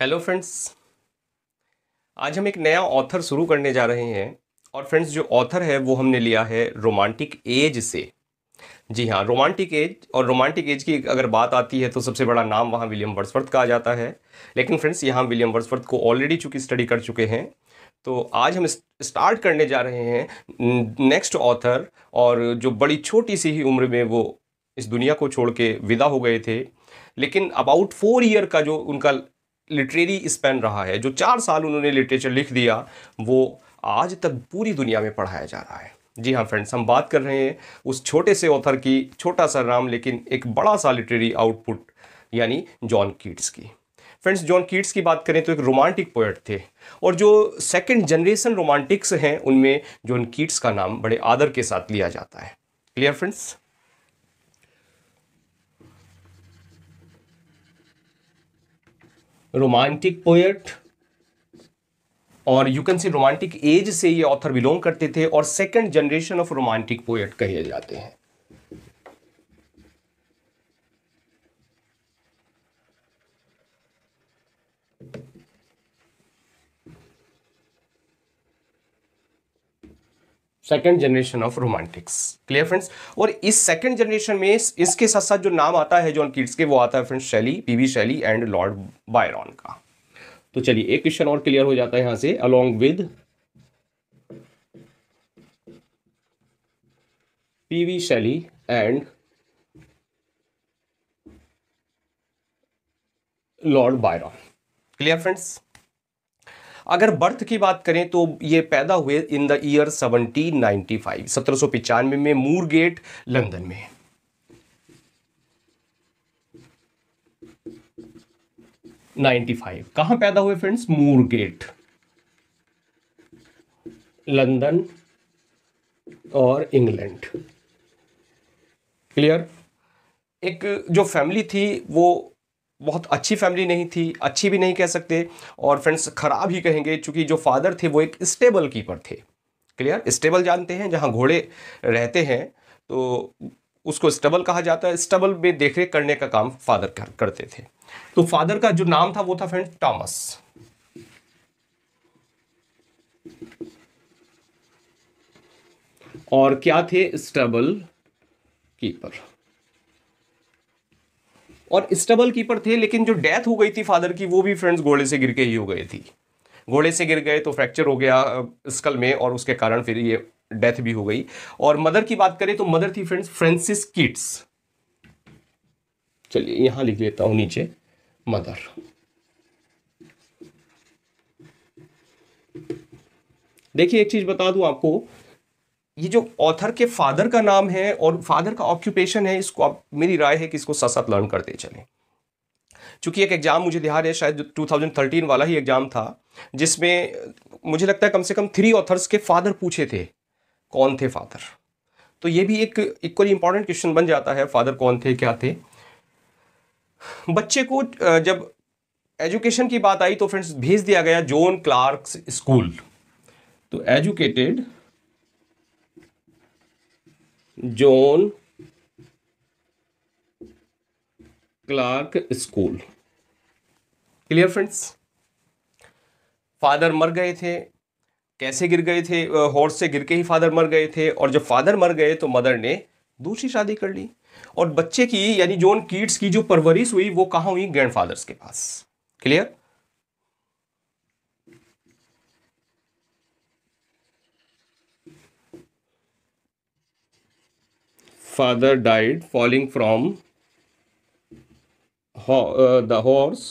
Hello friends आज हम एक नया ऑथर शुरू करने जा रहे हैं और फ्रेंड्स जो ऑथर है वो हमने लिया है रोमांटिक एज से जी हाँ रोमांटिक एज और रोमांटिक एज की अगर बात आती है तो सबसे बड़ा नाम वहाँ विलियम वर्सवर्थ का आ जाता है लेकिन फ्रेंड्स यहाँ विलियम वर्सवर्थ को ऑलरेडी चूँकि स्टडी कर चुके हैं तो आज हम स्टार्ट करने जा रहे हैं नेक्स्ट ऑथर और जो बड़ी छोटी सी ही उम्र में वो इस दुनिया को छोड़ के विदा हो गए थे लेकिन अबाउट फोर ईयर का जो उनका लिटरेरी स्पैन रहा है जो चार साल उन्होंने लिटरेचर लिख दिया वो आज तक पूरी दुनिया में पढ़ाया जा रहा है जी हाँ फ्रेंड्स हम बात कर रहे हैं उस छोटे से ऑथर की छोटा सा नाम लेकिन एक बड़ा सा लिटरेरी आउटपुट यानी जॉन कीट्स की फ्रेंड्स जॉन कीट्स की बात करें तो एक रोमांटिक पोएट थे और जो सेकंड जनरेशन रोमांटिक्स हैं उनमें जॉन कीट्स का नाम बड़े आदर के साथ लिया जाता है क्लियर फ्रेंड्स रोमांटिक पोएट और you can see romantic age से ये ऑथर बिलोंग करते थे और second generation of romantic poet कहे जाते हैं second generation of romantics clear friends और इस सेकेंड जनरेशन में इसके साथ साथ जो नाम आता है जॉन किड्स के वो आता है फ्रेंड्स शैली पीवी शैली एंड लॉर्ड बायरॉन का तो चलिए एक क्वेश्चन और क्लियर हो जाता है यहां से along with PB Shelley and Lord Byron clear friends अगर बर्थ की बात करें तो ये पैदा हुए इन द ईयर 1795 सत्रह में मूर गेट लंदन में नाइन्टी फाइव कहां पैदा हुए फ्रेंड्स मूर गेट लंदन और इंग्लैंड क्लियर एक जो फैमिली थी वो बहुत अच्छी फैमिली नहीं थी अच्छी भी नहीं कह सकते और फ्रेंड्स ख़राब ही कहेंगे चूंकि जो फादर थे वो एक स्टेबल कीपर थे क्लियर स्टेबल जानते हैं जहाँ घोड़े रहते हैं तो उसको स्टबल कहा जाता है स्टबल में देख रेख करने का काम फादर कर, करते थे तो फादर का जो नाम था वो था फ्रेंड टॉमस और क्या थे स्टबल कीपर और स्टबल कीपर थे लेकिन जो डेथ हो गई थी फादर की वो भी फ्रेंड्स घोड़े से गिर के ही हो गई थी घोड़े से गिर गए तो फ्रैक्चर हो गया स्कल में और उसके कारण फिर ये डेथ भी हो गई और मदर की बात करें तो मदर थी फ्रेंड्स फ्रांसिस किट्स चलिए यहां लिख लेता हूं नीचे मदर देखिए एक चीज बता दूं आपको ये जो ऑथर के फादर का नाम है और फादर का ऑक्यूपेशन है इसको आप मेरी राय है कि इसको साथ साथ लर्न करते चलें चूंकि एक एग्ज़ाम मुझे ध्यान है शायद 2013 वाला ही एग्ज़ाम था जिसमें मुझे लगता है कम से कम थ्री ऑथर्स के फादर पूछे थे कौन थे फादर तो ये भी एक इक्वली इंपॉर्टेंट क्वेश्चन बन जाता है फादर कौन थे क्या थे बच्चे को जब एजुकेशन की बात आई तो फ्रेंड्स भेज दिया गया जोन क्लार्क स्कूल तो educated John Clarke school clear friends father मर गए थे कैसे गिर गए थे हॉर्स से गिर के ही फादर मर गए थे और जब फादर मर गए तो मदर ने दूसरी शादी कर ली और बच्चे की यानी जॉन कीट्स की जो परवरिश हुई वो कहाँ हुई ग्रैंडफादर्स के पास clear father died falling from ho uh, the horse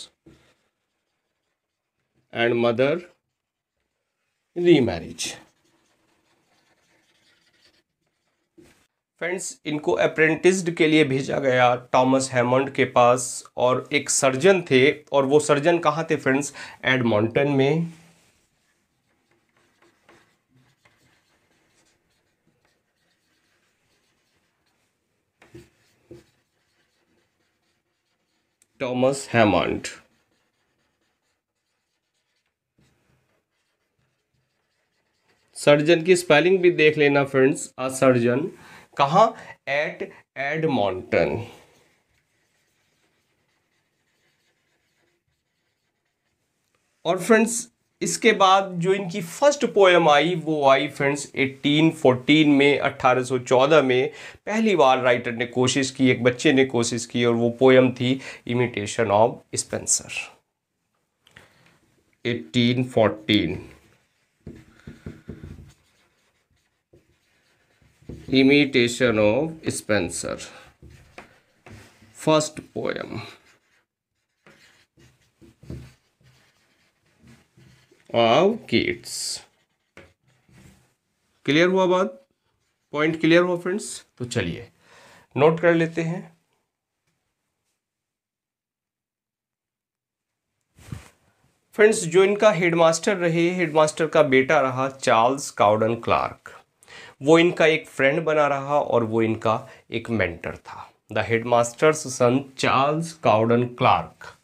and mother remarriage friends इनको अप्रेंटिस्ड के लिए भेजा गया टॉमस हैमंड के पास और एक सर्जन थे और वो सर्जन कहाँ थे फ्रेंड्स एडमोंटन में Thomas Hammond. सर्जन की स्पेलिंग भी देख लेना फ्रेंड्स अ सर्जन कहा एट एडमोंटन और फ्रेंड्स इसके बाद जो इनकी फर्स्ट पोएम आई वो आई फ्रेंड्स 1814 में 1814 में पहली बार राइटर ने कोशिश की एक बच्चे ने कोशिश की और वो पोएम थी imitation of Spenser 1814 imitation of Spenser first poem of Keats clear हुआ बात पॉइंट क्लियर हुआ फ्रेंड्स तो चलिए नोट कर लेते हैं फ्रेंड्स जो इनका हेडमास्टर रहे हेडमास्टर का बेटा रहा चार्ल्स काउडन क्लार्क वो इनका एक फ्रेंड बना रहा और वो इनका एक मेंटर था the headmaster's son Charles Cowden Clarke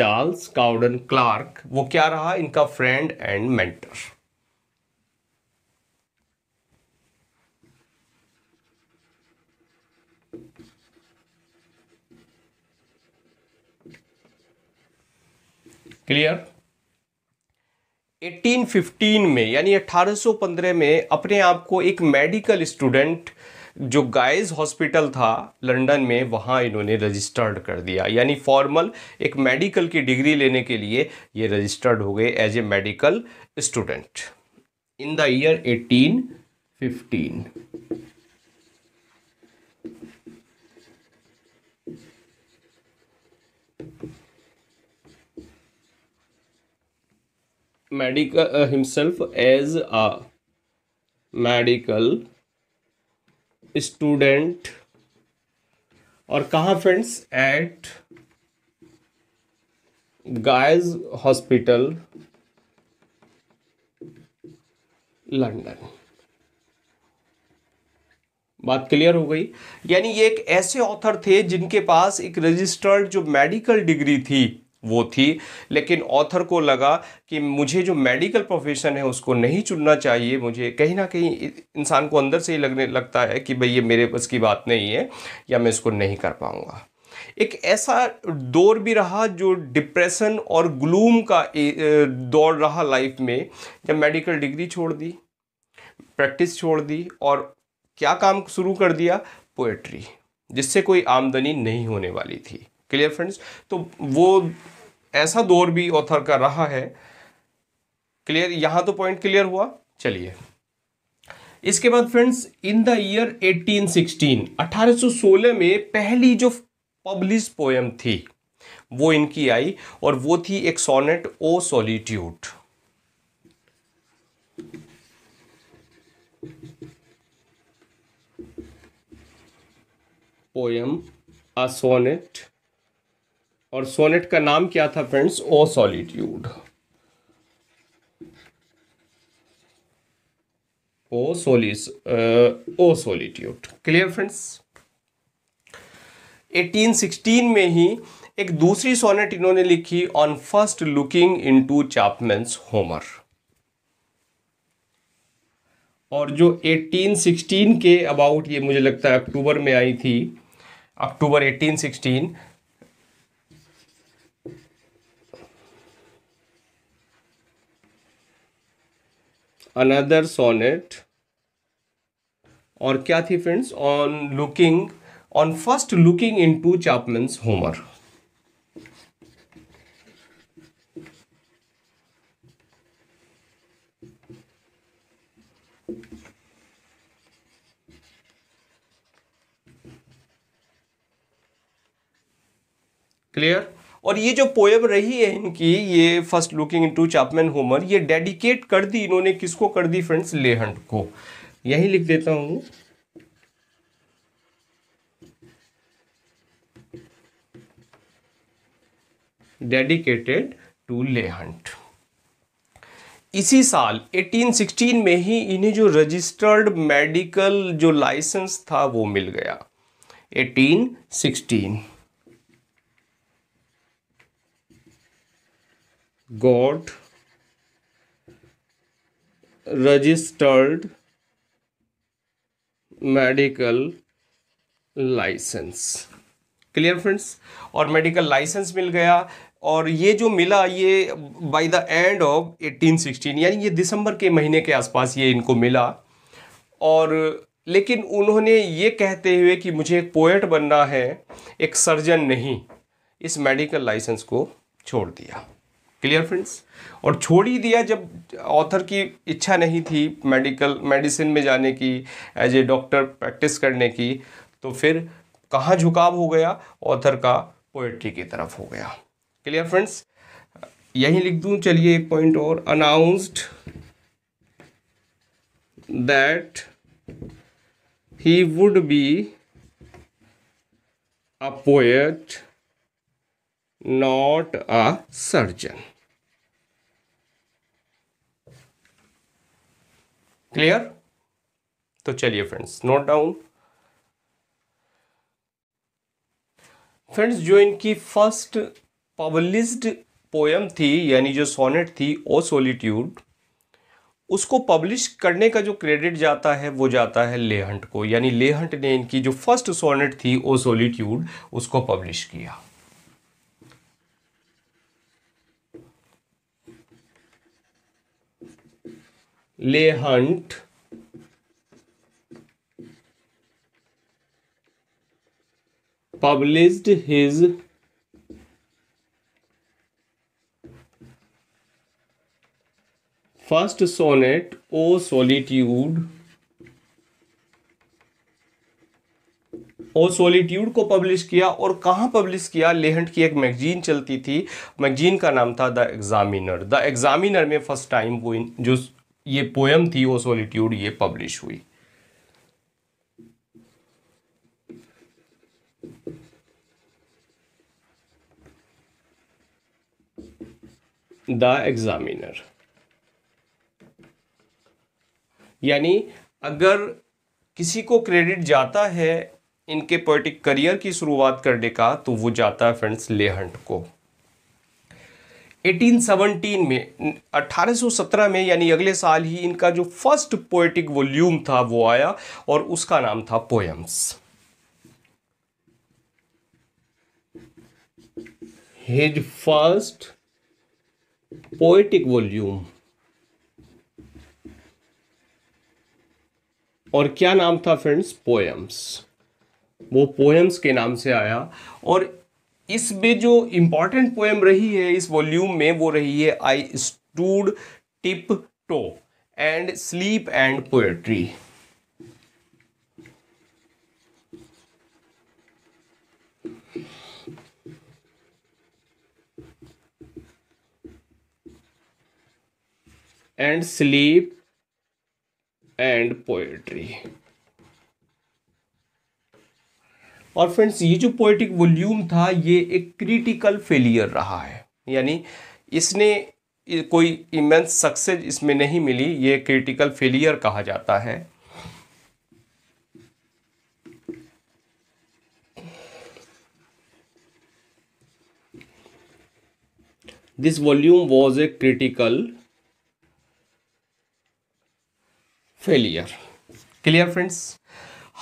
Charles Cowden Clarke वो क्या रहा इनका फ्रेंड एंड मेंटर क्लियर 1815 में यानी 1815 में अपने आप को एक मेडिकल स्टूडेंट जो गाइज हॉस्पिटल था लंदन में वहाँ इन्होंने रजिस्टर्ड कर दिया यानी फॉर्मल एक मेडिकल की डिग्री लेने के लिए ये रजिस्टर्ड हो गए as a medical student in the year 1815 medical himself as a medical student और कहा friends at Guy's hospital London बात क्लियर हो गई यानी ये एक ऐसे ऑथर थे जिनके पास एक रजिस्टर्ड जो मेडिकल डिग्री थी वो थी लेकिन ऑथर को लगा कि मुझे जो मेडिकल प्रोफेशन है उसको नहीं चुनना चाहिए मुझे कहीं ना कहीं इंसान को अंदर से ही लगने लगता है कि भाई ये मेरे बस की बात नहीं है या मैं इसको नहीं कर पाऊँगा एक ऐसा दौर भी रहा जो डिप्रेशन और ग्लूम का दौर रहा लाइफ में जब मेडिकल डिग्री छोड़ दी प्रैक्टिस छोड़ दी और क्या काम शुरू कर दिया पोएट्री जिससे कोई आमदनी नहीं होने वाली थी क्लियर फ्रेंड्स तो वो ऐसा दौर भी ऑथर का रहा है क्लियर यहां तो पॉइंट क्लियर हुआ चलिए इसके बाद फ्रेंड्स इन द ईयर 1816 1816 में पहली जो पब्लिश पोएम थी वो इनकी आई और वो थी एक sonnet O solitude poem a sonnet और सोनेट का नाम क्या था friends O solitude O solace O solitude clear friends 1816 में ही एक दूसरी सोनेट इन्होंने लिखी on first looking into Chapman's Homer और जो 1816 के अबाउट ये मुझे लगता है अक्टूबर में आई थी अक्टूबर 1816 अनदर सोनेट और क्या थी friends on looking on first looking into Chapman's Homer clear और ये जो पोएम रही है इनकी ये first looking into Chapman Homer ये डेडिकेट कर दी इन्होंने किसको कर दी फ्रेंड्स लेहंड को यही लिख देता हूं डेडिकेटेड टू लेहंट इसी साल 1816 में ही इन्हें जो रजिस्टर्ड मेडिकल जो लाइसेंस था वो मिल गया 1816 got registered medical licence clear friends और मेडिकल लाइसेंस मिल गया और ये जो मिला ये by द एंड ऑफ 1816 यानी ये दिसंबर के महीने के आसपास ये इनको मिला और लेकिन उन्होंने ये कहते हुए कि मुझे एक पोएट बनना है एक सर्जन नहीं इस मेडिकल लाइसेंस को छोड़ दिया क्लियर फ्रेंड्स और छोड़ ही दिया जब ऑथर की इच्छा नहीं थी मेडिकल मेडिसिन में जाने की एज ए डॉक्टर प्रैक्टिस करने की तो फिर कहाँ झुकाव हो गया ऑथर का पोएट्री की तरफ हो गया क्लियर फ्रेंड्स यहीं लिख दूँ चलिए एक पॉइंट और announced that he would be a poet not a surgeon clear तो चलिए फ्रेंड्स नोट डाउन फ्रेंड्स जो इनकी फर्स्ट पब्लिस्ड पोएम थी यानी जो सोनेट थी ओ सोलिट्यूड उसको पब्लिश करने का जो क्रेडिट जाता है वो जाता है लेहंट को यानी लेहंट ने इनकी जो फर्स्ट सोनेट थी ओ सोलिट्यूड उसको पब्लिश किया Leigh Hunt published his first sonnet O solitude O solitude को पब्लिश किया और कहाँ पब्लिश किया लेहंट की एक मैगजीन चलती थी मैगजीन का नाम था द एग्जामिनर द एग्जामिनर में फर्स्ट टाइम वो जो ये पोयम थी वो सोलिट्यूड ये पब्लिश हुई द एग्जामिनर यानी अगर किसी को क्रेडिट जाता है इनके पोइटिक करियर की शुरुआत करने का तो वो जाता है फ्रेंड्स लेहंट को 1817 में 1817 में यानी अगले साल ही इनका जो फर्स्ट पोएटिक वॉल्यूम था वो आया और उसका नाम था poems his first poetic volume और क्या नाम था फ्रेंड्स पोएम्स वो पोएम्स के नाम से आया और इसमें जो इंपॉर्टेंट पोएम रही है इस वॉल्यूम में वो रही है I stood tiptoe and sleep and poetry and sleep and poetry और फ्रेंड्स ये जो पोइटिक वॉल्यूम था ये एक क्रिटिकल फेलियर रहा है यानी इसने कोई इमेंस सक्सेस इसमें नहीं मिली ये क्रिटिकल फेलियर कहा जाता है this volume was a critical failure clear friends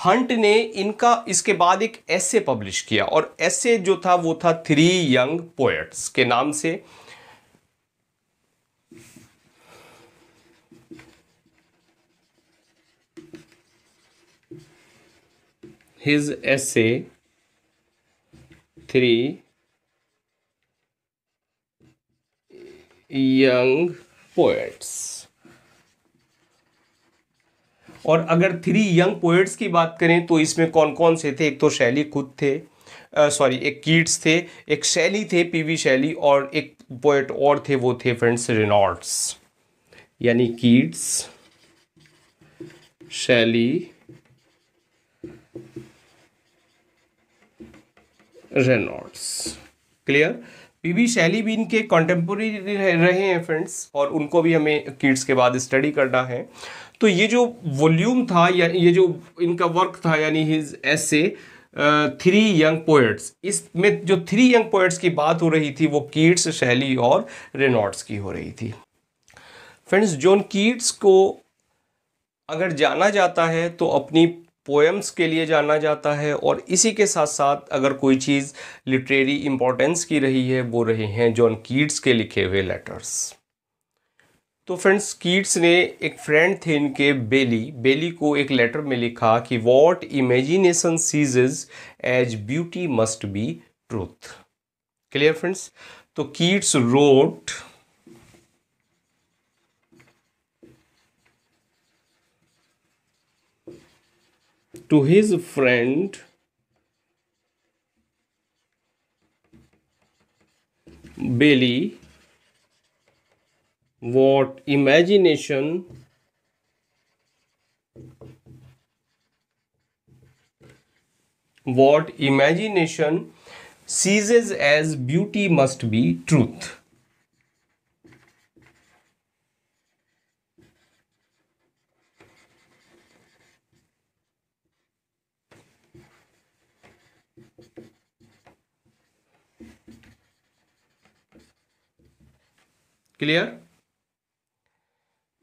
Hunt ने इनका इसके बाद एक एसे पब्लिश किया और एसे जो था वो था थ्री यंग पोएट्स के नाम से हिज ऐसे थ्री यंग पोएट्स और अगर थ्री यंग पोएट्स की बात करें तो इसमें कौन कौन से थे एक तो शैली खुद थे सॉरी एक कीट्स थे एक शैली थे पीवी शैली और एक पोएट और थे वो थे फ्रेंड्स रिनॉर्ड्स यानी कीट्स शैली रेनॉर्ड्स क्लियर पीवी शैली भी इनके कॉन्टेम्पोरी रहे हैं फ्रेंड्स और उनको भी हमें किड्स के बाद स्टडी करना है तो ये जो वॉल्यूम था या ये जो इनका वर्क था यानी हिज ऐसे थ्री यंग पोएट्स इसमें जो थ्री यंग पोएट्स की बात हो रही थी वो कीट्स शैली और रेनॉड्स की हो रही थी फ्रेंड्स जॉन कीट्स को अगर जाना जाता है तो अपनी पोएम्स के लिए जाना जाता है और इसी के साथ साथ अगर कोई चीज़ लिटरेरी इम्पोर्टेंस की रही है वो रहे हैं जॉन कीट्स के लिखे हुए लेटर्स तो फ्रेंड्स कीट्स ने एक फ्रेंड थे इनके बेली बेली को एक लेटर में लिखा कि what imagination seizes as beauty must be truth clear friends तो Keats wrote to his friend Bailey what imagination what imagination seizes as beauty must be truth clear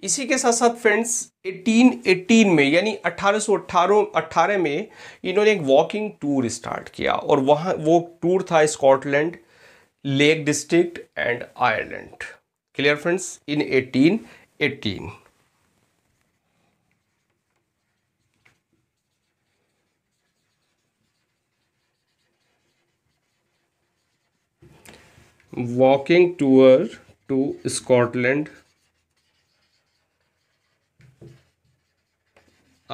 इसी के साथ साथ फ्रेंड्स 1818 में यानी अठारह अट्ठारह में इन्होंने एक वॉकिंग टूर स्टार्ट किया और वहाँ वो टूर था Scotland lake district and Ireland clear friends in 1818 walking tour to Scotland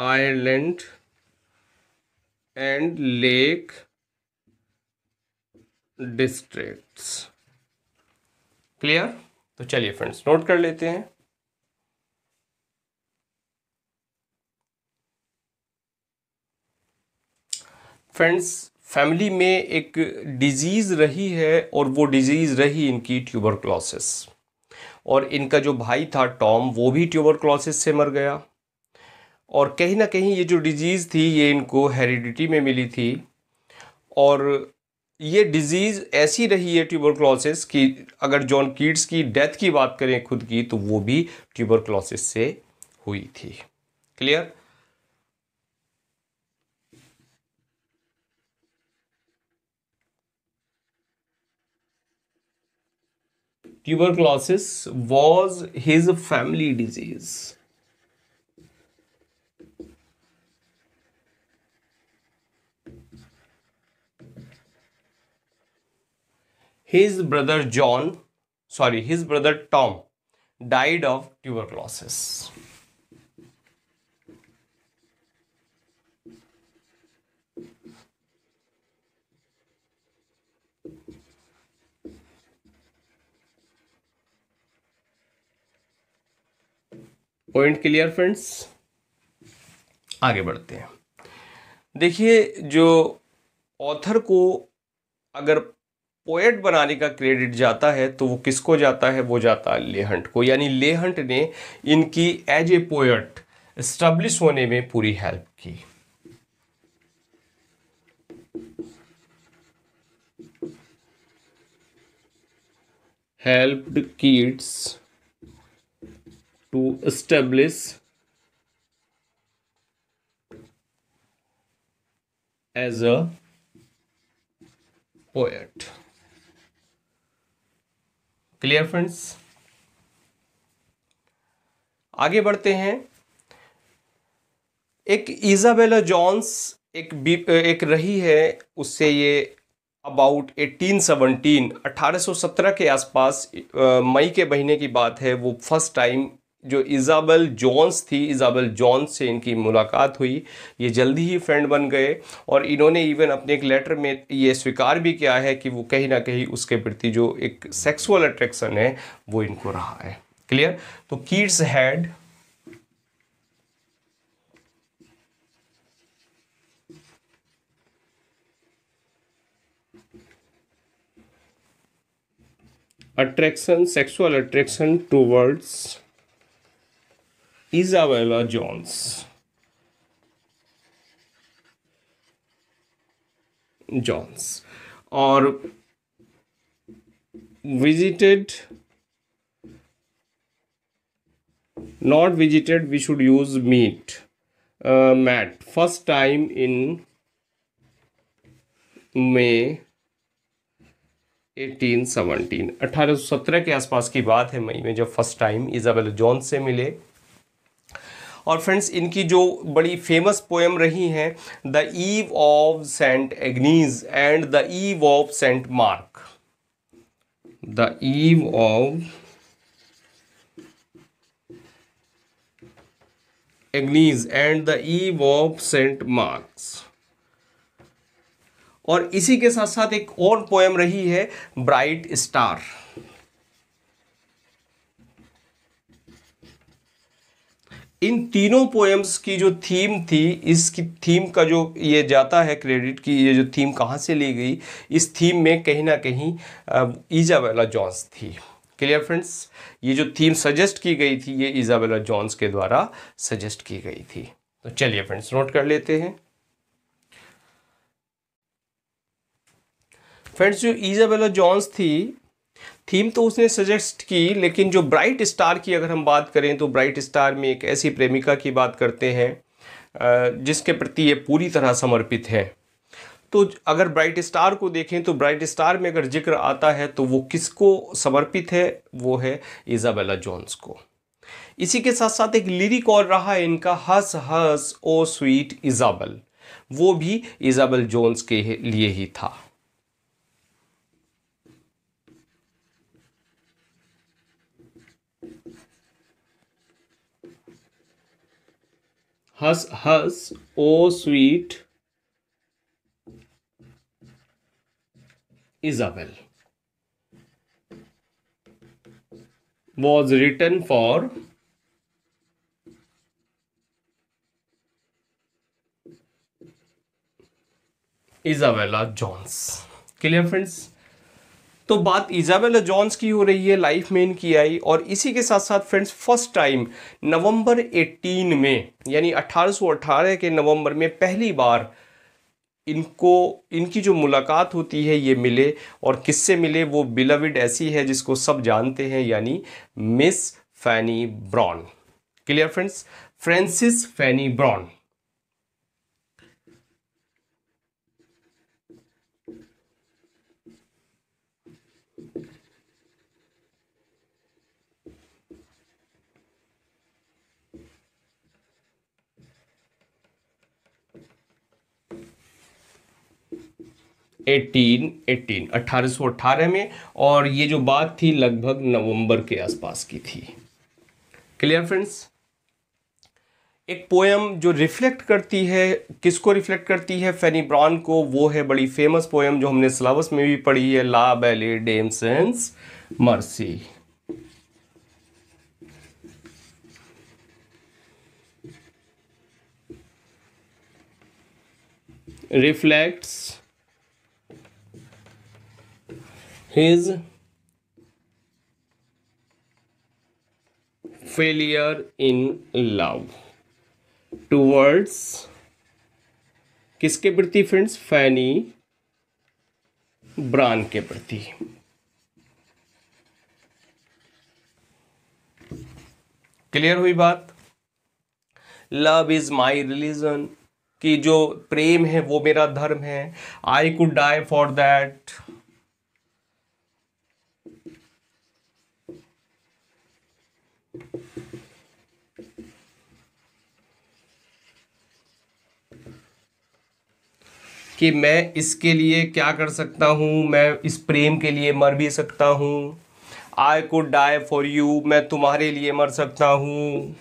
Ireland and lake districts clear तो चलिए फ्रेंड्स नोट कर लेते हैं फ्रेंड्स फैमिली में एक डिजीज़ रही है और वो डिजीज़ रही इनकी ट्यूबर और इनका जो भाई था टॉम वो भी ट्यूबर से मर गया और कहीं ना कहीं ये जो डिजीज़ थी ये इनको हेरिडिटी में मिली थी और ये डिजीज़ ऐसी रही है ट्यूबरक्लोसिस की अगर जॉन कीट्स की डेथ की बात करें खुद की तो वो भी ट्यूबरक्लोसिस से हुई थी clear tuberculosis was his family disease his brother John, sorry, his brother Tom died of tuberculosis. Point clear friends आगे बढ़ते हैं देखिए जो ऑथर को अगर पोएट बनाने का क्रेडिट जाता है तो वो किसको जाता है वो जाता है लेहंट को यानी लेहंट ने इनकी एज ए पोएट इस्टब्लिश होने में पूरी हेल्प की helped Keats to establish as a poet clear friends आगे बढ़ते हैं एक इजाबेला जॉन्स एक एक रही है उससे ये अबाउट 1817 1817 के आसपास मई के महीने की बात है वो फर्स्ट टाइम जो इजाबल जॉन्स थी इजाबल जॉन्स से इनकी मुलाकात हुई ये जल्दी ही फ्रेंड बन गए और इन्होंने इवन अपने एक लेटर में ये स्वीकार भी किया है कि वो कहीं ना कहीं उसके प्रति जो एक सेक्सुअल अट्रैक्शन है वो इनको रहा है क्लियर तो Keats had attraction sexual attraction towards Isabella Jones. Jones or visited not visited we should use meet uh, mat first time in May 1817 1817 के आसपास की बात है मई में जब फर्स्ट टाइम इजाबेल जॉन से मिले और फ्रेंड्स इनकी जो बड़ी फेमस पोएम रही हैं the ewe of Saint Agnes and the ewe of Saint Mark the ewe of Agnes and the ewe of Saint Mark's और इसी के साथ साथ एक और पोएम रही है ब्राइट स्टार इन तीनों पोएम्स की जो थीम थी इसकी थीम का जो ये जाता है क्रेडिट की ये जो थीम कहाँ से ली गई इस थीम में कहीं ना कहीं ईजावेला जॉन्स थी क्लियर फ्रेंड्स ये जो थीम सजेस्ट की गई थी ये इजाबेला जॉन्स के द्वारा सजेस्ट की गई थी तो चलिए फ्रेंड्स नोट कर लेते हैं फ्रेंड्स जो इजाबेला जॉन्स थी थीम तो उसने सजेस्ट की लेकिन जो ब्राइट स्टार की अगर हम बात करें तो ब्राइट स्टार में एक ऐसी प्रेमिका की बात करते हैं जिसके प्रति ये पूरी तरह समर्पित है तो अगर ब्राइट स्टार को देखें तो ब्राइट स्टार में अगर जिक्र आता है तो वो किसको समर्पित है वो है इजाबेला जॉन्स को इसी के साथ साथ एक लिरिक और रहा है इनका हंस हंस ओ स्वीट इजाबल वो भी इजाबल जोन्स के लिए ही था Hus, hus, oh sweet Isabel was written for Isabella Jones. Clear friends? तो बात इजाबेल जॉन्स की हो रही है लाइफ में इनकी आई और इसी के साथ साथ फ्रेंड्स फर्स्ट टाइम नवंबर 18 में यानी 1818 के नवंबर में पहली बार इनको इनकी जो मुलाकात होती है ये मिले और किससे मिले वो बिलविड ऐसी है जिसको सब जानते हैं यानी Miss Fanny Brawne clear friends Frances Fanny Brawne eighteen eighteen अट्ठारह में और ये जो बात थी लगभग नवंबर के आसपास की थी क्लियर फ्रेंड्स एक पोएम जो रिफ्लेक्ट करती है किसको रिफ्लेक्ट करती है फेनी ब्रॉन को वो है बड़ी फेमस पोएम जो हमने सिलेबस में भी पढ़ी है ला ballet dam sans Merci reflects his failure in love towards किसके प्रति फ्रेंड्स फैनी ब्रान के प्रति क्लियर हुई बात लव इज माई रिलीजन कि जो प्रेम है वो मेरा धर्म है I could die for that कि मैं इसके लिए क्या कर सकता हूँ मैं इस प्रेम के लिए मर भी सकता हूँ I could die for you मैं तुम्हारे लिए मर सकता हूँ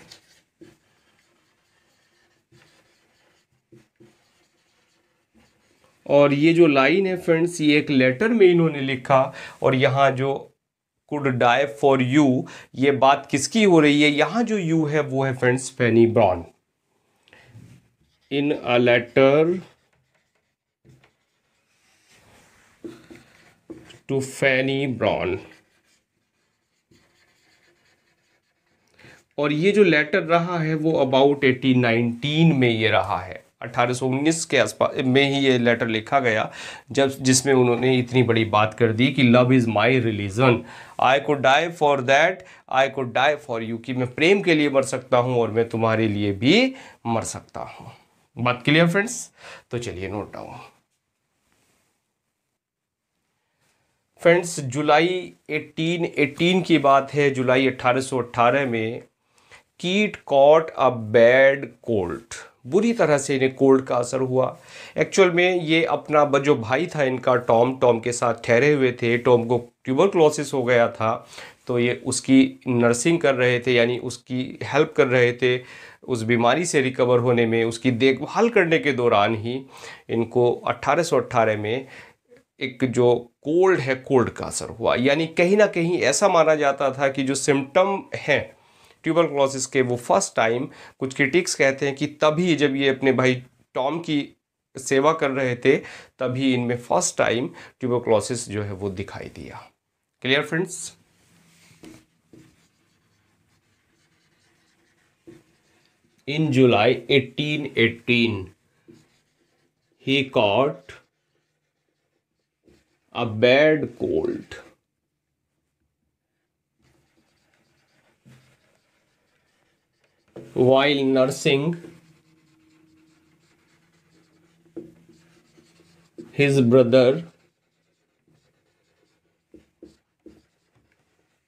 और ये जो लाइन है फ्रेंड्स ये एक लेटर में इन्होंने लिखा और यहाँ जो कुड डाई फॉर यू ये बात किसकी हो रही है यहाँ जो यू है वो है friends Fanny Brawne in a letter to Fanny Brown. और ये जो लेटर रहा है वो अबाउट 1819 में ये रहा है 1819 के आसपास में ही ये लेटर लिखा गया जब जिसमें उन्होंने इतनी बड़ी बात कर दी कि love is my religion I could die for that I could die for you कि मैं प्रेम के लिए मर सकता हूँ और मैं तुम्हारे लिए भी मर सकता हूँ बात क्लियर फ्रेंड्स तो चलिए नोट डाउन फ्रेंड्स जुलाई 1818 की बात है जुलाई 1818 में कीट कॉट अ बैड कोल्ड बुरी तरह से इन्हें कोल्ड का असर हुआ एक्चुअल में ये अपना जो भाई था इनका टॉम टॉम के साथ ठहरे हुए थे टॉम को ट्यूबरक्लोसिस हो गया था तो ये उसकी नर्सिंग कर रहे थे यानी उसकी हेल्प कर रहे थे उस बीमारी से रिकवर होने में उसकी देखभाल करने के दौरान ही इनको 1818 में एक जो कोल्ड है कोल्ड का असर हुआ यानी कहीं ना कहीं ऐसा माना जाता था कि जो सिम्टम है ट्यूबर क्लॉसिस के वो फर्स्ट टाइम कुछ क्रिटिक्स कहते हैं कि तभी जब ये अपने भाई टॉम की सेवा कर रहे थे तभी इनमें फर्स्ट टाइम ट्यूबोक्लोसिस जो है वो दिखाई दिया clear friends in July 1818 he caught a bad cold. While nursing his brother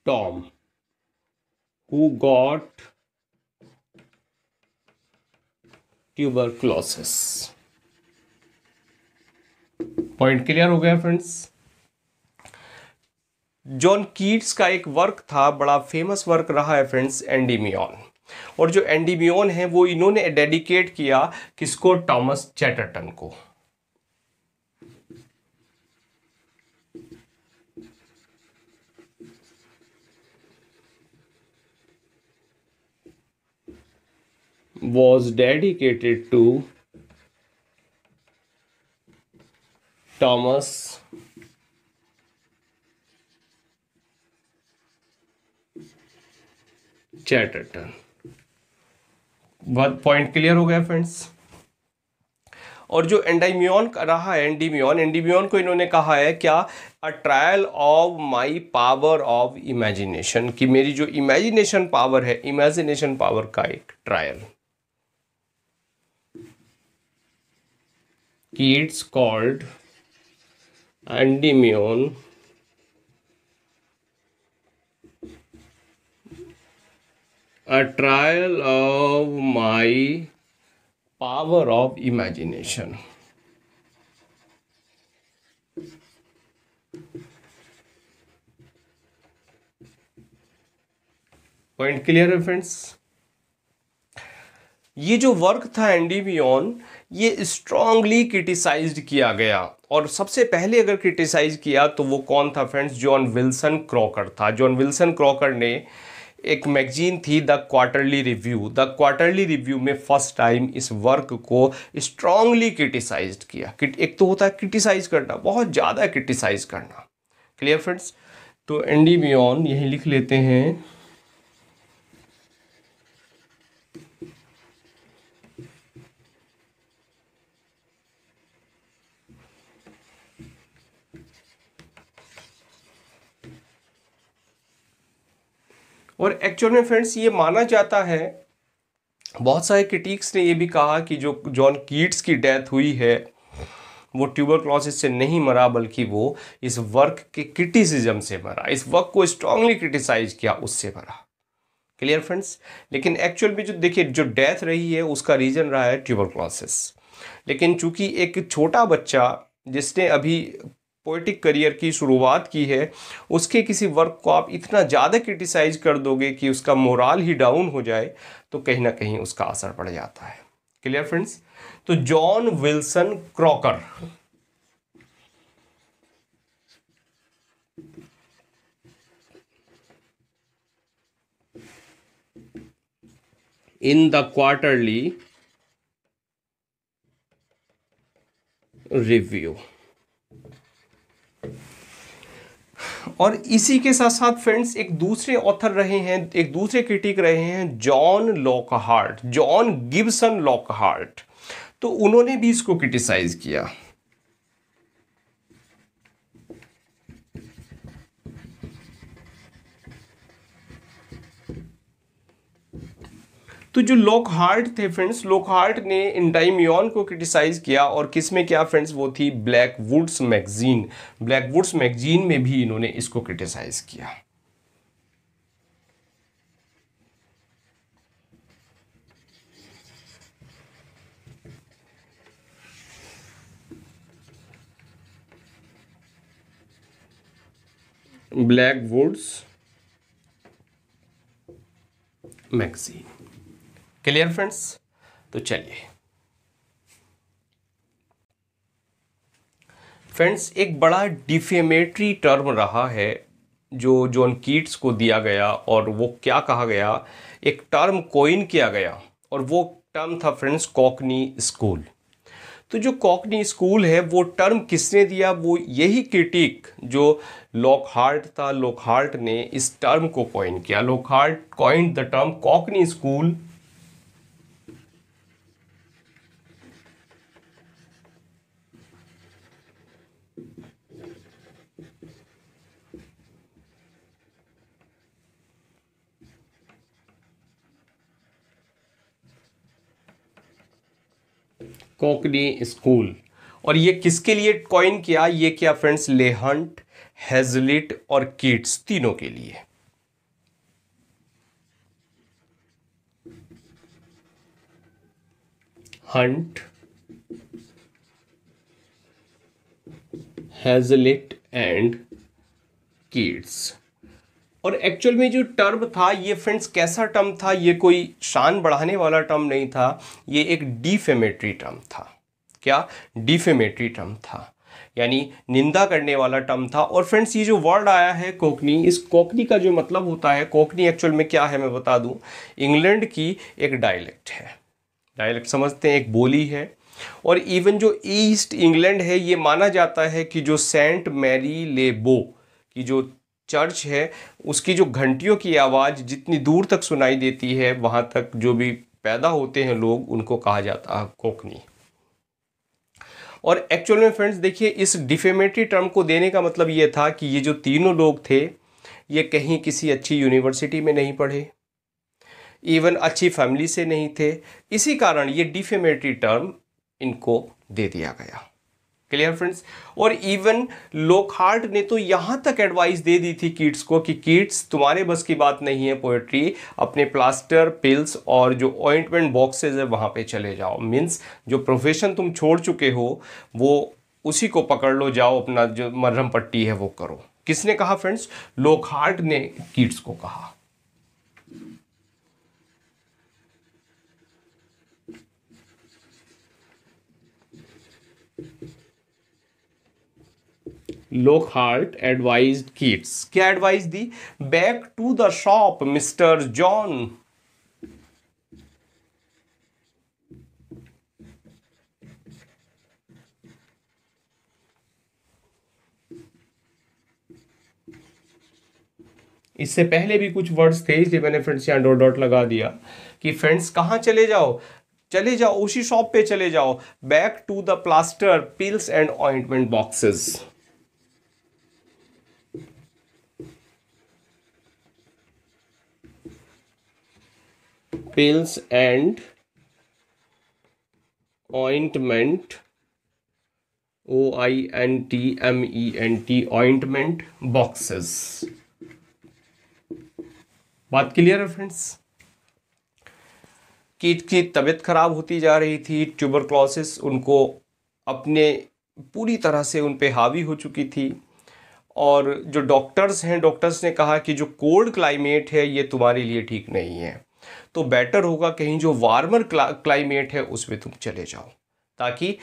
Tom, who got tuberculosis. Point clear, okay, friends. John Keats का एक वर्क था बड़ा फेमस वर्क रहा है फ्रेंड्स एंडीमियन और जो एंडीमियन है वो इन्होंने डेडिकेट किया किसको टॉमस चैटरटन को was dedicated to Thomas Chatterton बहुत पॉइंट क्लियर हो गया फ्रेंड्स और जो एंडाइम्योन रहा है एंडीम्योन एंडीम्योन को इन्होंने कहा है क्या a trial of my power of imagination कि मेरी जो इमेजिनेशन पावर है इमेजिनेशन पावर का एक ट्रायल कि it's called Endymion a trial of my power of imagination. Point clear है फ्रेंड्स ये जो वर्क था एंडी ऑन ये स्ट्रांगली क्रिटिसाइज किया गया और सबसे पहले अगर क्रिटिसाइज किया तो वो कौन था फ्रेंड्स जॉन विल्सन क्रॉकर था जॉन विल्सन क्रॉकर ने एक मैगजीन थी the Quarterly Review the Quarterly Review में फर्स्ट टाइम इस वर्क को स्ट्रांगली क्रिटिसाइज किया एक तो होता है क्रिटिसाइज करना बहुत ज़्यादा क्रिटिसाइज करना क्लियर फ्रेंड्स तो एंडी बियन यही लिख लेते हैं और एक्चुअल में फ्रेंड्स ये माना जाता है बहुत सारे क्रिटिक्स ने ये भी कहा कि जो जॉन कीट्स की डेथ हुई है वो ट्यूबर क्लॉसिस से नहीं मरा बल्कि वो इस वर्क के क्रिटिसिज्म से मरा इस वर्क को स्ट्रांगली क्रिटिसाइज किया उससे मरा क्लियर फ्रेंड्स लेकिन एक्चुअल में जो देखिए जो डेथ रही है उसका रीज़न रहा है ट्यूबर क्लॉसिस लेकिन चूंकि एक छोटा बच्चा जिसने अभी पोइटिक करियर की शुरुआत की है उसके किसी वर्क को आप इतना ज़्यादा क्रिटिसाइज कर दोगे कि उसका मोराल ही डाउन हो जाए तो कहीं ना कहीं उसका असर पड़ जाता है क्लियर फ्रेंड्स तो John Wilson Croker in the Quarterly review और इसी के साथ साथ फ्रेंड्स एक दूसरे ऑथर रहे हैं एक दूसरे क्रिटिक रहे हैं John Lockhart John Gibson Lockhart तो उन्होंने भी इसको क्रिटिसाइज किया तो जो लोकहार्ट थे फ्रेंड्स लोकहार्ट ने इंडाइमियन को क्रिटिसाइज किया और किस में क्या फ्रेंड्स वो थी Blackwood's magazine Blackwood's magazine में भी इन्होंने इसको क्रिटिसाइज किया Blackwood's magazine clear friends तो चलिए फ्रेंड्स एक बड़ा डिफेमेटरी टर्म रहा है जो जॉन कीट्स को दिया गया और वो क्या कहा गया एक टर्म कोइन किया गया और वो टर्म था फ्रेंड्स कॉकनी स्कूल तो जो कॉकनी स्कूल है वो टर्म किसने दिया वो यही क्रिटिक जो लॉकहार्ट था लॉकहार्ट ने इस टर्म को कॉइन किया Lockhart coin the term Cockney school Cockney school और ये किसके लिए कॉइन किया ये क्या फ्रेंड्स लेहंट हेजलिट और किट्स तीनों के लिए हंट हेजलिट एंड किड्स और एक्चुअल में जो टर्म था ये फ्रेंड्स कैसा टर्म था ये कोई शान बढ़ाने वाला टर्म नहीं था ये एक डिफेमेटरी टर्म था क्या डिफेमेटरी टर्म था यानी निंदा करने वाला टर्म था और फ्रेंड्स ये जो वर्ड आया है कोकनी इस कोकनी का जो मतलब होता है कोकनी एक्चुअल में क्या है मैं बता दूं इंग्लैंड की एक डायलेक्ट है डायलेक्ट समझते हैं एक बोली है और इवन जो ईस्ट इंग्लैंड है ये माना जाता है कि जो सेंट मैरी लेबो की जो चर्च है उसकी जो घंटियों की आवाज़ जितनी दूर तक सुनाई देती है वहाँ तक जो भी पैदा होते हैं लोग उनको कहा जाता है कोकनी और एक्चुअल में फ्रेंड्स देखिए इस डिफेमेटरी टर्म को देने का मतलब ये था कि ये जो तीनों लोग थे ये कहीं किसी अच्छी यूनिवर्सिटी में नहीं पढ़े इवन अच्छी फैमिली से नहीं थे इसी कारण ये डिफेमेटरी टर्म इनको दे दिया गया क्लियर फ्रेंड्स और इवन लोकहार्ट ने तो यहाँ तक एडवाइस दे दी थी किड्स को कि किड्स तुम्हारे बस की बात नहीं है पोएट्री अपने प्लास्टर पिल्स और जो ऑइंटमेंट बॉक्सेज है वहाँ पे चले जाओ मीन्स जो प्रोफेशन तुम छोड़ चुके हो वो उसी को पकड़ लो जाओ अपना जो मरहम पट्टी है वो करो किसने कहा फ्रेंड्स लोकहार्ट ने किड्स को कहा Lockhart एडवाइज किट्स क्या एडवाइस दी back to the shop Mr John इससे पहले भी कुछ वर्ड्स थे इसलिए मैंने फ्रेंड्स यहां डॉट डॉट लगा दिया कि फ्रेंड्स कहां चले जाओ चले जाओ उसी शॉप पे चले जाओ back to the plaster pills and ointment boxes pills and ointment o i n t m e n t ointment boxes बात क्लियर है फ्रेंड्स कीट की तबीयत खराब होती जा रही थी ट्यूबर क्लॉसिस उनको अपने पूरी तरह से उन पर हावी हो चुकी थी और जो डॉक्टर्स हैं डॉक्टर्स ने कहा कि जो कोल्ड क्लाइमेट है ये तुम्हारे लिए ठीक नहीं है तो बेटर होगा कहीं जो वार्मर क्लाइमेट है उसमें तुम चले जाओ ताकि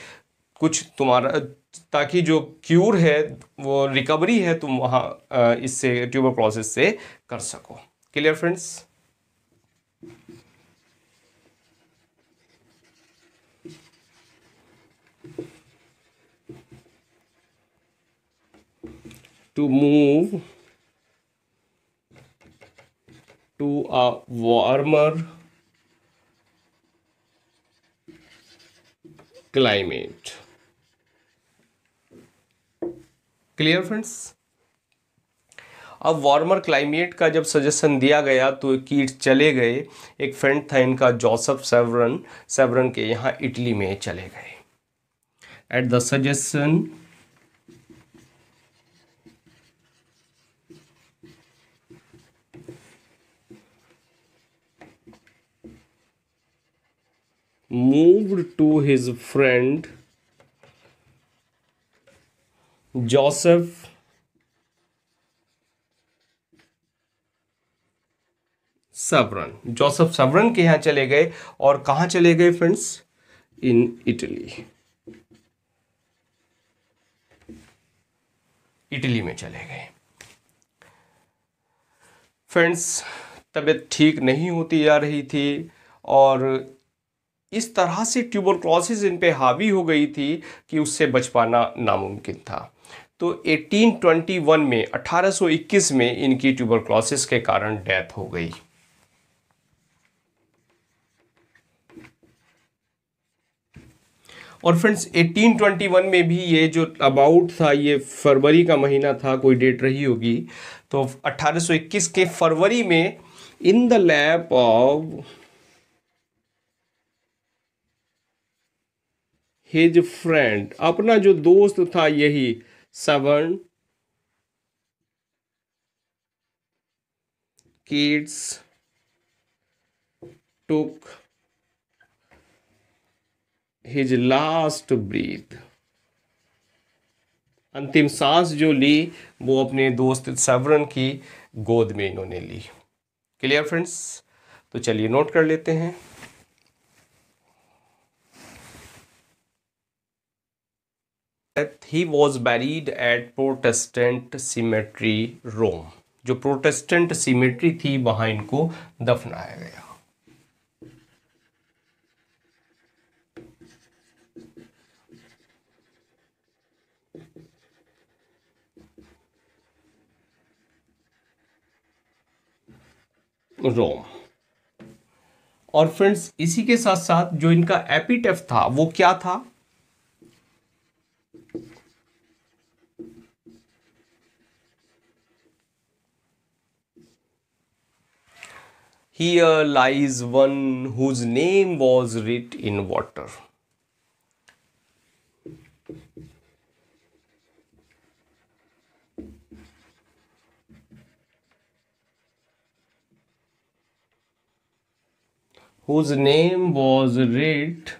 कुछ तुम्हारा ताकि जो क्यूर है वो रिकवरी है तुम वहाँ इससे ट्यूबर प्रोसेस से कर सको clear friends to move to a warmer climate clear friends अब वार्मर क्लाइमेट का जब सजेशन दिया गया तो कीट चले गए एक फ्रेंड था इनका जोसफ सेवरन सेवरन के यहाँ इटली में चले गए at the suggestion moved to his friend Joseph Severn Joseph Severn के यहां चले गए और कहां चले गए फ्रेंड्स इन इटली इटली में चले गए फ्रेंड्स तबीयत ठीक नहीं होती जा रही थी और इस तरह से ट्यूबर क्लॉसिस इन पर हावी हो गई थी कि उससे बच पाना नामुमकिन था तो 1821 में 1821 में इनकी ट्यूबर क्लॉसिस के कारण डेथ हो गई और फ्रेंड्स 1821 में भी ये जो अबाउट था ये फरवरी का महीना था कोई डेट रही होगी तो 1821 के फरवरी में in the lap of his friend अपना जो दोस्त था यही Severn Keats took his last breath अंतिम सांस जो ली वो अपने दोस्त सवरन की गोद में इन्होंने ली क्लियर फ्रेंड्स तो चलिए नोट कर लेते हैं death he was buried at Protestant cemetery Rome जो प्रोटेस्टेंट सीमेट्री थी वहां इनको दफनाया गया रोम और फ्रेंड्स इसी के साथ साथ जो इनका एपिटेफ था वो क्या था Here lies one whose name was writ in water. whose name was writ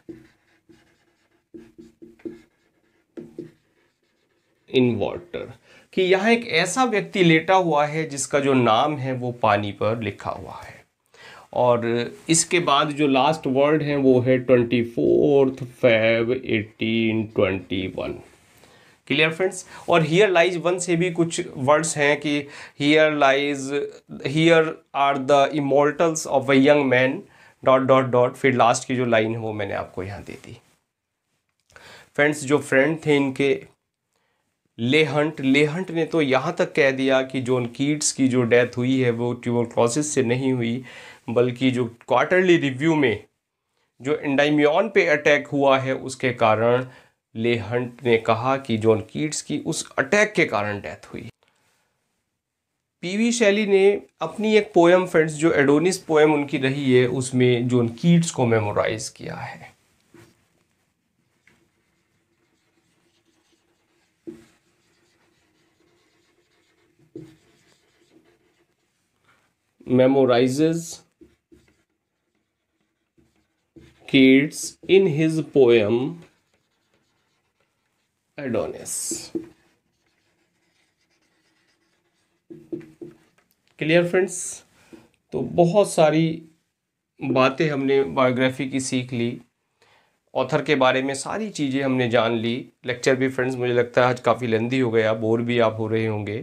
in water कि यहाँ एक ऐसा व्यक्ति लेटा हुआ है जिसका जो नाम है वो पानी पर लिखा हुआ है और इसके बाद जो लास्ट वर्ड हैं वो है twenty fourth Feb eighteen twenty one clear friends और हियर लाइज वन से भी कुछ वर्ड्स हैं कि here lies here are the immortals of a young man dot dot dot फिर लास्ट की जो लाइन है वो मैंने आपको यहाँ दे दी फ्रेंड्स जो फ्रेंड थे इनके लेहंट लेहंट ने तो यहाँ तक कह दिया कि जोन कीट्स की जो डेथ हुई है वो ट्यूबरक्लोसिस से नहीं हुई बल्कि जो क्वार्टरली रिव्यू में जो इंडाइम्योन पे अटैक हुआ है उसके कारण ले हंट ने कहा कि जॉन कीट्स की उस अटैक के कारण डेथ हुई पीवी शैली ने अपनी एक पोएम फ्रेंड्स जो एडोनिस पोएम उनकी रही है उसमें जॉन कीट्स को मेमोराइज किया है memorizes kids in his poem adonis clear friends तो बहुत सारी बातें हमने बायोग्राफी की सीख ली ऑथर के बारे में सारी चीज़ें हमने जान ली लेक्चर भी फ्रेंड्स मुझे लगता है आज काफ़ी लेंदी हो गया बोर भी आप हो रहे होंगे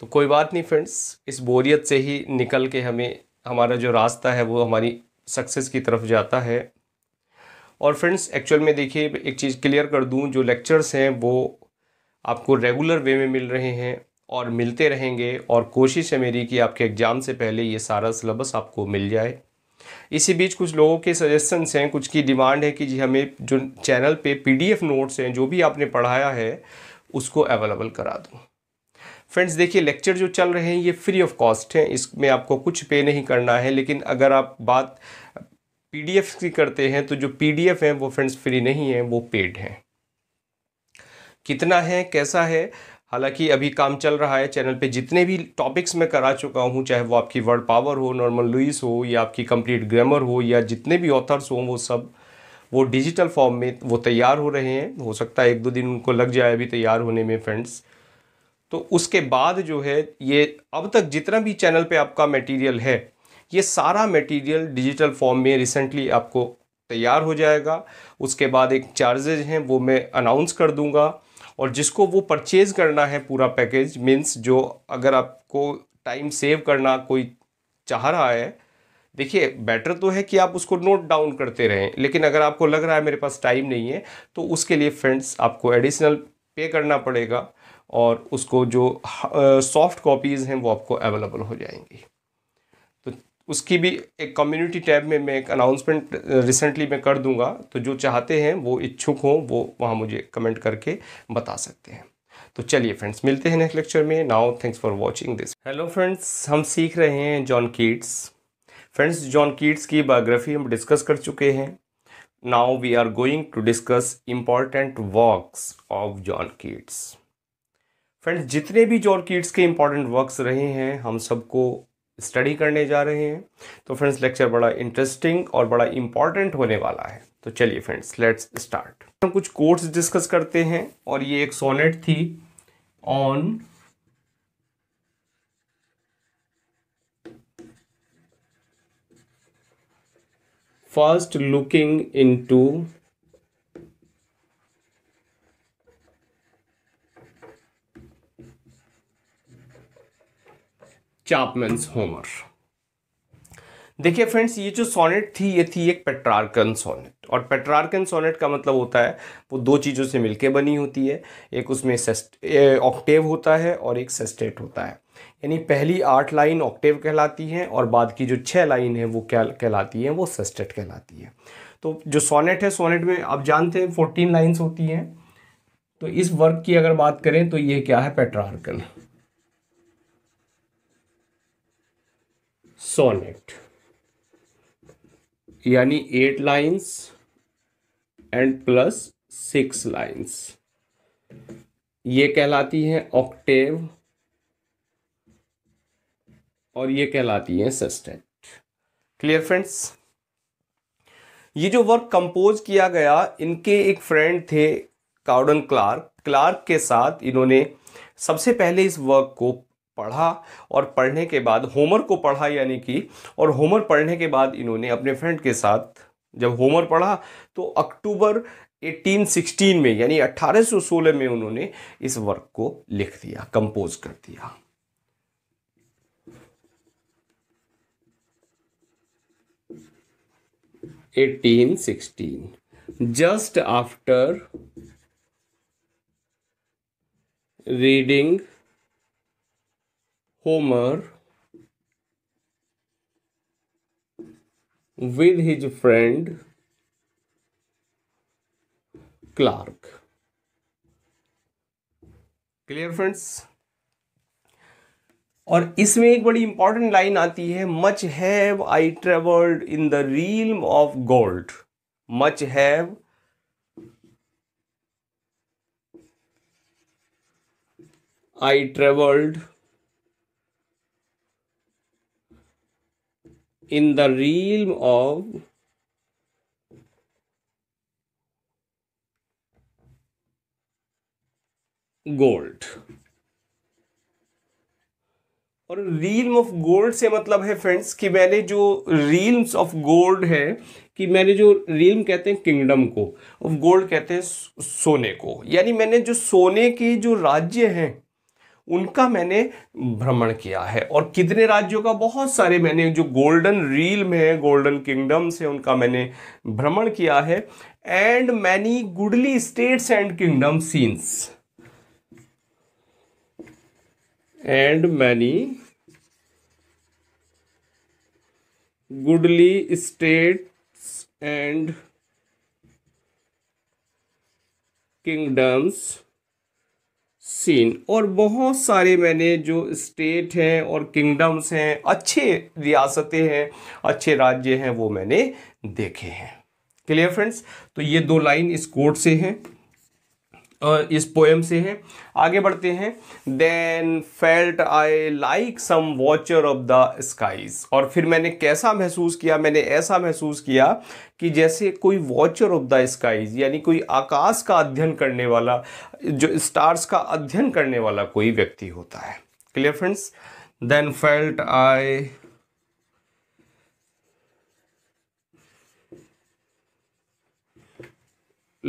तो कोई बात नहीं फ्रेंड्स इस बोरियत से ही निकल के हमें हमारा जो रास्ता है वो हमारी सक्सेस की तरफ जाता है और फ्रेंड्स एक्चुअल में देखिए एक चीज़ क्लियर कर दूं जो लेक्चर्स हैं वो आपको रेगुलर वे में मिल रहे हैं और मिलते रहेंगे और कोशिश है मेरी कि आपके एग्ज़ाम से पहले ये सारा सिलेबस आपको मिल जाए इसी बीच कुछ लोगों के सजेशंस हैं कुछ की डिमांड है कि जी हमें जो चैनल पे पीडीएफ नोट्स हैं जो भी आपने पढ़ाया है उसको अवेलेबल करा दूँ फ्रेंड्स देखिए लेक्चर जो चल रहे हैं ये फ्री ऑफ कॉस्ट हैं इसमें आपको कुछ पे नहीं करना है लेकिन अगर आप बात पीडीएफ की करते हैं तो जो पीडीएफ हैं वो फ्रेंड्स फ्री नहीं हैं वो पेड हैं कितना है कैसा है हालांकि अभी काम चल रहा है चैनल पे जितने भी टॉपिक्स मैं करा चुका हूँ चाहे वो आपकी वर्ड पावर हो नॉर्मल लुइस हो या आपकी कंप्लीट ग्रामर हो या जितने भी ऑथर्स हों वो सब वो डिजिटल फॉर्म में वो तैयार हो रहे हैं हो सकता है एक दो दिन उनको लग जाए अभी तैयार होने में फ्रेंड्स तो उसके बाद जो है ये अब तक जितना भी चैनल पे आपका मटेरियल है ये सारा मटेरियल डिजिटल फॉर्म में रिसेंटली आपको तैयार हो जाएगा उसके बाद एक चार्जेज हैं वो मैं अनाउंस कर दूंगा और जिसको वो परचेज़ करना है पूरा पैकेज मीन्स जो अगर आपको टाइम सेव करना कोई चाह रहा है देखिए बेटर तो है कि आप उसको नोट डाउन करते रहें लेकिन अगर आपको लग रहा है मेरे पास टाइम नहीं है तो उसके लिए फ्रेंड्स आपको एडिशनल पे करना पड़ेगा और उसको जो सॉफ्ट कॉपीज़ हैं वो आपको अवेलेबल हो जाएंगी तो उसकी भी एक कम्युनिटी टैब में मैं एक अनाउंसमेंट रिसेंटली मैं कर दूंगा तो जो चाहते हैं वो इच्छुक हों वो वहाँ मुझे कमेंट करके बता सकते हैं तो चलिए फ्रेंड्स मिलते हैं नेक्स्ट लेक्चर में now thanks for watching this hello friends हम सीख रहे हैं John Keats friends John Keats की बायोग्राफी हम डिस्कस कर चुके हैं now we are going to discuss important works of John Keats friends जितने भी जो किड्स के इंपॉर्टेंट वर्क्स रहे हैं हम सबको स्टडी करने जा रहे हैं तो फ्रेंड्स लेक्चर बड़ा इंटरेस्टिंग और बड़ा इंपॉर्टेंट होने वाला है तो चलिए फ्रेंड्स लेट्स स्टार्ट हम कुछ कोर्ट्स डिस्कस करते हैं और ये एक सोनेट थी on first looking into Chapman's Homer देखिए फ्रेंड्स ये जो सोनेट थी ये थी एक पेट्रार्कन सोनेट और पेट्रार्कन सोनेट का मतलब होता है वो दो चीज़ों से मिलके बनी होती है एक उसमें ऑक्टेव होता है और एक सेस्टेट होता है यानी पहली आठ लाइन ऑक्टेव कहलाती हैं और बाद की जो छः लाइन है वो क्या कहलाती है वो सेस्टेट कहलाती है तो जो सोनेट है सोनेट में आप जानते हैं फोर्टीन लाइन्स होती हैं तो इस वर्क की अगर बात करें तो ये क्या है पेट्रार्कन सोनेट यानी eight lines and plus six lines ये कहलाती है ऑक्टेव और ये कहलाती है सस्टेट क्लियर फ्रेंड्स ये जो वर्क कंपोज किया गया इनके एक फ्रेंड थे कार्डन क्लार्क क्लार्क के साथ इन्होंने सबसे पहले इस वर्क को पढ़ा और पढ़ने के बाद होमर को पढ़ा यानी कि और होमर पढ़ने के बाद इन्होंने अपने फ्रेंड के साथ जब होमर पढ़ा तो अक्टूबर 1816 में यानी 1816 में उन्होंने इस वर्क को लिख दिया कंपोज कर दिया eighteen sixteen just after reading Homer with his friend Clark. Clear friends और इसमें एक बड़ी इंपॉर्टेंट लाइन आती है much have I travelled in the realm of gold much have I travelled in the realm of gold और realm of gold से मतलब है फ्रेंड्स कि मैंने जो रील्स ऑफ गोल्ड है कि मैंने जो रील्म कहते हैं किंगडम को ऑफ गोल्ड कहते हैं सोने को यानी मैंने जो सोने के जो राज्य हैं उनका मैंने भ्रमण किया है और कितने राज्यों का बहुत सारे मैंने जो गोल्डन रील में है गोल्डन किंगडम से उनका मैंने भ्रमण किया है and many goodly states and kingdoms seen and many goodly states and kingdoms seen और बहुत सारे मैंने जो स्टेट हैं और किंगडम्स हैं अच्छे रियासतें हैं अच्छे राज्य हैं वो मैंने देखे हैं क्लियर फ्रेंड्स तो ये दो लाइन इस कोर्ट से हैं इस पोएम से है आगे बढ़ते हैं then felt I like some watcher of the skies और फिर मैंने कैसा महसूस किया मैंने ऐसा महसूस किया कि जैसे कोई वॉचर ऑफ द स्काईज यानी कोई आकाश का अध्ययन करने वाला जो स्टार्स का अध्ययन करने वाला कोई व्यक्ति होता है clear friends then felt I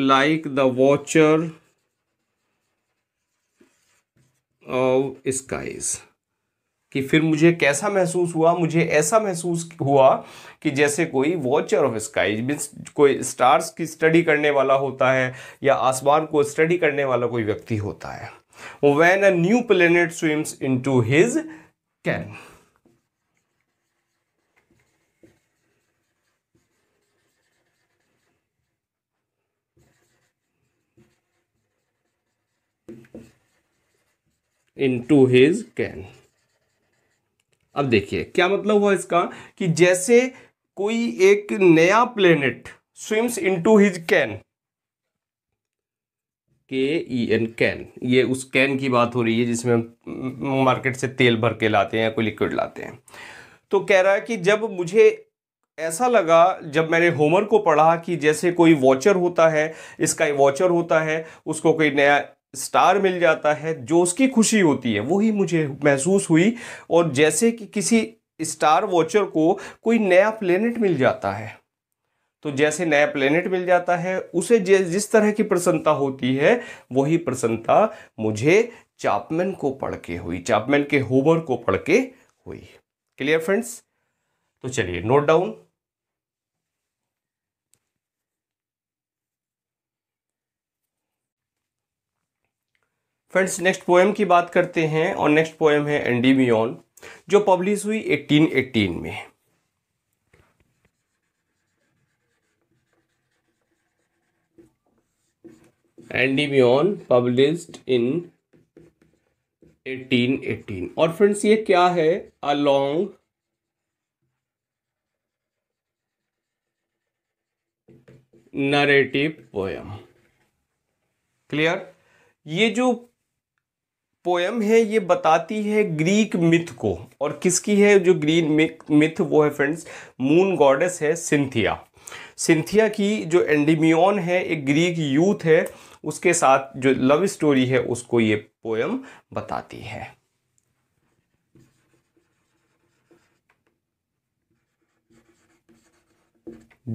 like the watcher of skies कि फिर मुझे कैसा महसूस हुआ मुझे ऐसा महसूस हुआ कि जैसे कोई वॉचर ऑफ स्काई मीन्स कोई स्टार्स की स्टडी करने वाला होता है या आसमान को स्टडी करने वाला कोई व्यक्ति होता है when a new planet swims into his ken into his ken अब देखिए क्या मतलब हुआ इसका कि जैसे कोई एक नया planet swims into his ken के ई एन कैन ये उस कैन की बात हो रही है जिसमें हम मार्केट से तेल भर के लाते हैं कोई लिक्विड लाते हैं तो कह रहा है कि जब मुझे ऐसा लगा जब मैंने होमर को पढ़ा कि जैसे कोई वॉचर होता है इसका वॉचर होता है उसको कोई नया स्टार मिल जाता है जो उसकी खुशी होती है वही मुझे महसूस हुई और जैसे कि किसी स्टार वॉचर को कोई नया प्लेनेट मिल जाता है तो जैसे नया प्लेनेट मिल जाता है उसे जिस तरह की प्रसन्नता होती है वही प्रसन्नता मुझे चापमैन को पढ़ के हुई चापमैन के होमर को पढ़ के हुई क्लियर फ्रेंड्स तो चलिए note down friends next poem की बात करते हैं और नेक्स्ट पोएम है एंडीमियन जो पब्लिश हुई 1818 में एंडीमियन पब्लिश्ड इन 1818 और फ्रेंड्स ये क्या है अलोंग नरेटिव पोएम क्लियर ये जो पोएम है ये बताती है ग्रीक मिथ को और किसकी है जो ग्रीक मिथ वो है फ्रेंड्स मून गॉडेस है सिंथिया सिंथिया की जो एंडीमियन है एक ग्रीक यूथ है उसके साथ जो लव स्टोरी है उसको ये पोयम बताती है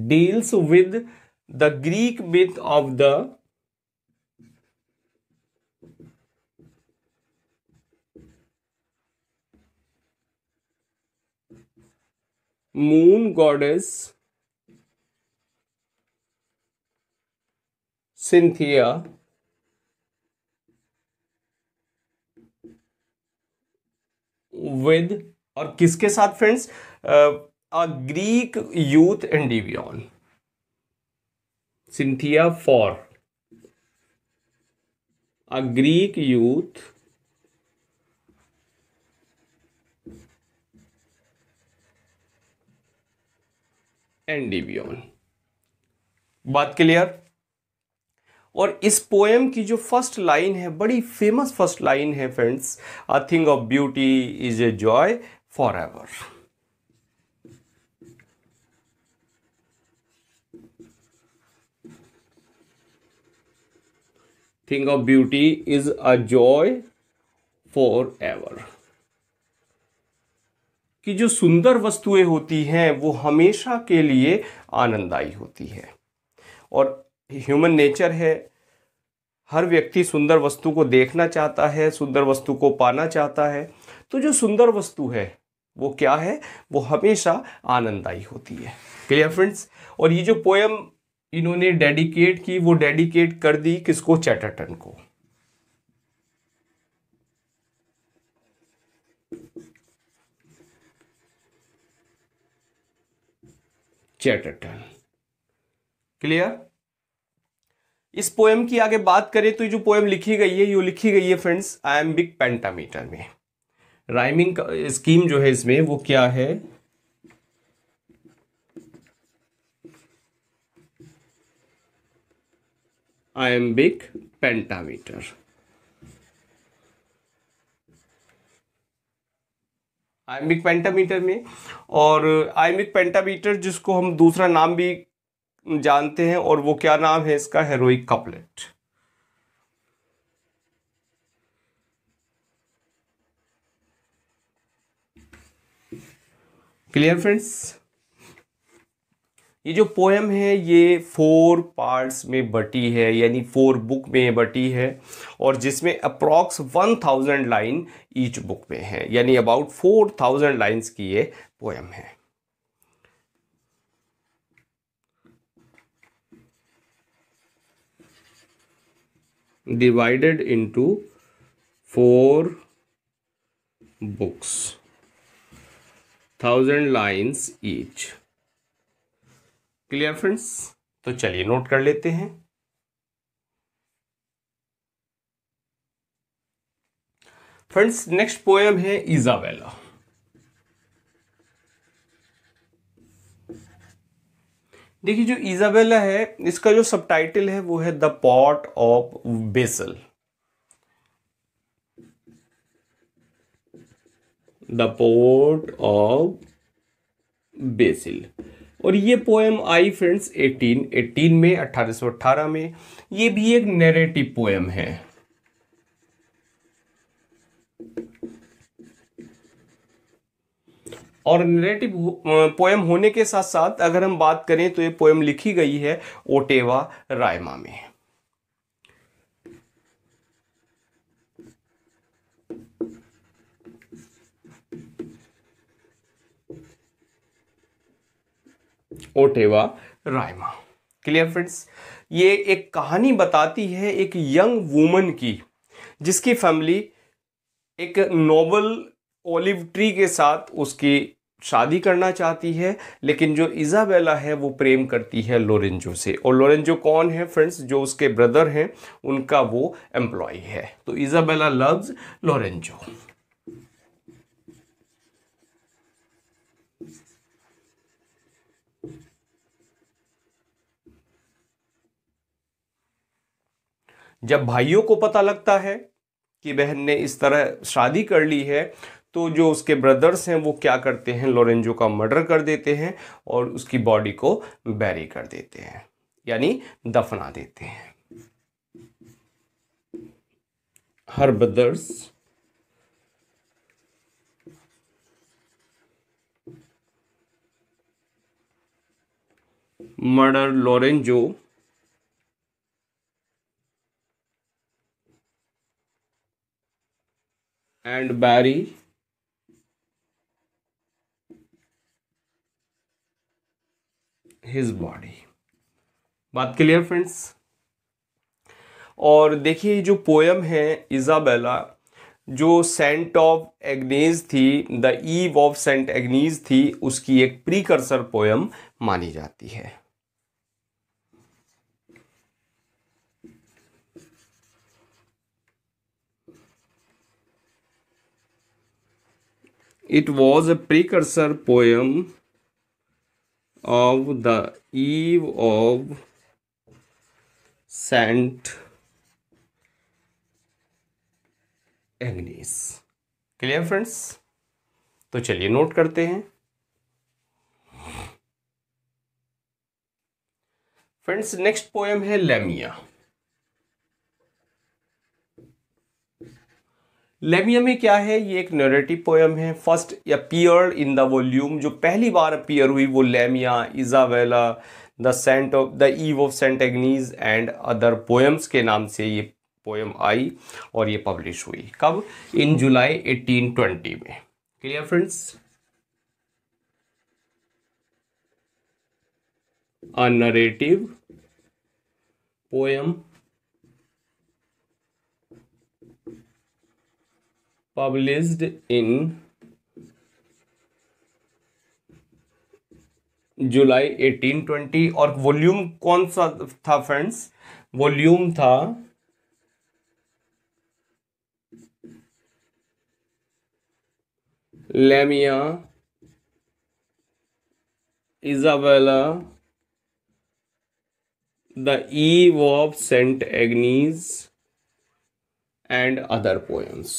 deals with the Greek myth of the moon goddess Cynthia with और किसके साथ friends a Greek youth Endymion Cynthia for a Greek youth and the बात क्लियर और इस पोएम की जो फर्स्ट लाइन है बड़ी फेमस फर्स्ट लाइन है friends a thing of beauty is a joy forever thing of beauty is a joy forever कि जो सुंदर वस्तुएं होती हैं वो हमेशा के लिए आनंददायी होती हैं और ह्यूमन नेचर है हर व्यक्ति सुंदर वस्तु को देखना चाहता है सुंदर वस्तु को पाना चाहता है तो जो सुंदर वस्तु है वो क्या है वो हमेशा आनंददायी होती है क्लियर फ्रेंड्स और ये जो पोएम इन्होंने डेडिकेट की वो डेडिकेट कर दी किसको चैटरटन को चैटरटन क्लियर इस पोएम की आगे बात करें तो ये जो पोएम लिखी गई है ये लिखी गई है friends iambic pentameter में राइमिंग स्कीम जो है इसमें वो क्या है iambic pentameter iambic pentameter में और आयमिक पेंटामीटर जिसको हम दूसरा नाम भी जानते हैं और वो क्या नाम है इसका हेरोइक कपलेट क्लियर फ्रेंड्स ये जो पोएम है ये फोर पार्ट्स में बटी है यानी फोर बुक में बटी है और जिसमें approx one thousand line each book में है यानी अबाउट फोर थाउजेंड लाइन्स की ये पोएम है divided into four books thousand lines each clear friends तो चलिए नोट कर लेते हैं फ्रेंड्स नेक्स्ट पोएम है इजाबेला देखिए जो इजाबेला है इसका जो सबटाइटल है वो है the pot of basil the pot of basil और ये पोएम आई फ्रेंड्स 1818 में 1818 में ये भी एक नेरेटिव पोएम है और नेरेटिव पोएम होने के साथ साथ अगर हम बात करें तो ये पोएम लिखी गई है ओटेवा रायमा में ओटेवा रायमा क्लियर फ्रेंड्स ये एक कहानी बताती है एक यंग वूमन की जिसकी फैमिली एक नोबल ओलिव ट्री के साथ उसकी शादी करना चाहती है लेकिन जो इजाबेला है वो प्रेम करती है लोरेंजो से और लोरेंजो कौन है फ्रेंड्स जो उसके ब्रदर हैं उनका वो एम्प्लॉय है तो इजाबेला लव्स लोरेंजो जब भाइयों को पता लगता है कि बहन ने इस तरह शादी कर ली है तो जो उसके ब्रदर्स हैं वो क्या करते हैं लोरेंजो का मर्डर कर देते हैं और उसकी बॉडी को बैरी कर देते हैं यानी दफना देते हैं हर brothers murder Lorenzo and Barry his body बात क्लियर फ्रेंड्स और देखिए जो पोयम है इजाबेला जो सेंट ऑफ एग्नेज थी the ewe of Saint Agnes थी उसकी एक प्रीकर्सर पोयम मानी जाती है it was a precursor poem of the ewe of Saint Agnes clear friends तो चलिए नोट करते हैं फ्रेंड्स नेक्स्ट पोएम है लेमिया लेमिया में क्या है ये एक नरेटिव पोयम है first appear in the volume जो पहली बार अपियर हुई वो Lamia Isabella the Saint of the ewe of Saint Agnes and other poems के नाम से ये पोयम आई और ये पब्लिश हुई कब इन जुलाई 1820 में clear friends a narrative poem published in July 1820 और वॉल्यूम कौन सा था फ्रेंड्स वॉल्यूम था Lamia Isabella the ewe of Saint Agnes and other poems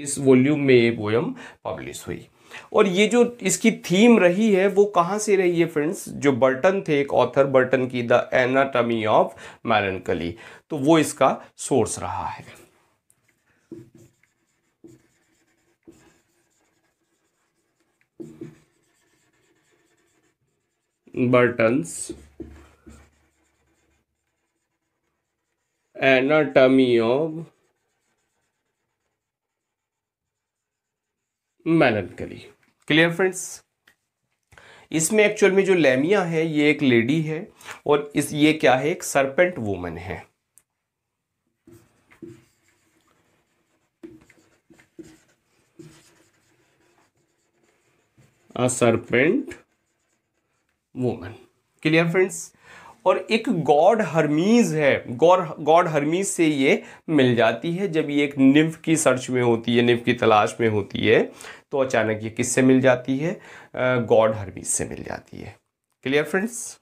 इस वॉल्यूम में ये पोयम पब्लिश हुई और ये जो इसकी थीम रही है वो कहाँ से रही है फ्रेंड्स जो बर्टन थे एक ऑथर बर्टन की द एनाटमी ऑफ मैलनकली तो वो इसका सोर्स रहा है Burton's anatomy of melancholy clear friends इसमें एक्चुअल में जो लेमिया है ये एक लेडी है और इस ये क्या है एक सरपेंट वूमन है सरपेंट वूमन क्लियर फ्रेंड्स और एक गॉड हर्मीज है गौर गॉड हर्मीज से ये मिल जाती है जब ये एक निम्फ की सर्च में होती है निम्फ की तलाश में होती है तो अचानक ये किससे मिल जाती है गॉड हर्मीज से मिल जाती है clear friends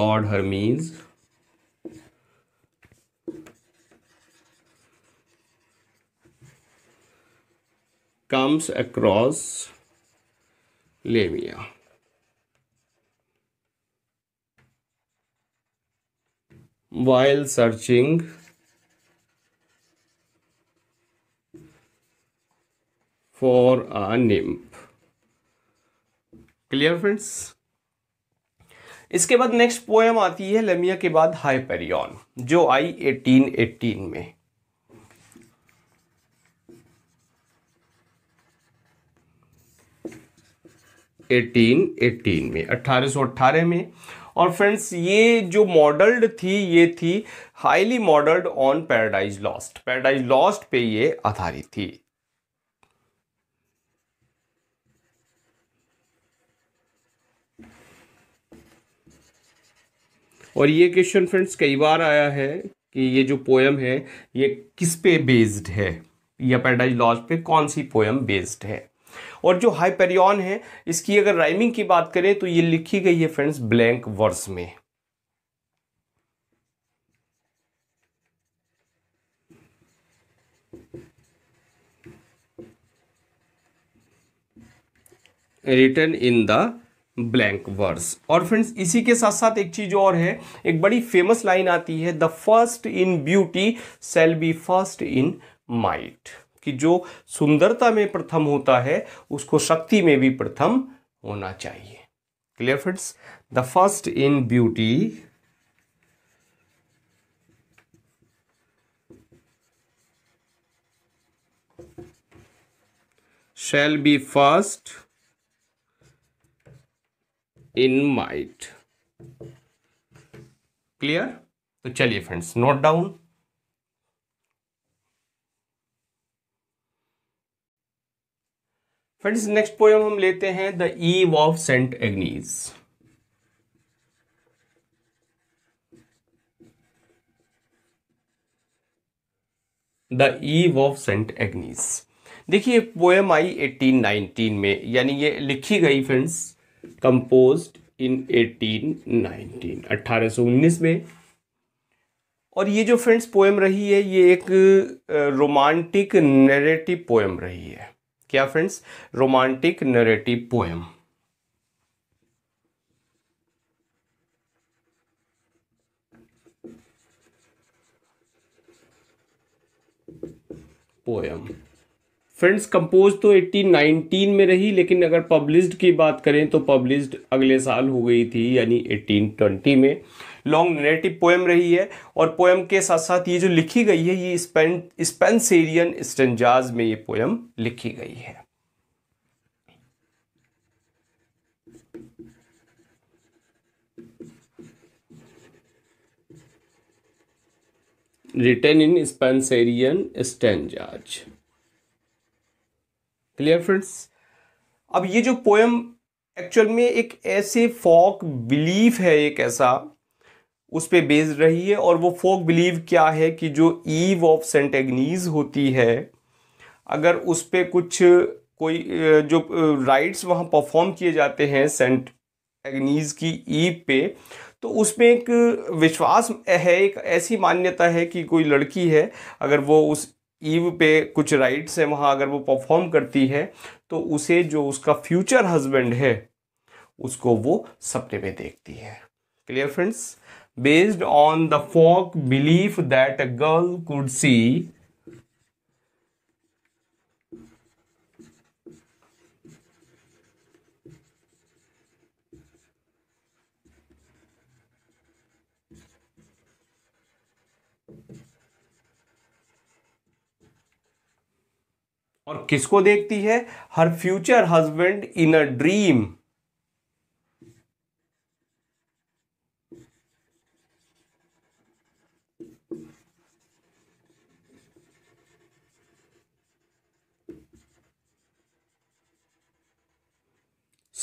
god Hermes comes across Lemia. while searching for a nymph clear friends इसके बाद नेक्स्ट पोएम आती है लेमिया के बाद हाइपेरियन जो आई 1818 में एटीन एटीन में अट्ठारह सौ अट्ठारह में और फ्रेंड्स ये जो मॉडल्ड थी ये थी highly modelled on Paradise Lost Paradise Lost पे ये आधारित थी और ये क्वेश्चन फ्रेंड्स कई बार आया है कि ये जो पोयम है ये किस पे बेस्ड है या पैराडाइज लॉस्ट पे कौन सी पोयम बेस्ड है और जो हाइपेरियन है इसकी अगर राइमिंग की बात करें तो ये लिखी गई है फ्रेंड्स ब्लैंक वर्स में written in the blank verse और फ्रेंड्स इसी के साथ साथ एक चीज और है एक बड़ी फेमस लाइन आती है the first in beauty shall be first in might कि जो सुंदरता में प्रथम होता है उसको शक्ति में भी प्रथम होना चाहिए clear friends the first in beauty shall be first in might clear तो चलिए friends note down friends next poem हम लेते हैं the ewe of Saint Agnes the ewe of Saint Agnes देखिए पोएम आई 1819 में यानी ये लिखी गई फ्रेंड्स कंपोज इन 1819 1819 में और ये जो फ्रेंड्स पोएम रही है ये एक रोमांटिक नेरेटिव पोएम रही है क्या friends romantic narrative poem poem friends compose तो 1819 में रही लेकिन अगर पब्लिश्ड की बात करें तो पब्लिश्ड अगले साल हो गई थी यानी 1820 में लॉन्ग नेरेटिव पोएम रही है और पोएम के साथ साथ ये जो लिखी गई है ये स्पेंसेरियन स्टेंजाज में ये पोएम लिखी गई है written in Spenserian stanzas clear friends अब ये जो पोएम एक्चुअल में एक ऐसे फॉक बिलीफ है एक ऐसा उस पर बेस्ड रही है और वो फोक बिलीव क्या है कि जो ईव ऑफ सेंट एग्नीज होती है अगर उस पर कुछ कोई जो राइट्स वहाँ परफॉर्म किए जाते हैं सेंट एग्नीज की ईव पे तो उसमें एक विश्वास है एक ऐसी मान्यता है कि कोई लड़की है अगर वो उस ईव पे कुछ राइट्स हैं वहाँ अगर वो परफॉर्म करती है तो उसे जो उसका फ्यूचर हस्बैंड है उसको वो सपने में देखती है clear friends based on the folk belief that a girl could see और किसको देखती है her future husband in a dream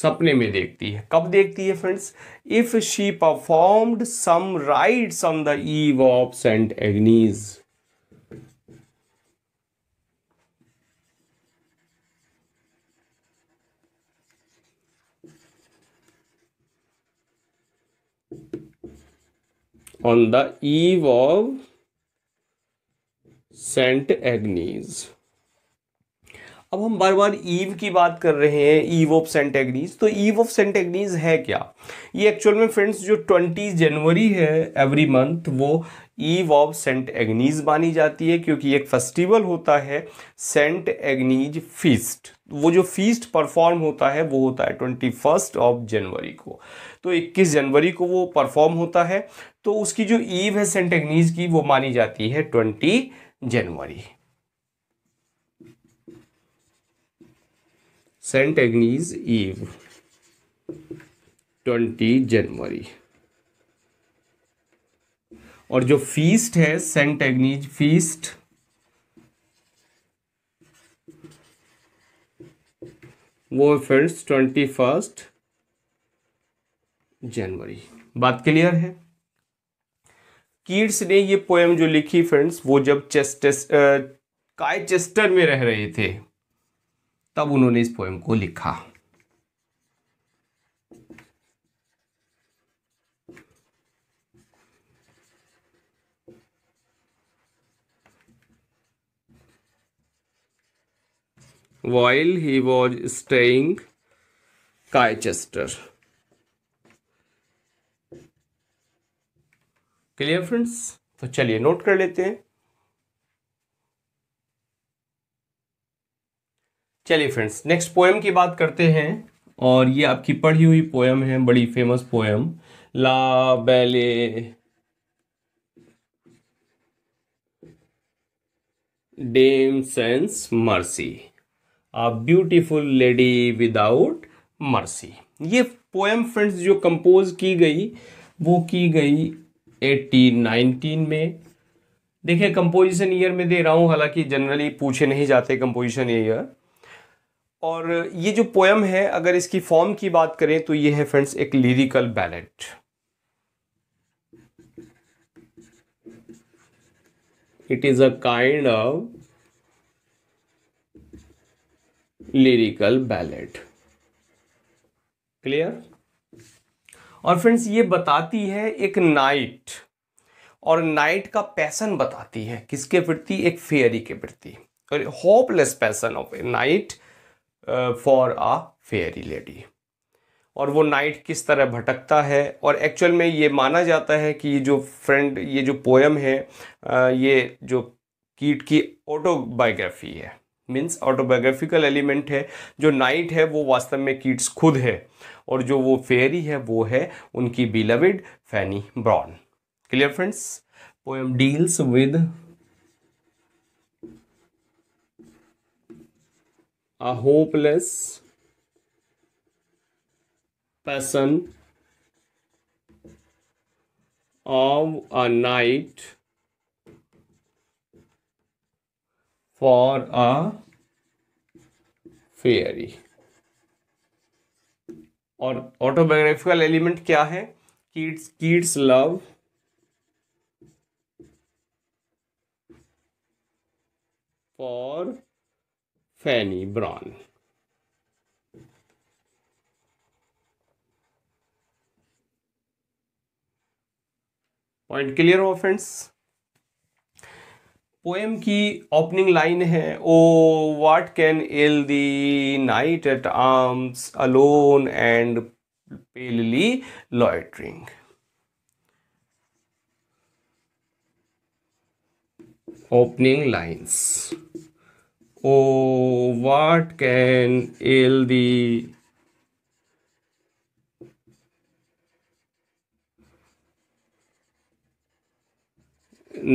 सपने में देखती है कब देखती है friends if she performed some rites on the ewe of Saint Agnes on the ewe of Saint Agnes अब हम बार बार ईव की बात कर रहे हैं ईव ऑफ सेंट एग्नीज तो ईव ऑफ सेंट एग्नीज है क्या ये एक्चुअल में फ्रेंड्स जो 20 जनवरी है एवरी मंथ वो ईव ऑफ सेंट एग्नीज मानी जाती है क्योंकि एक फेस्टिवल होता है सेंट एग्नीज फीस्ट वो जो फीस्ट परफॉर्म होता है वो होता है ट्वेंटी फर्स्ट ऑफ जनवरी को तो 21 जनवरी को वो परफॉर्म होता है तो उसकी जो ईव है सेंट एग्नीज की वो मानी जाती है twenty January Saint Agnes eve twenty January और जो फीस्ट है सेंट एग्नीज फीस्ट वो फ्रेंड्स ट्वेंटी फर्स्ट जनवरी बात क्लियर है कीड्स ने ये पोएम जो लिखी फ्रेंड्स वो जब चेस्टेस कायचेस्टर में रह रहे थे तब उन्होंने इस पोएम को लिखा while he was staying Chichester clear friends तो चलिए नोट कर लेते हैं चलिए फ्रेंड्स नेक्स्ट पोएम की बात करते हैं और ये आपकी पढ़ी हुई पोएम है बड़ी famous poem La ballet dam sans Merci a beautiful lady without mercy ये पोएम फ्रेंड्स जो कंपोज की गई वो की गई एटीन नाइनटीन में देखिए कंपोजिशन ईयर में दे रहा हूँ हालांकि जनरली पूछे नहीं जाते कंपोजिशन ईयर और ये जो पोएम है अगर इसकी फॉर्म की बात करें तो ये है फ्रेंड्स एक lyrical ballad it is a kind of lyrical ballad clear और फ्रेंड्स ये बताती है एक नाइट और नाइट का पैसन बताती है किसके प्रति एक फेयरी के प्रति और hopeless passion of a knight for a fairy lady और वो नाइट किस तरह भटकता है और एक्चुअल में ये माना जाता है कि ये जो फ्रेंड ये जो पोएम है ये जो कीट की ऑटोबायोग्राफी है मीन्स ऑटोबायोग्राफिकल एलिमेंट है जो नाइट है वो वास्तव में कीट्स खुद है और जो वो फेयरी है वो है उनकी beloved Fanny Brawne clear friends poem deals with a hopeless person of a night for a fairy और ऑटोबायोग्राफिकल एलिमेंट क्या है Keats Keats love for Fanny Braun. Point clear हो फ्रेंड्स पोएम की ओपनिंग लाइन है O what can ail thee knight at arms alone and palely loitering opening lines Oh, what can ail the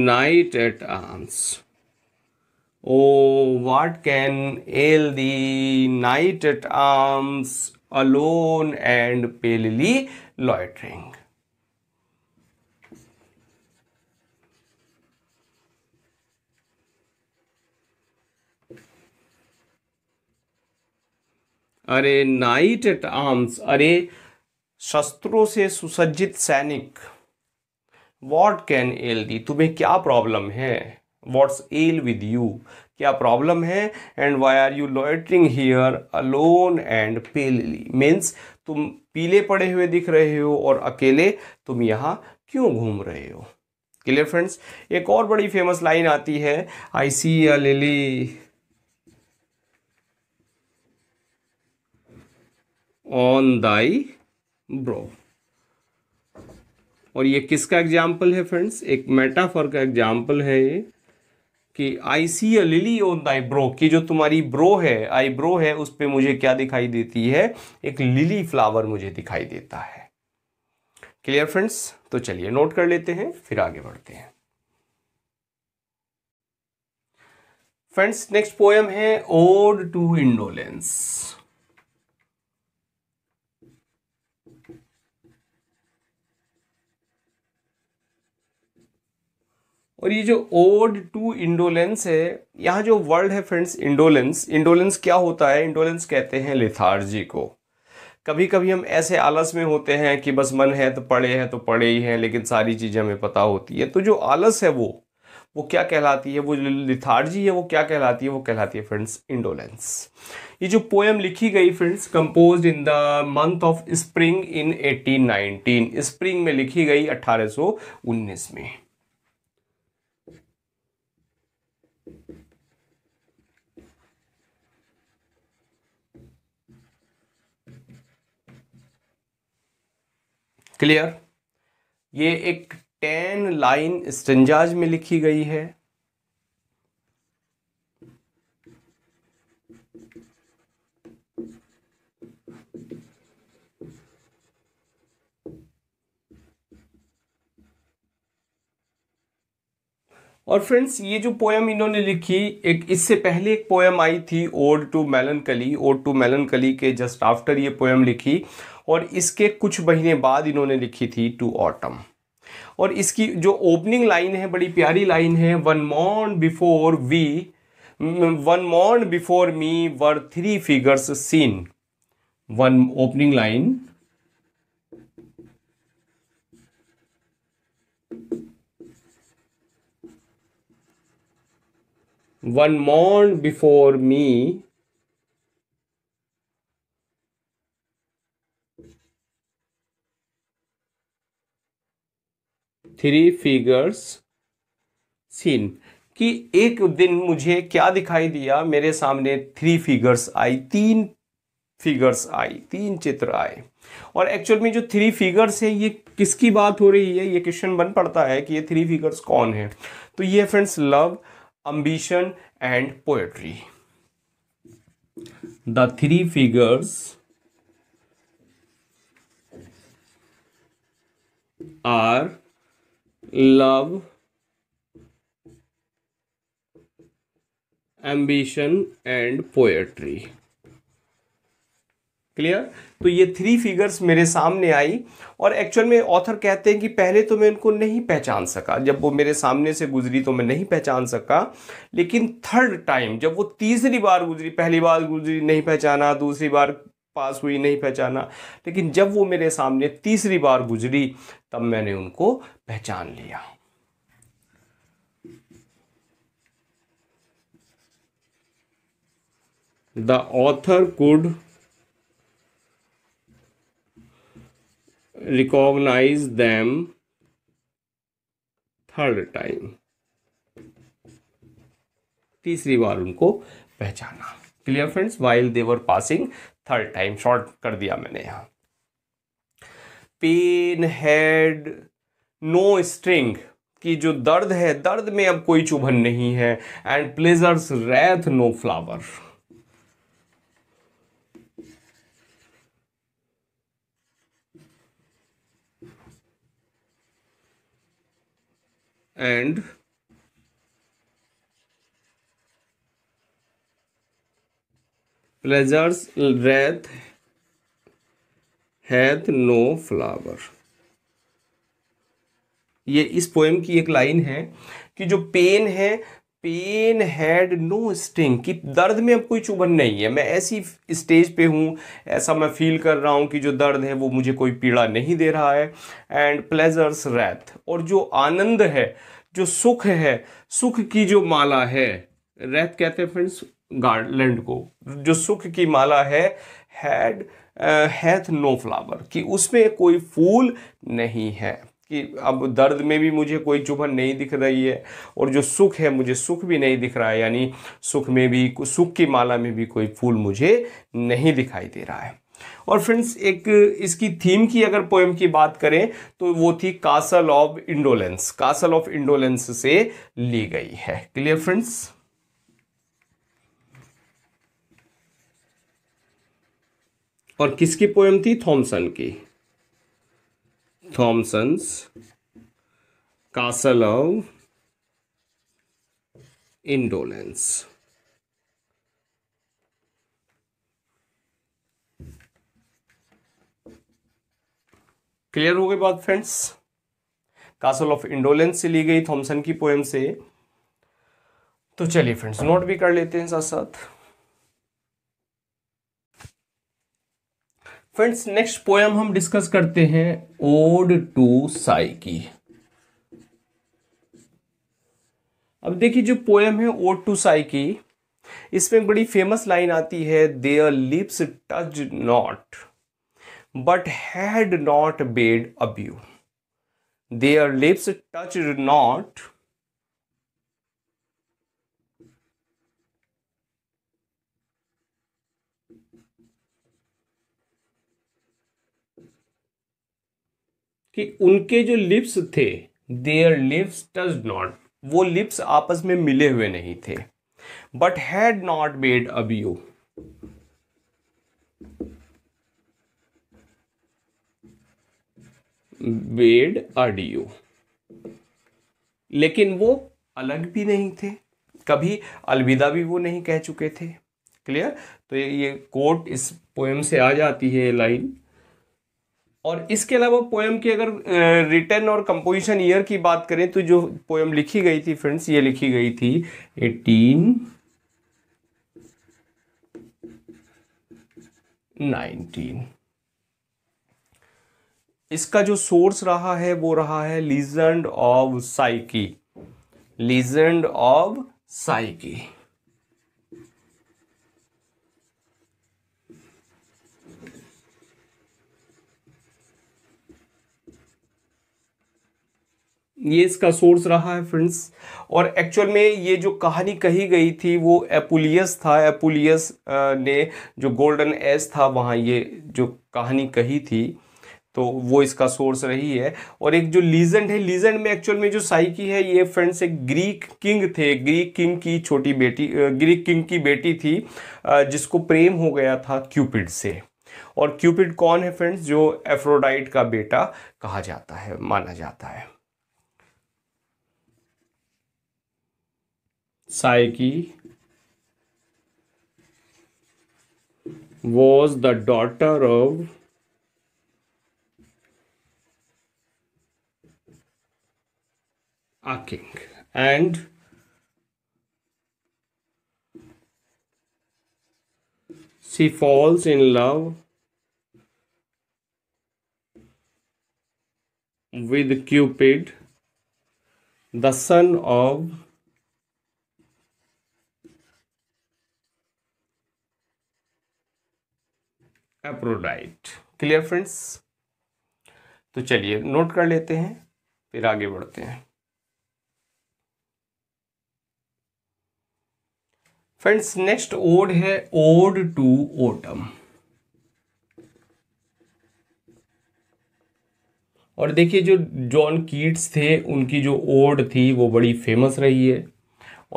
Knight at arms. Oh, what can ail the knight at arms, alone and palely loitering? अरे knight at arms अरे शस्त्रों से सुसज्जित सैनिक what can ail दी तुम्हें क्या problem है what's ail with you क्या प्रॉब्लम है and why are you loitering here alone and palely means तुम पीले पड़े हुए दिख रहे हो और अकेले तुम यहाँ क्यों घूम रहे हो क्लियर फ्रेंड्स एक और बड़ी फेमस लाइन आती है I see a lily on thy brow और ये किसका एग्जाम्पल है फ्रेंड्स एक मेटाफर का एग्जाम्पल है ये कि I see a lily on thy brow की जो तुम्हारी ब्रो है आई ब्रो है उस पर मुझे क्या दिखाई देती है एक लिली फ्लावर मुझे दिखाई देता है क्लियर फ्रेंड्स तो चलिए नोट कर लेते हैं फिर आगे बढ़ते हैं फ्रेंड्स नेक्स्ट पोएम है ओड टू इंडोलेंस और ये जो ओड टू इंडोलेंस है यहाँ जो वर्ड है फ्रेंड्स इंडोलेंस इंडोलेंस क्या होता है इंडोलेंस कहते हैं लिथार्जी को कभी कभी हम ऐसे आलस में होते हैं कि बस मन है तो पढ़े हैं तो पढ़े ही हैं लेकिन सारी चीज़ें हमें पता होती है तो जो आलस है वो वो क्या कहलाती है वो जो लिथार्जी है वो क्या कहलाती है वो कहलाती है फ्रेंड्स इंडोलेंस ये जो पोएम लिखी गई friends compose in the month of spring in 1819 spring में लिखी गई 1819 में क्लियर ये एक टेन लाइन स्टंजाज में लिखी गई है और फ्रेंड्स ये जो पोयम इन्होंने लिखी एक इससे पहले एक पोयम आई थी ode to melancholy ode to melancholy के जस्ट आफ्टर ये पोयम लिखी और इसके कुछ महीने बाद इन्होंने लिखी थी टू ऑटम और इसकी जो ओपनिंग लाइन है बड़ी प्यारी लाइन है one morn before we one morn before me were three figures seen one opening line one morn before me three figures seen कि एक दिन मुझे क्या दिखाई दिया मेरे सामने थ्री फिगर्स आई तीन फिगर्स आई तीन चित्र आए और एक्चुअल में जो थ्री फिगर्स है ये किसकी बात हो रही है ये क्वेश्चन बन पड़ता है कि ये थ्री फिगर्स कौन है तो ये friends love ambition and poetry the three figures are love ambition and poetry clear तो ये थ्री फिगर्स मेरे सामने आई और एक्चुअल में ऑथर कहते हैं कि पहले तो मैं उनको नहीं पहचान सका जब वो मेरे सामने से गुजरी तो मैं नहीं पहचान सका लेकिन थर्ड टाइम जब वो तीसरी बार गुजरी पहली बार गुजरी नहीं पहचाना दूसरी बार पास हुई नहीं पहचाना लेकिन जब वो मेरे सामने तीसरी बार गुजरी तब मैंने उनको पहचान लिया the author could recognize them third time तीसरी बार उनको पहचाना clear friends while they were passing third time short कर दिया मैंने यहां पेन हेड नो स्ट्रिंग कि जो दर्द है दर्द में अब कोई चुभन नहीं है and pleasures wreath no flower and pleasures wreath hath no flower ये इस पोएम की एक लाइन है कि जो पेन है पेन हैड नो स्टिंग कि दर्द में अब कोई चुभन नहीं है मैं ऐसी स्टेज पे हूँ ऐसा मैं फील कर रहा हूँ कि जो दर्द है वो मुझे कोई पीड़ा नहीं दे रहा है एंड प्लेजर्स रैथ और जो आनंद है जो सुख है सुख की जो माला है रैथ कहते हैं फ्रेंड्स गार्डलैंड को जो सुख की माला है हैड हैथ नो फ्लावर कि उसमें कोई फूल नहीं है कि अब दर्द में भी मुझे कोई चुभन नहीं दिख रही है और जो सुख है मुझे सुख भी नहीं दिख रहा है यानी सुख में भी सुख की माला में भी कोई फूल मुझे नहीं दिखाई दे रहा है और फ्रेंड्स एक इसकी थीम की अगर पोएम की बात करें तो वो थी castle of indolence castle of indolence से ली गई है क्लियर फ्रेंड्स और किसकी पोएम थी थॉमसन की Thomson's castle of indolence clear हो गई बात फ्रेंड्स कासल ऑफ इंडोलेंस से ली गई थॉमसन की पोएम से तो चलिए फ्रेंड्स नोट भी कर लेते हैं साथ साथ फ्रेंड्स नेक्स्ट पोयम हम डिस्कस करते हैं ओड टू साई की अब देखिए जो पोयम है ओड टू साई की इसमें बड़ी फेमस लाइन आती है their lips touch not but had not bade adieu their lips touch not कि उनके जो लिप्स थे देयर लिप्स टज नॉट वो लिप्स आपस में मिले हुए नहीं थे but had not made adieu bade adieu लेकिन वो अलग भी नहीं थे कभी अलविदा भी वो नहीं कह चुके थे क्लियर तो ये, ये कोट इस पोएम से आ जाती है लाइन और इसके अलावा पोएम की अगर रिटर्न और कंपोजिशन ईयर की बात करें तो जो पोएम लिखी गई थी फ्रेंड्स ये लिखी गई थी एटीन नाइनटीन इसका जो सोर्स रहा है वो रहा है legend of Psyche legend of Psyche ये इसका सोर्स रहा है फ्रेंड्स और एक्चुअल में ये जो कहानी कही गई थी वो एपुलियस था एपुलियस ने जो गोल्डन एस था वहाँ ये जो कहानी कही थी तो वो इसका सोर्स रही है और एक जो लीजेंड है लीजेंड में एक्चुअल में जो साइकी है ये फ्रेंड्स एक ग्रीक किंग थे ग्रीक किंग की छोटी बेटी ग्रीक किंग की बेटी थी जिसको प्रेम हो गया था क्यूपिड से और क्यूपिड कौन है फ्रेंड्स जो एफ्रोडाइट का बेटा कहा जाता है माना जाता है Psyche was the daughter of a king and she falls in love with Cupid, the son of Aphrodite clear friends तो चलिए नोट कर लेते हैं फिर आगे बढ़ते हैं फ्रेंड्स नेक्स्ट ओड है ओड टू ओटम और देखिए जो जॉन कीट्स थे उनकी जो ओड थी वो बड़ी फेमस रही है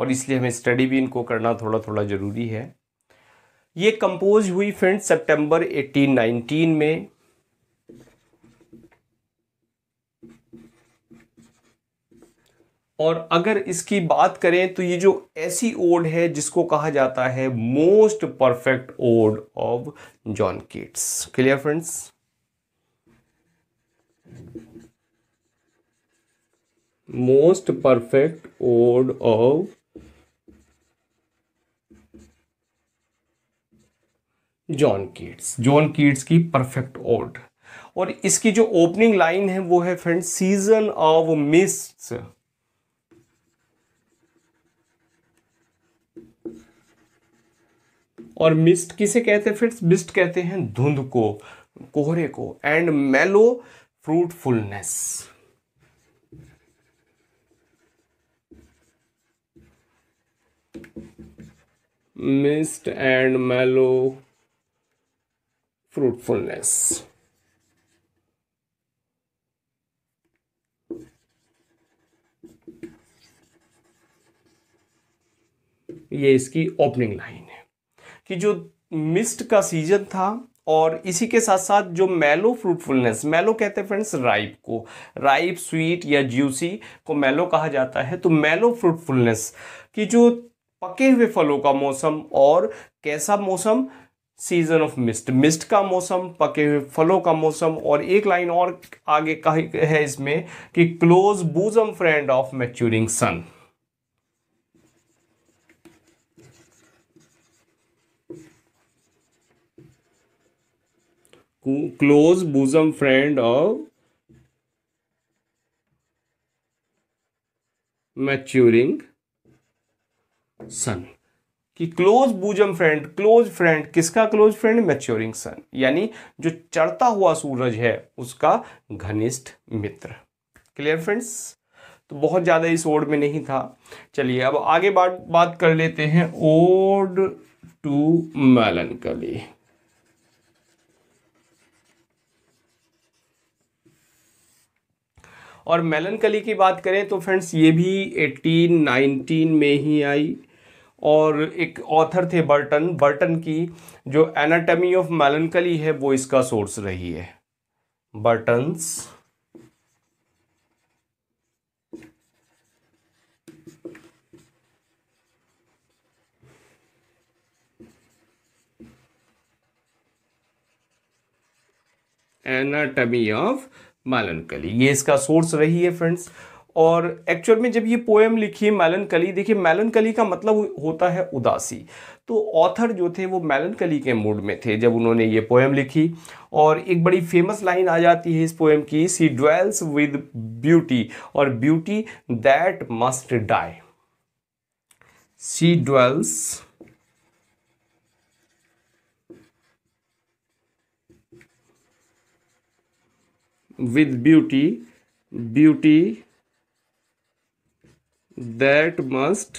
और इसलिए हमें स्टडी भी इनको करना थोड़ा थोड़ा ज़रूरी है ये कंपोज हुई फ्रेंड्स सितंबर 1819 में और अगर इसकी बात करें तो ये जो ऐसी ओड है जिसको कहा जाता है most perfect ode of John Keats clear friends most perfect ode of John Keats John Keats की परफेक्ट ओड और इसकी जो ओपनिंग लाइन है वो है फ्रेंड सीजन ऑफ मिस्ट और मिस्ट किसे कहते हैं फ्रेंड्स मिस्ट कहते हैं धुंध को कोहरे को and mellow fruitfulness mist and mellow fruitfulness. ये इसकी ओपनिंग लाइन है कि जो मिस्ट का सीजन था और इसी के साथ साथ जो मेलो फ्रूटफुलनेस मेलो कहते हैं फ्रेंड्स राइप को राइप स्वीट या जूसी को मेलो कहा जाता है तो मेलो फ्रूटफुलनेस कि जो पके हुए फलों का मौसम और कैसा मौसम सीजन ऑफ मिस्ट मिस्ट का मौसम पके हुए फलों का मौसम और एक लाइन और आगे का है इसमें कि close bosom friend of maturing sun close bosom friend of maturing sun कि close bosom friend close friend किसका क्लोज फ्रेंड मैच्योरिंग सन यानी जो चढ़ता हुआ सूरज है उसका घनिष्ठ मित्र क्लियर फ्रेंड्स तो बहुत ज़्यादा इस ओड में नहीं था चलिए अब आगे बात बात कर लेते हैं ओड टू कली और कली की बात करें तो फ्रेंड्स ये भी 1819 में ही आई और एक ऑथर थे बर्टन बर्टन की जो एनाटमी ऑफ मेलनकली है वो इसका सोर्स रही है बर्टन्स एनाटमी ऑफ मेलनकली ये इसका सोर्स रही है फ्रेंड्स और एक्चुअल में जब ये पोएम लिखी मैलन कली देखिए कली का मतलब होता है उदासी तो ऑथर जो थे वो मैलन कली के मूड में थे जब उन्होंने ये पोएम लिखी और एक बड़ी फेमस लाइन आ जाती है इस पोएम की सी ड्वेल्स विद ब्यूटी और beauty that must die she dwells with beauty beauty that must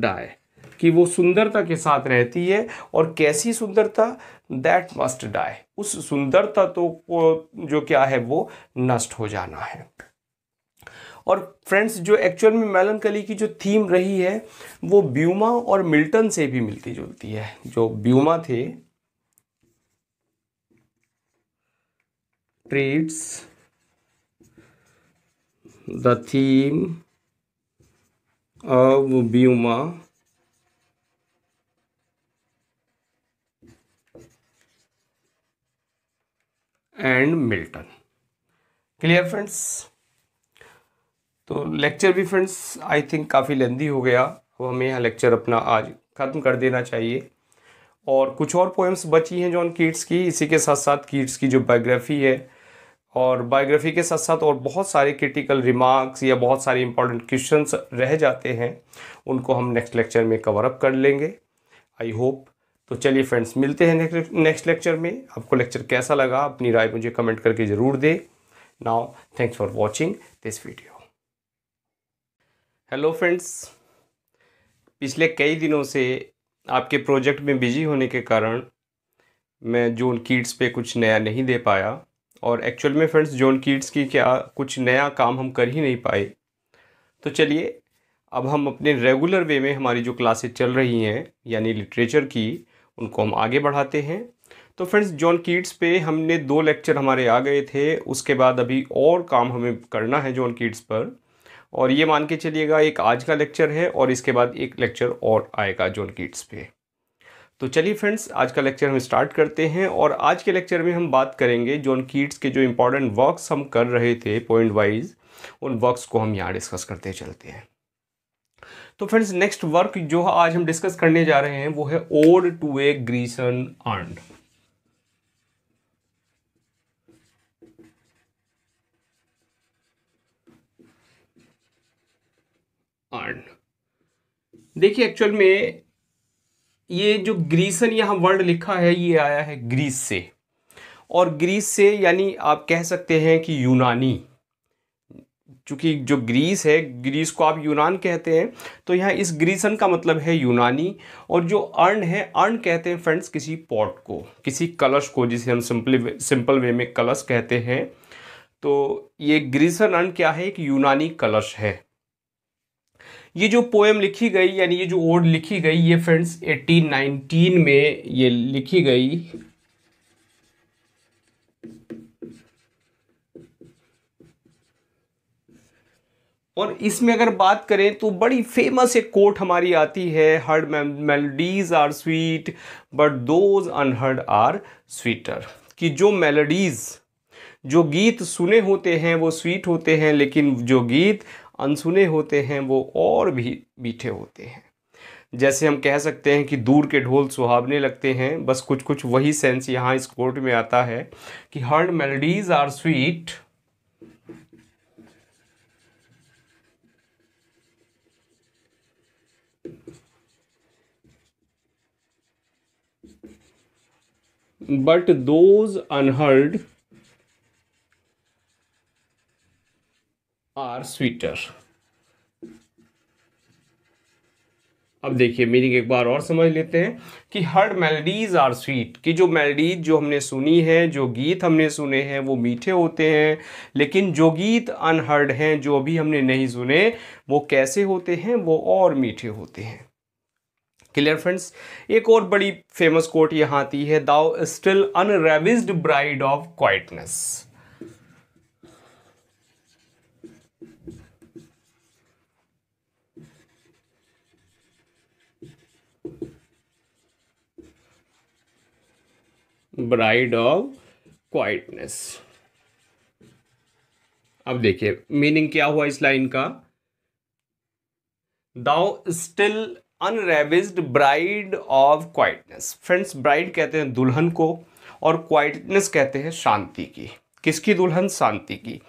die कि वो सुंदरता के साथ रहती है और कैसी सुंदरता दैट मस्ट डाय उस सुंदरता तो को जो क्या है वो नष्ट हो जाना है और फ्रेंड्स जो एक्चुअल में मेलनकली की जो थीम रही है वो ब्यूमा और मिल्टन से भी मिलती जुलती है जो ब्यूमा थे treats the theme of Buma and Milton. Clear friends तो लेक्चर भी फ्रेंड्स आई थिंक काफ़ी लेंदी हो गया अब हमें यहाँ लेक्चर अपना आज ख़त्म कर देना चाहिए और कुछ और पोएम्स बची हैं जॉन कीट्स की इसी के साथ साथ कीट्स की जो बायोग्राफी है और बायोग्राफी के साथ साथ और बहुत सारे क्रिटिकल रिमार्क्स या बहुत सारे इंपॉर्टेंट क्वेश्चंस रह जाते हैं उनको हम नेक्स्ट लेक्चर में कवर अप कर लेंगे आई होप तो चलिए फ्रेंड्स मिलते हैं नेक्स्ट लेक्चर में आपको लेक्चर कैसा लगा अपनी राय मुझे कमेंट करके ज़रूर दें now thanks for watching this video hello friends पिछले कई दिनों से आपके प्रोजेक्ट में बिजी होने के कारण मैं जून किड्स पे कुछ नया नहीं दे पाया और एक्चुअल में फ्रेंड्स जॉन कीट्स की क्या कुछ नया काम हम कर ही नहीं पाए तो चलिए अब हम अपने रेगुलर वे में हमारी जो क्लासेस चल रही हैं यानी लिटरेचर की उनको हम आगे बढ़ाते हैं तो फ्रेंड्स जॉन कीट्स पे हमने दो लेक्चर हमारे आ गए थे उसके बाद अभी और काम हमें करना है जॉन कीट्स पर और ये मान के चलिएगा एक आज का लेक्चर है और इसके बाद एक लेक्चर और आएगा जॉन कीट्स पे तो चलिए फ्रेंड्स आज का लेक्चर हम स्टार्ट करते हैं और आज के लेक्चर में हम बात करेंगे जॉन कीट्स के जो इम्पोर्टेंट वर्क्स हम कर रहे थे पॉइंट वाइज उन वर्क्स को हम यहाँ डिस्कस करते चलते हैं तो फ्रेंड्स नेक्स्ट वर्क जो आज हम डिस्कस करने जा रहे हैं वो है ode to a Grecian and and देखिए एक्चुअल में ये जो ग्रीसन यहाँ वर्ड लिखा है ये आया है ग्रीस से और ग्रीस से यानी आप कह सकते हैं कि यूनानी चूँकि जो ग्रीस है ग्रीस को आप यूनान कहते हैं तो यहाँ इस ग्रीसन का मतलब है यूनानी और जो अर्न है अर्न कहते हैं फ्रेंड्स किसी पॉट को किसी कलश को जिसे हम सिंपली सिंपल वे में कलश कहते हैं तो ये ग्रीसन अर्न क्या है एक यूनानी कलश है ये जो पोएम लिखी गई यानी ये जो ओड लिखी गई ये फ्रेंड्स 1819 में ये लिखी गई और इसमें अगर बात करें तो बड़ी फेमस एक कोट हमारी आती है heard melodies are sweet but those unheard are sweeter कि जो मेलोडीज़ जो गीत सुने होते हैं वो स्वीट होते हैं लेकिन जो गीत अनसुने होते हैं वो और भी मीठे होते हैं जैसे हम कह सकते हैं कि दूर के ढोल सुहावने लगते हैं बस कुछ कुछ वही सेंस यहाँ इस कोर्ट में आता है कि heard melodies are sweet but those unheard are sweeter अब देखिए मीनिंग एक बार और समझ लेते हैं कि हर्ड मेलोडीज आर स्वीट कि जो मेलोडीज जो हमने सुनी है जो गीत हमने सुने हैं वो मीठे होते हैं लेकिन जो गीत अनहर्ड हैं जो अभी हमने नहीं सुने वो कैसे होते हैं वो और मीठे होते हैं क्लियर फ्रेंड्स एक और बड़ी फेमस कोट यहाँ आती है thou still unravished bride of quietness bride of quietness अब देखिए मीनिंग क्या हुआ इस लाइन का thou still unravished bride of quietness friends bride कहते हैं दुल्हन को और क्वाइटनेस कहते हैं शांति की किसकी दुल्हन शांति की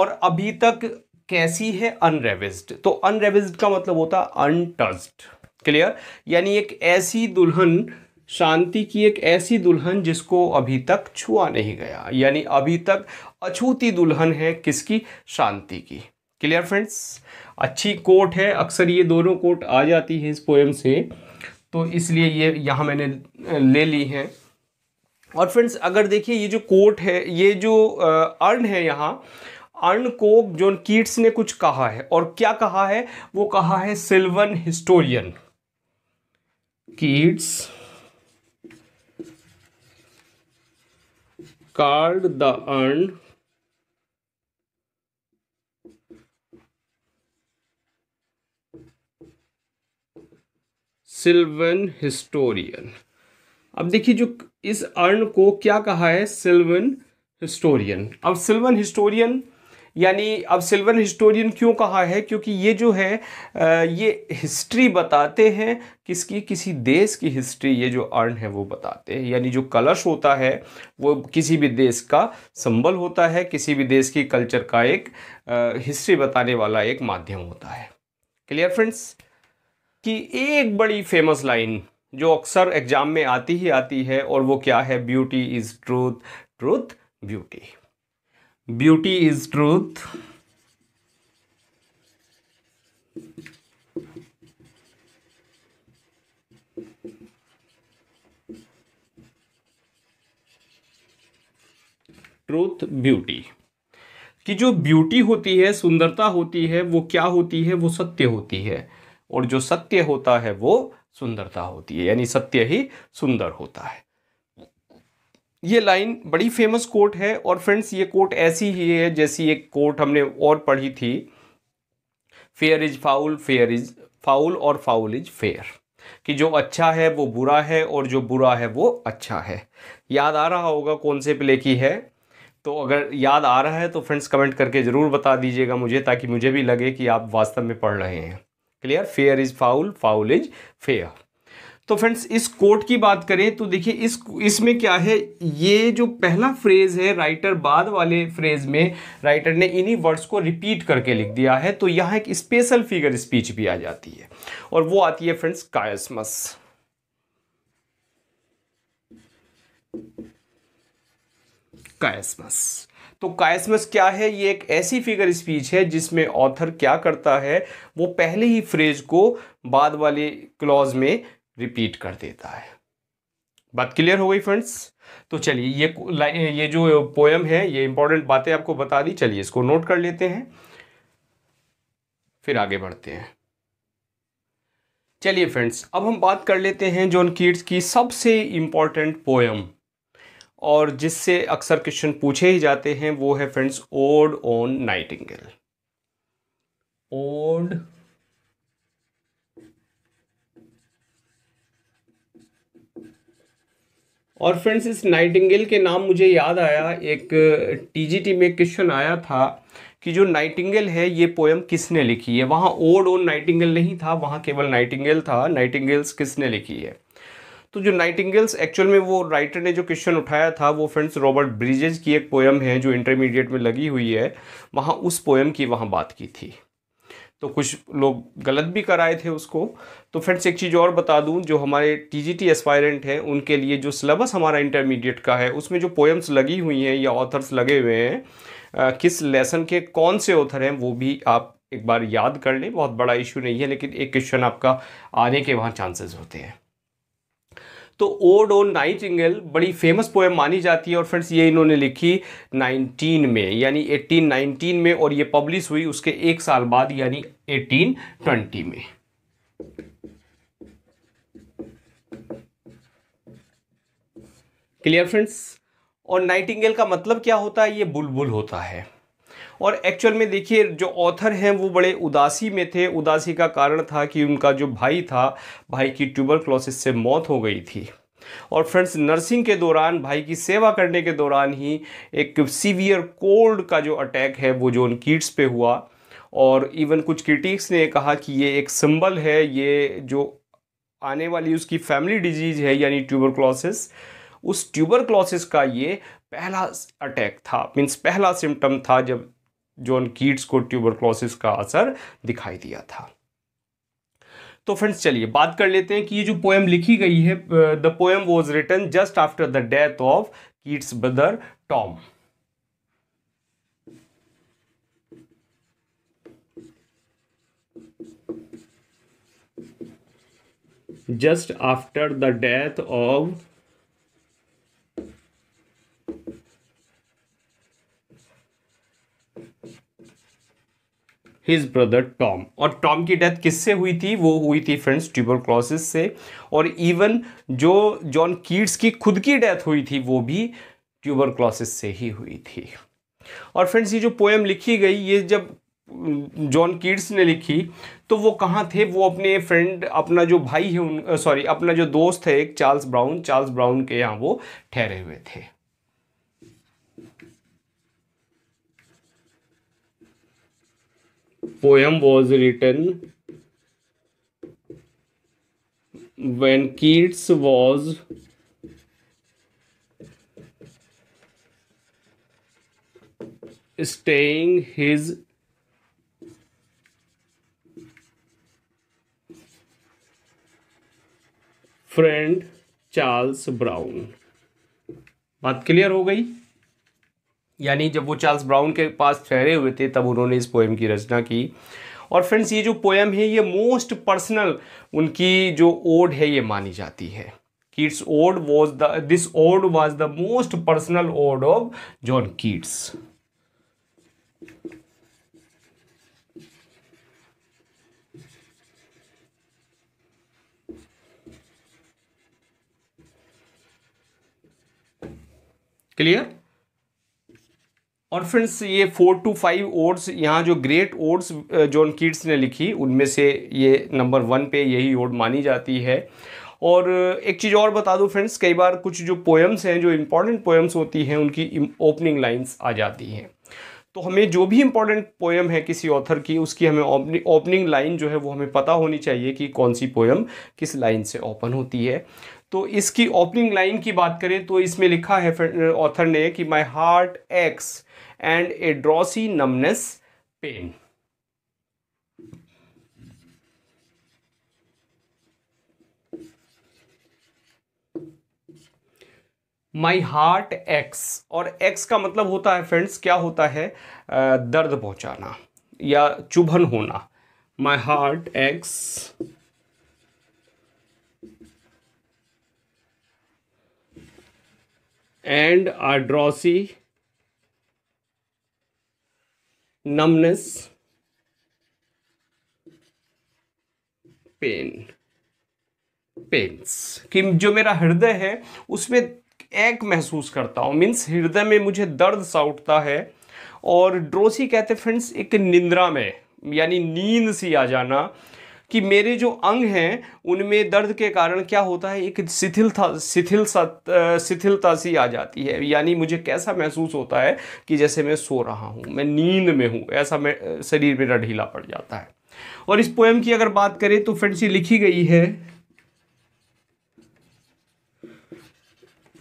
और अभी तक कैसी है अनरेविज्ड तो अनरेविज्ड का मतलब होता है अनटच्ड क्लियर यानी एक ऐसी दुल्हन शांति की एक ऐसी दुल्हन जिसको अभी तक छुआ नहीं गया यानी अभी तक अछूती दुल्हन है किसकी शांति की क्लियर फ्रेंड्स अच्छी कोट है अक्सर ये दोनों कोट आ जाती है इस पोएम से तो इसलिए ये यहाँ मैंने ले ली है और फ्रेंड्स अगर देखिए ये जो कोट है ये जो अर्न है यहाँ अर्न को जो कीट्स ने कुछ कहा है और क्या कहा है वो कहा है sylvan historian Keats called the urn sylvan historian अब देखिए जो इस अर्न को क्या कहा है सिल्वन हिस्टोरियन अब सिल्वन हिस्टोरियन यानी अब सिल्वर हिस्टोरियन क्यों कहा है क्योंकि ये जो है ये हिस्ट्री बताते हैं किसकी किसी देश की हिस्ट्री ये जो अर्न है वो बताते हैं यानी जो कलश होता है वो किसी भी देश का संबल होता है किसी भी देश की कल्चर का एक हिस्ट्री बताने वाला एक माध्यम होता है क्लियर फ्रेंड्स कि एक बड़ी फेमस लाइन जो अक्सर एग्जाम में आती ही आती है और वो क्या है beauty is truth truth beauty beauty is truth truth beauty कि जो ब्यूटी होती है सुंदरता होती है वो क्या होती है वो सत्य होती है और जो सत्य होता है वो सुंदरता होती है यानी सत्य ही सुंदर होता है ये लाइन बड़ी फेमस कोट है और फ्रेंड्स ये कोट ऐसी ही है जैसी एक कोट हमने और पढ़ी थी fair is foul fair is foul और फाउल इज फेयर कि जो अच्छा है वो बुरा है और जो बुरा है वो अच्छा है याद आ रहा होगा कौन से प्ले की है तो अगर याद आ रहा है तो फ्रेंड्स कमेंट करके ज़रूर बता दीजिएगा मुझे ताकि मुझे भी लगे कि आप वास्तव में पढ़ रहे हैं clear fair is foul foul is fair तो फ्रेंड्स इस कोट की बात करें तो देखिए इस इसमें क्या है ये जो पहला फ्रेज है राइटर बाद वाले फ्रेज में राइटर ने इन्हीं वर्ड्स को रिपीट करके लिख दिया है तो यहाँ एक स्पेशल फिगर स्पीच भी आ जाती है और वो आती है फ्रेंड्स कायसमस कायसमस तो कायसमस क्या है ये एक ऐसी फिगर स्पीच है जिसमें ऑथर क्या करता है वो पहले ही फ्रेज को बाद वाले क्लॉज में रिपीट कर देता है बात क्लियर हो गई फ्रेंड्स तो चलिए ये ये जो पोएम है ये इंपॉर्टेंट बातें आपको बता दी चलिए इसको नोट कर लेते हैं फिर आगे बढ़ते हैं चलिए फ्रेंड्स अब हम बात कर लेते हैं जॉन कीट्स की सबसे इंपॉर्टेंट पोयम और जिससे अक्सर क्वेश्चन पूछे ही जाते हैं वो है friends ode on nightingale ode और फ्रेंड्स इस नाइटिंगेल के नाम मुझे याद आया एक टीजीटी में क्वेश्चन आया था कि जो नाइटिंगेल है ये पोएम किसने लिखी है वहाँ ओड ओन नाइटिंगेल नहीं था वहाँ केवल नाइटिंगेल था नाइटिंगेल्स किसने लिखी है तो जो नाइटिंगेल्स एक्चुअल में वो राइटर ने जो क्वेश्चन उठाया था वो फ्रेंड्स रॉबर्ट ब्रिजेज की एक पोएम है जो इंटरमीडिएट में लगी हुई है वहाँ उस पोएम की वहाँ बात की थी तो कुछ लोग गलत भी कराए थे उसको तो फ्रेंड्स एक चीज़ और बता दूं जो हमारे टी जी टी एस्पायरेंट हैं उनके लिए जो सिलेबस हमारा इंटरमीडिएट का है उसमें जो पोएम्स लगी हुई हैं या ऑथर्स लगे हुए हैं किस लेसन के कौन से ऑथर हैं वो भी आप एक बार याद कर लें बहुत बड़ा इशू नहीं है लेकिन एक क्वेश्चन आपका आने के वहाँ चांसेस होते हैं तो ओड नाइट इंगल बड़ी फेमस पोएम मानी जाती है और फ्रेंड्स ये इन्होंने लिखी 19 में यानी 1819 में और ये पब्लिश हुई उसके एक साल बाद यानी 1820 में क्लियर फ्रेंड्स और नाइटिंगेल का मतलब क्या होता है ये बुलबुल होता है और एक्चुअल में देखिए जो ऑथर हैं वो बड़े उदासी में थे उदासी का कारण था कि उनका जो भाई था भाई की ट्यूबर से मौत हो गई थी और फ्रेंड्स नर्सिंग के दौरान भाई की सेवा करने के दौरान ही एक सीवियर कोल्ड का जो अटैक है वो जो उन किड्स पे हुआ और इवन कुछ क्रिटिक्स ने कहा कि ये एक सिंबल है ये जो आने वाली उसकी फैमिली डिजीज़ है यानी ट्यूबर क्लॉसिस उस ट्यूबर क्लॉसिस का ये पहला अटैक था मीन्स पहला सिम्टम था जब जॉन कीट्स को ट्यूबरक्लोसिस का असर दिखाई दिया था तो फ्रेंड्स चलिए बात कर लेते हैं कि ये जो पोएम लिखी गई है the poem was written just after the death of Keats brother Tom just after the death of his brother Tom और टॉम की डेथ किससे हुई थी वो हुई थी फ्रेंड्स ट्यूबरक्लोसिस से और इवन जो जॉन कीट्स की खुद की डेथ हुई थी वो भी ट्यूबरक्लोसिस से ही हुई थी और फ्रेंड्स ये जो पोएम लिखी गई ये जब जॉन कीट्स ने लिखी तो वो कहाँ थे वो अपने फ्रेंड अपना जो भाई है उन सॉरी अपना जो दोस्त है एक चार्ल्स ब्राउन चार्ल्स ब्राउन के यहाँ वो ठहरे हुए थे poem was written when Keats was staying his friend Charles Brown बात क्लियर हो गई यानी जब वो चार्ल्स ब्राउन के पास ठहरे हुए थे तब उन्होंने इस पोएम की रचना की और फ्रेंड्स ये जो पोएम है ये मोस्ट पर्सनल उनकी जो ओड है ये मानी जाती है Keats ode was the this ode was the most personal ode of John Keats clear और फ्रेंड्स ये फोर टू फाइव ओड्स यहाँ जो ग्रेट ओड्स जॉन किड्स ने लिखी उनमें से ये नंबर वन पे यही ओड मानी जाती है और एक चीज़ और बता दूँ फ्रेंड्स कई बार कुछ जो पोएम्स हैं जो इम्पॉर्टेंट पोएम्स होती हैं उनकी ओपनिंग लाइंस आ जाती हैं तो हमें जो भी इम्पोर्टेंट पोएम है किसी ऑथर की उसकी हमें ओपनिंग लाइन जो है वो हमें पता होनी चाहिए कि कौन सी पोएम किस लाइन से ओपन होती है तो इसकी ओपनिंग लाइन की बात करें तो इसमें लिखा है ऑथर ने कि my heart aches and a drowsy numbness pains my heart aches और एक्स का मतलब होता है फ्रेंड्स क्या होता है आ, दर्द पहुंचाना या चुभन होना my heart aches and a drowsy numbness pain pains कि जो मेरा हृदय है उसमें एक महसूस करता हूं मीन्स हृदय में मुझे दर्द सा उठता है और ड्रोसी कहते फ्रेंड्स एक निंद्रा में यानी नींद सी आ जाना कि मेरे जो अंग हैं उनमें दर्द के कारण क्या होता है एक शिथिलता शिथिल शिथिलता सी आ जाती है यानी मुझे कैसा महसूस होता है कि जैसे मैं सो रहा हूँ मैं नींद में हूँ ऐसा मैं शरीर मेरा ढीला पड़ जाता है और इस पोएम की अगर बात करें तो फ्रेंड्स ये लिखी गई है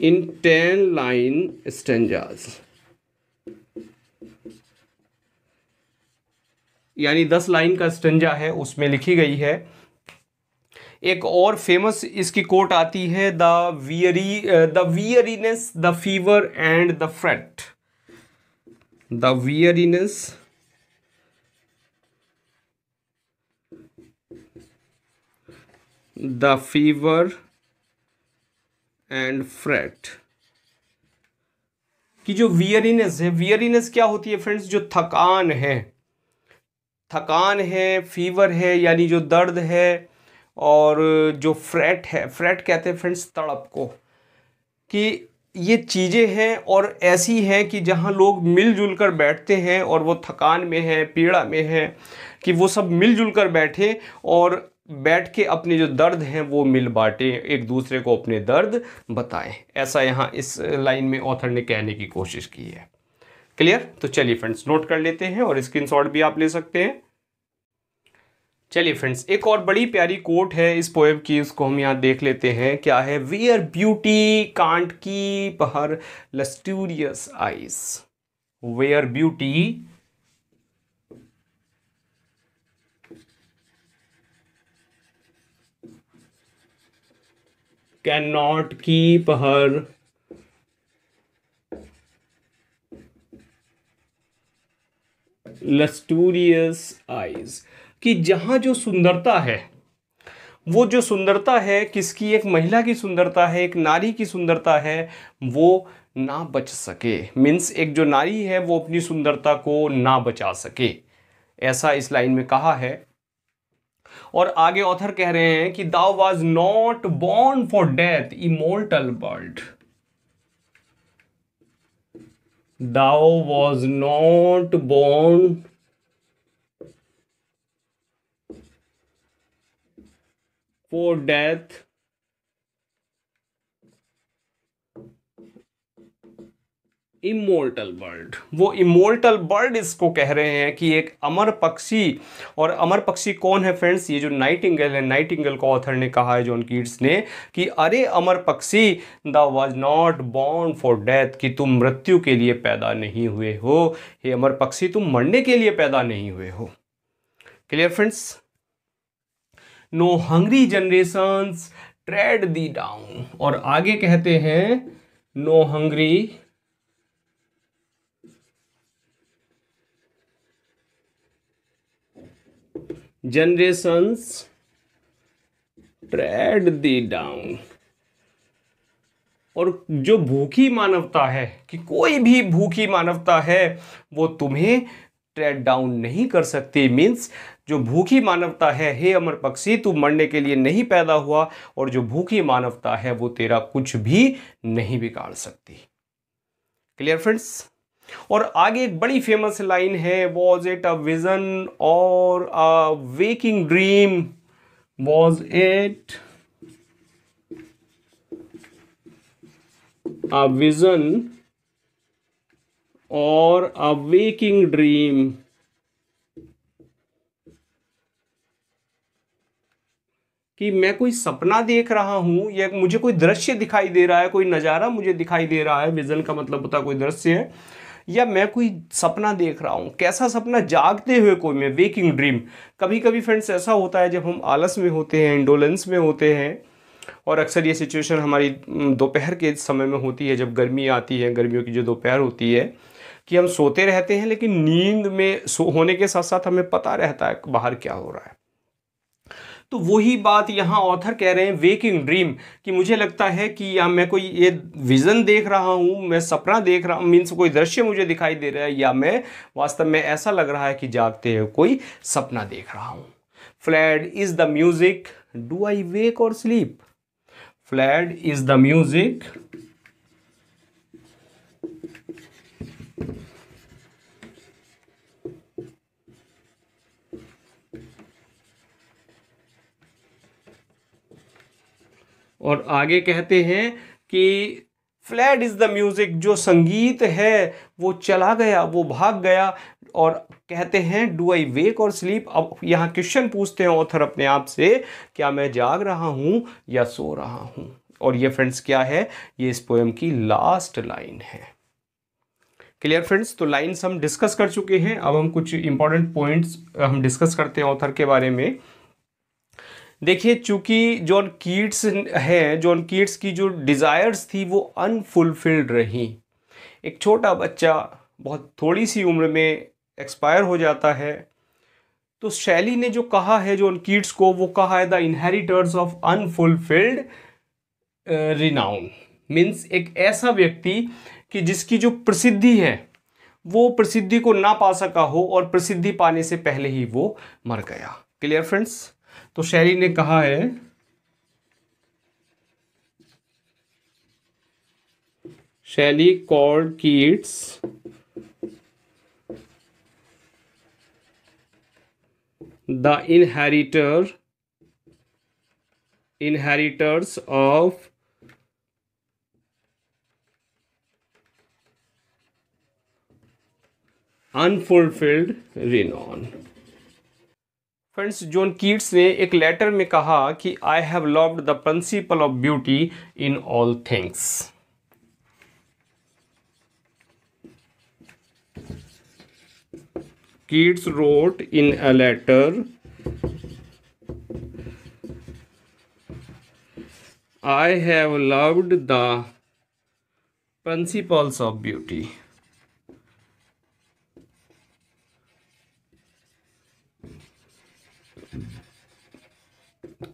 इन टेन लाइन स्टेंजाज यानी दस लाइन का स्टंजा है उसमें लिखी गई है एक और फेमस इसकी कोट आती है the weary the weariness the fever and the fret the weariness the fever and fret की जो वियरीनेस है वियरीनेस क्या होती है फ्रेंड्स जो थकान है थकान है फीवर है यानी जो दर्द है और जो फ्रैट है फ्रैट कहते हैं फ्रेंड्स तड़प को कि ये चीज़ें हैं और ऐसी हैं कि जहाँ लोग मिलजुल कर बैठते हैं और वो थकान में है पीड़ा में है कि वो सब मिलजुल कर बैठे और बैठ के अपने जो दर्द हैं वो मिल बाँटें एक दूसरे को अपने दर्द बताएं ऐसा यहाँ इस लाइन में ऑथर ने कहने की कोशिश की है क्लियर तो चलिए फ्रेंड्स नोट कर लेते हैं और स्क्रीनशॉट भी आप ले सकते हैं चलिए फ्रेंड्स एक और बड़ी प्यारी कोट है इस पोएम की उसको हम यहाँ देख लेते हैं क्या है are beauty can't keep her lustrous eyes where beauty can not keep her lustrous eyes कि जहाँ जो सुंदरता है वो जो सुंदरता है किसकी एक महिला की सुंदरता है एक नारी की सुंदरता है वो ना बच सके मीन्स एक जो नारी है वो अपनी सुंदरता को ना बचा सके ऐसा इस लाइन में कहा है और आगे ऑथर कह रहे हैं कि thou was not born for death immortal world thou was not born for death immortal bird वो इमोर्टल बर्ड इसको कह रहे हैं कि एक अमर पक्षी और अमर पक्षी कौन है फ्रेंड्स ये जो नाइट इंगल है नाइट इंगल को ऑथर ने कहा है जॉन कीट्स ने कि अरे अमर पक्षी thou was not born for death कि तुम मृत्यु के लिए पैदा नहीं हुए हो हे अमर पक्षी तुम मरने के लिए पैदा नहीं हुए हो clear friends no hungry generation tread thee down और आगे कहते हैं no hungry generations tread thee down और जो भूखी मानवता है कि कोई भी भूखी मानवता है वो तुम्हें ट्रेड डाउन नहीं कर सकती मीन्स जो भूखी मानवता है हे अमर पक्षी तू मरने के लिए नहीं पैदा हुआ और जो भूखी मानवता है वो तेरा कुछ भी नहीं बिगाड़ सकती क्लियर फ्रेंड्स और आगे एक बड़ी फेमस लाइन है was it a vision or a waking dream was it a vision or a waking dream कि मैं कोई सपना देख रहा हूं या मुझे कोई दृश्य दिखाई दे रहा है कोई नज़ारा मुझे दिखाई दे रहा है विजन का मतलब होता है कोई दृश्य है या मैं कोई सपना देख रहा हूँ कैसा सपना जागते हुए कोई मैं वेकिंग ड्रीम कभी कभी फ्रेंड्स ऐसा होता है जब हम आलस में होते हैं इंडोलेंस में होते हैं और अक्सर ये सिचुएशन हमारी दोपहर के समय में होती है जब गर्मी आती है गर्मियों की जो दोपहर होती है कि हम सोते रहते हैं लेकिन नींद में सो होने के साथ साथ हमें पता रहता है बाहर क्या हो रहा है तो वही बात यहाँ ऑथर कह रहे हैं वेकिंग ड्रीम कि मुझे लगता है कि या मैं कोई ये विज़न देख रहा हूँ मैं सपना देख रहा हूँ मीन्स कोई दृश्य मुझे दिखाई दे रहा है या मैं वास्तव में ऐसा लग रहा है कि जागते हुए कोई सपना देख रहा हूँ fled is the music do I wake or sleep fled is the music और आगे कहते हैं कि फ्लैट इज़ द म्यूज़िक जो संगीत है वो चला गया वो भाग गया और कहते हैं do I wake or sleep अब यहाँ क्वेश्चन पूछते हैं ऑथर अपने आप से क्या मैं जाग रहा हूँ या सो रहा हूँ और ये फ्रेंड्स क्या है ये इस पोएम की लास्ट लाइन है क्लियर फ्रेंड्स तो लाइन्स हम डिस्कस कर चुके हैं अब हम कुछ इंपॉर्टेंट पॉइंट्स हम डिस्कस करते हैं ऑथर के बारे में देखिए चूंकि जॉन कीट्स हैं जॉन कीट्स की जो डिज़ायर्स थी वो अनफुलफिल्ड रही एक छोटा बच्चा बहुत थोड़ी सी उम्र में एक्सपायर हो जाता है तो शैली ने जो कहा है जॉन कीट्स को वो कहा है the inheritors of unfulfilled renown means एक ऐसा व्यक्ति कि जिसकी जो प्रसिद्धि है वो प्रसिद्धि को ना पा सका हो और प्रसिद्धि पाने से पहले ही वो मर गया क्लियर फ्रेंड्स तो शैली ने कहा है Shelley call Keats the inheritor inheritors of unfulfilled renown friends John Keats ने एक लेटर में कहा कि I have loved the principle of beauty in all things Keats wrote in a letter I have loved the principles of beauty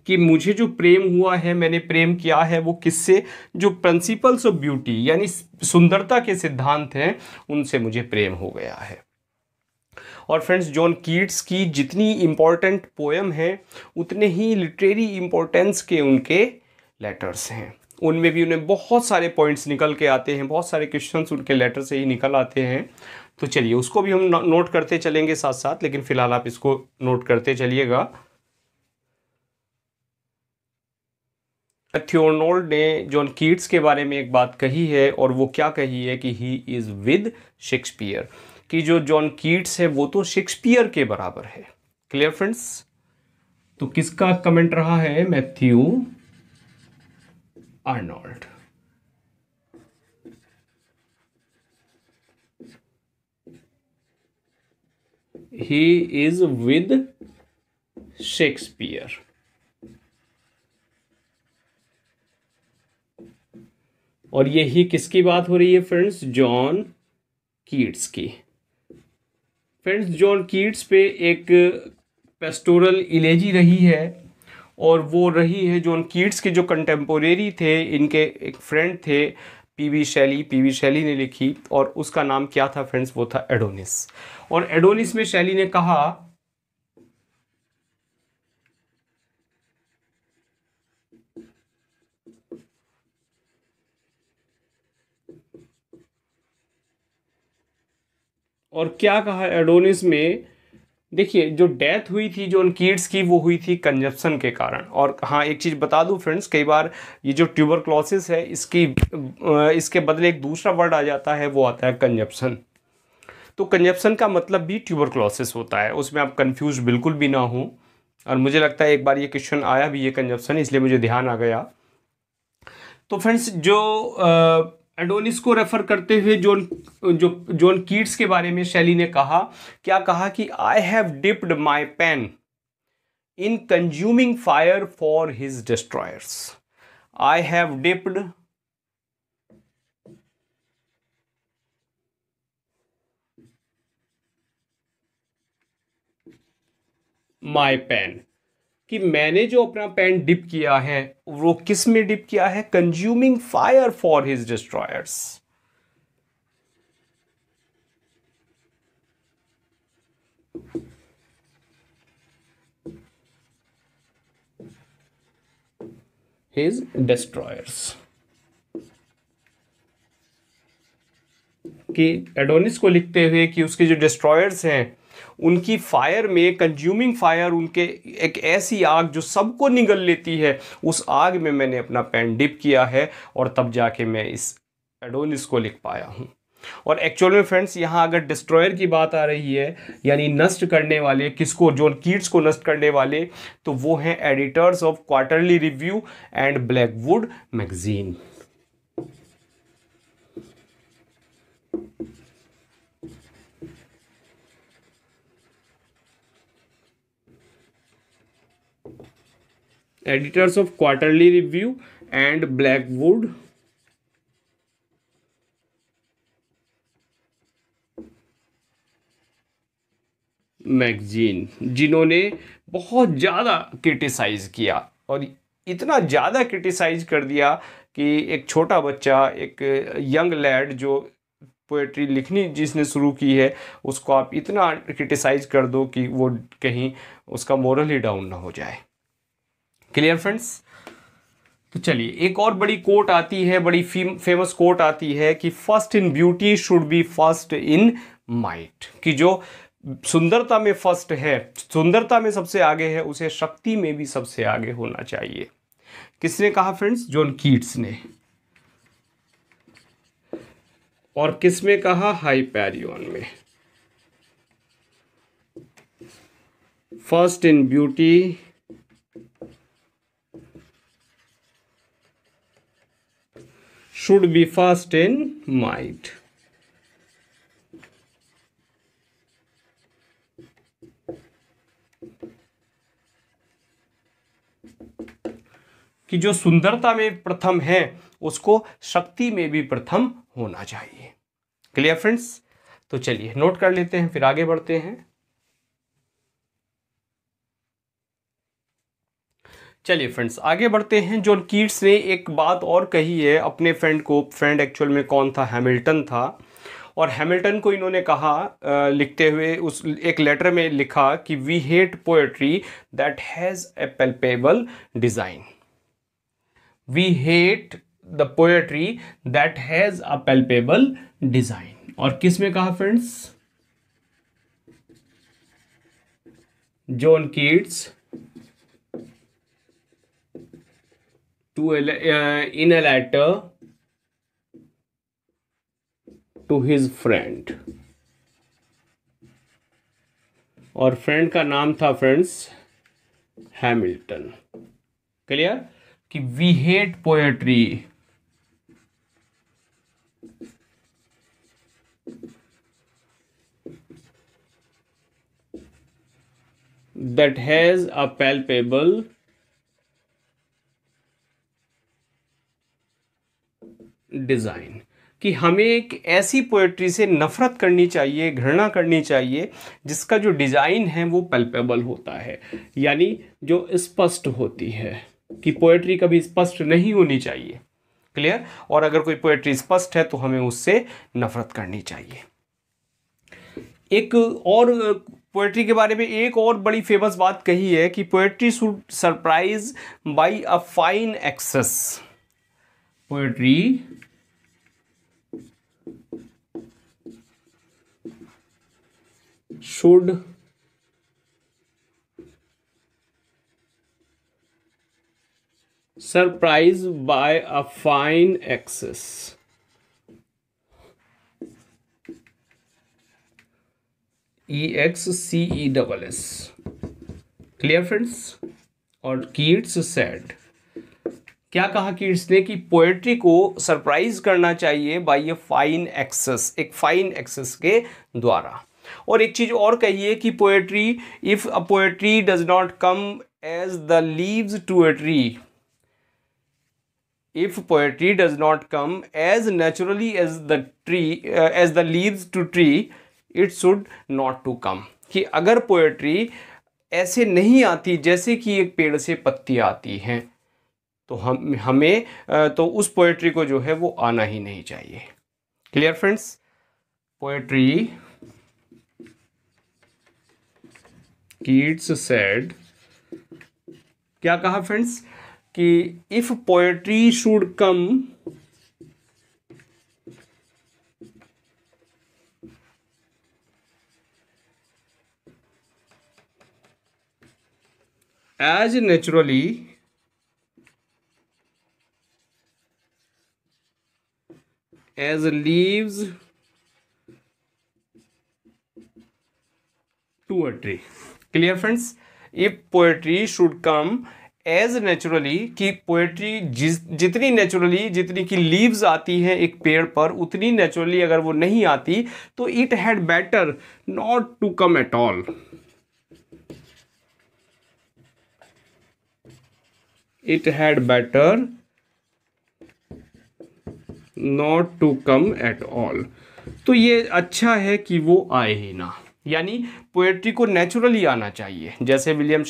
कि मुझे जो प्रेम हुआ है मैंने प्रेम किया है वो किससे जो प्रिंसिपल्स ऑफ ब्यूटी यानी सुंदरता के सिद्धांत हैं उनसे मुझे प्रेम हो गया है और फ्रेंड्स जॉन कीट्स की जितनी इम्पॉर्टेंट पोएम हैं उतने ही लिटरेरी इम्पोर्टेंस के उनके लेटर्स हैं उनमें भी उन्हें बहुत सारे पॉइंट्स निकल के आते हैं बहुत सारे क्वेश्चन उनके लेटर से ही निकल आते हैं तो चलिए उसको भी हम नोट करते चलेंगे साथ साथ लेकिन फ़िलहाल आप इसको नोट करते चलिएगा थियोनोल्ड ने जॉन कीट्स के बारे में एक बात कही है और वो क्या कही है कि ही इज़ विद शेक्सपियर कि जो जॉन कीट्स है वो तो शेक्सपियर के बराबर है क्लियर फ्रेंड्स तो किसका कमेंट रहा है Matthew Arnold he is with Shakespeare और यही किसकी बात हो रही है फ्रेंड्स जॉन कीट्स की फ्रेंड्स जॉन कीट्स पे एक पेस्टोरल इलेजी रही है और वो रही है जॉन कीट्स के जो कंटेम्पोरेरी थे इनके एक फ्रेंड थे पीवी शैली पीवी शैली ने लिखी और उसका नाम क्या था फ्रेंड्स वो था एडोनिस और एडोनिस में शैली ने कहा और क्या कहा एडोनिस में देखिए जो डेथ हुई थी जो उन कीड्स की वो हुई थी कंजप्शन के कारण और हाँ एक चीज़ बता दूँ फ्रेंड्स कई बार ये जो ट्यूबर क्लॉसिस है इसकी इसके बदले एक दूसरा वर्ड आ जाता है वो आता है कंजप्शन तो कंजप्शन का मतलब भी ट्यूबर क्लॉसिस होता है उसमें आप कन्फ्यूज बिल्कुल भी ना हों और मुझे लगता है एक बार ये क्वेश्चन आया भी ये कंजप्शन इसलिए मुझे ध्यान आ गया तो फ्रेंड्स जो आ, एडोनिस को रेफर करते हुए जॉन जो जोन कीट्स के बारे में शैली ने कहा क्या कहा कि I have dipped my pen in consuming fire for his destroyers I have dipped my pen कि मैंने जो अपना पेन डिप किया है वो किस में डिप किया है consuming fire for his destroyers his destroyers कि एडोनिस को लिखते हुए कि उसके जो डिस्ट्रॉयर्स हैं उनकी फायर में कंज्यूमिंग फायर उनके एक ऐसी आग जो सबको निगल लेती है उस आग में मैंने अपना पेन डिप किया है और तब जाके मैं इस एडोनिस को लिख पाया हूँ और एक्चुअल में फ्रेंड्स यहाँ अगर डिस्ट्रॉयर की बात आ रही है यानी नष्ट करने वाले किसको जो कीट्स को नष्ट करने वाले तो वो हैं editors of quarterly review and Blackwood magazine editors of quarterly review and blackwood magazine जिन्होंने बहुत ज़्यादा क्रिटिसाइज़ किया और इतना ज़्यादा क्रिटिसाइज़ कर दिया कि एक छोटा बच्चा एक यंग लैड जो पोएट्री लिखनी जिसने शुरू की है उसको आप इतना क्रिटिसाइज़ कर दो कि वो कहीं उसका मॉरल ही डाउन ना हो जाए क्लियर फ्रेंड्स तो चलिए एक और बड़ी कोट आती है बड़ी फेमस कोट आती है कि first in beauty should be first in might कि जो सुंदरता में फर्स्ट है सुंदरता में सबसे आगे है उसे शक्ति में भी सबसे आगे होना चाहिए किसने कहा फ्रेंड्स जॉन कीट्स ने और किसमें कहा कहा हाइपेरियन में first in beauty should be first in mind. कि जो सुंदरता में प्रथम है उसको शक्ति में भी प्रथम होना चाहिए क्लियर फ्रेंड्स तो चलिए नोट कर लेते हैं फिर आगे बढ़ते हैं चलिए फ्रेंड्स आगे बढ़ते हैं जॉन कीट्स ने एक बात और कही है अपने फ्रेंड को फ्रेंड एक्चुअल में कौन था हैमिल्टन था और हैमिल्टन को इन्होंने कहा लिखते हुए उस एक लेटर में लिखा कि we hate poetry that has a palpable design we hate the poetry that has a palpable design और किस में कहा friends John Keats to uh, in a letter to his friend और फ्रेंड का नाम था फ्रेंड्स हैमिल्टन क्लियर कि we hate poetry that has a palpable design कि हमें एक ऐसी पोएट्री से नफ़रत करनी चाहिए घृणा करनी चाहिए जिसका जो डिज़ाइन है वो पल्पेबल होता है यानी जो स्पष्ट होती है कि पोएट्री कभी स्पष्ट नहीं होनी चाहिए क्लियर और अगर कोई पोएट्री स्पष्ट है तो हमें उससे नफ़रत करनी चाहिए एक और पोएट्री के बारे में एक और बड़ी फेमस बात कही है कि poetry should surprise by a fine excess poetry should surprise by a fine excess E X C E double S. Clear friends और कीट्स सेड क्या कहा कीट्स ने कि पोएट्री को सरप्राइज करना चाहिए बाय ए फाइन एक्सेस एक fine excess के द्वारा और एक चीज़ और कहिए कि poetry if a poetry does not come as the leaves to a tree if poetry does not come as naturally as the tree as the leaves to tree it should not to come कि अगर poetry ऐसे नहीं आती जैसे कि एक पेड़ से पत्ती आती हैं तो हम हमें तो उस पोएट्री को जो है वो आना ही नहीं चाहिए clear friends poetry Keats said क्या कहा फ्रेंड्स कि if poetry should come as naturally as leaves to a tree clear friends if poetry should come as naturally कि पोएट्री जितनी नेचुरली जितनी की लीव्स आती हैं एक पेड़ पर उतनी नेचुरली अगर वो नहीं आती तो it had better not to come at all it had better not to come at all तो ये अच्छा है कि वो आए ही ना यानी पोएट्री को नेचुरली आना चाहिए जैसे विलियम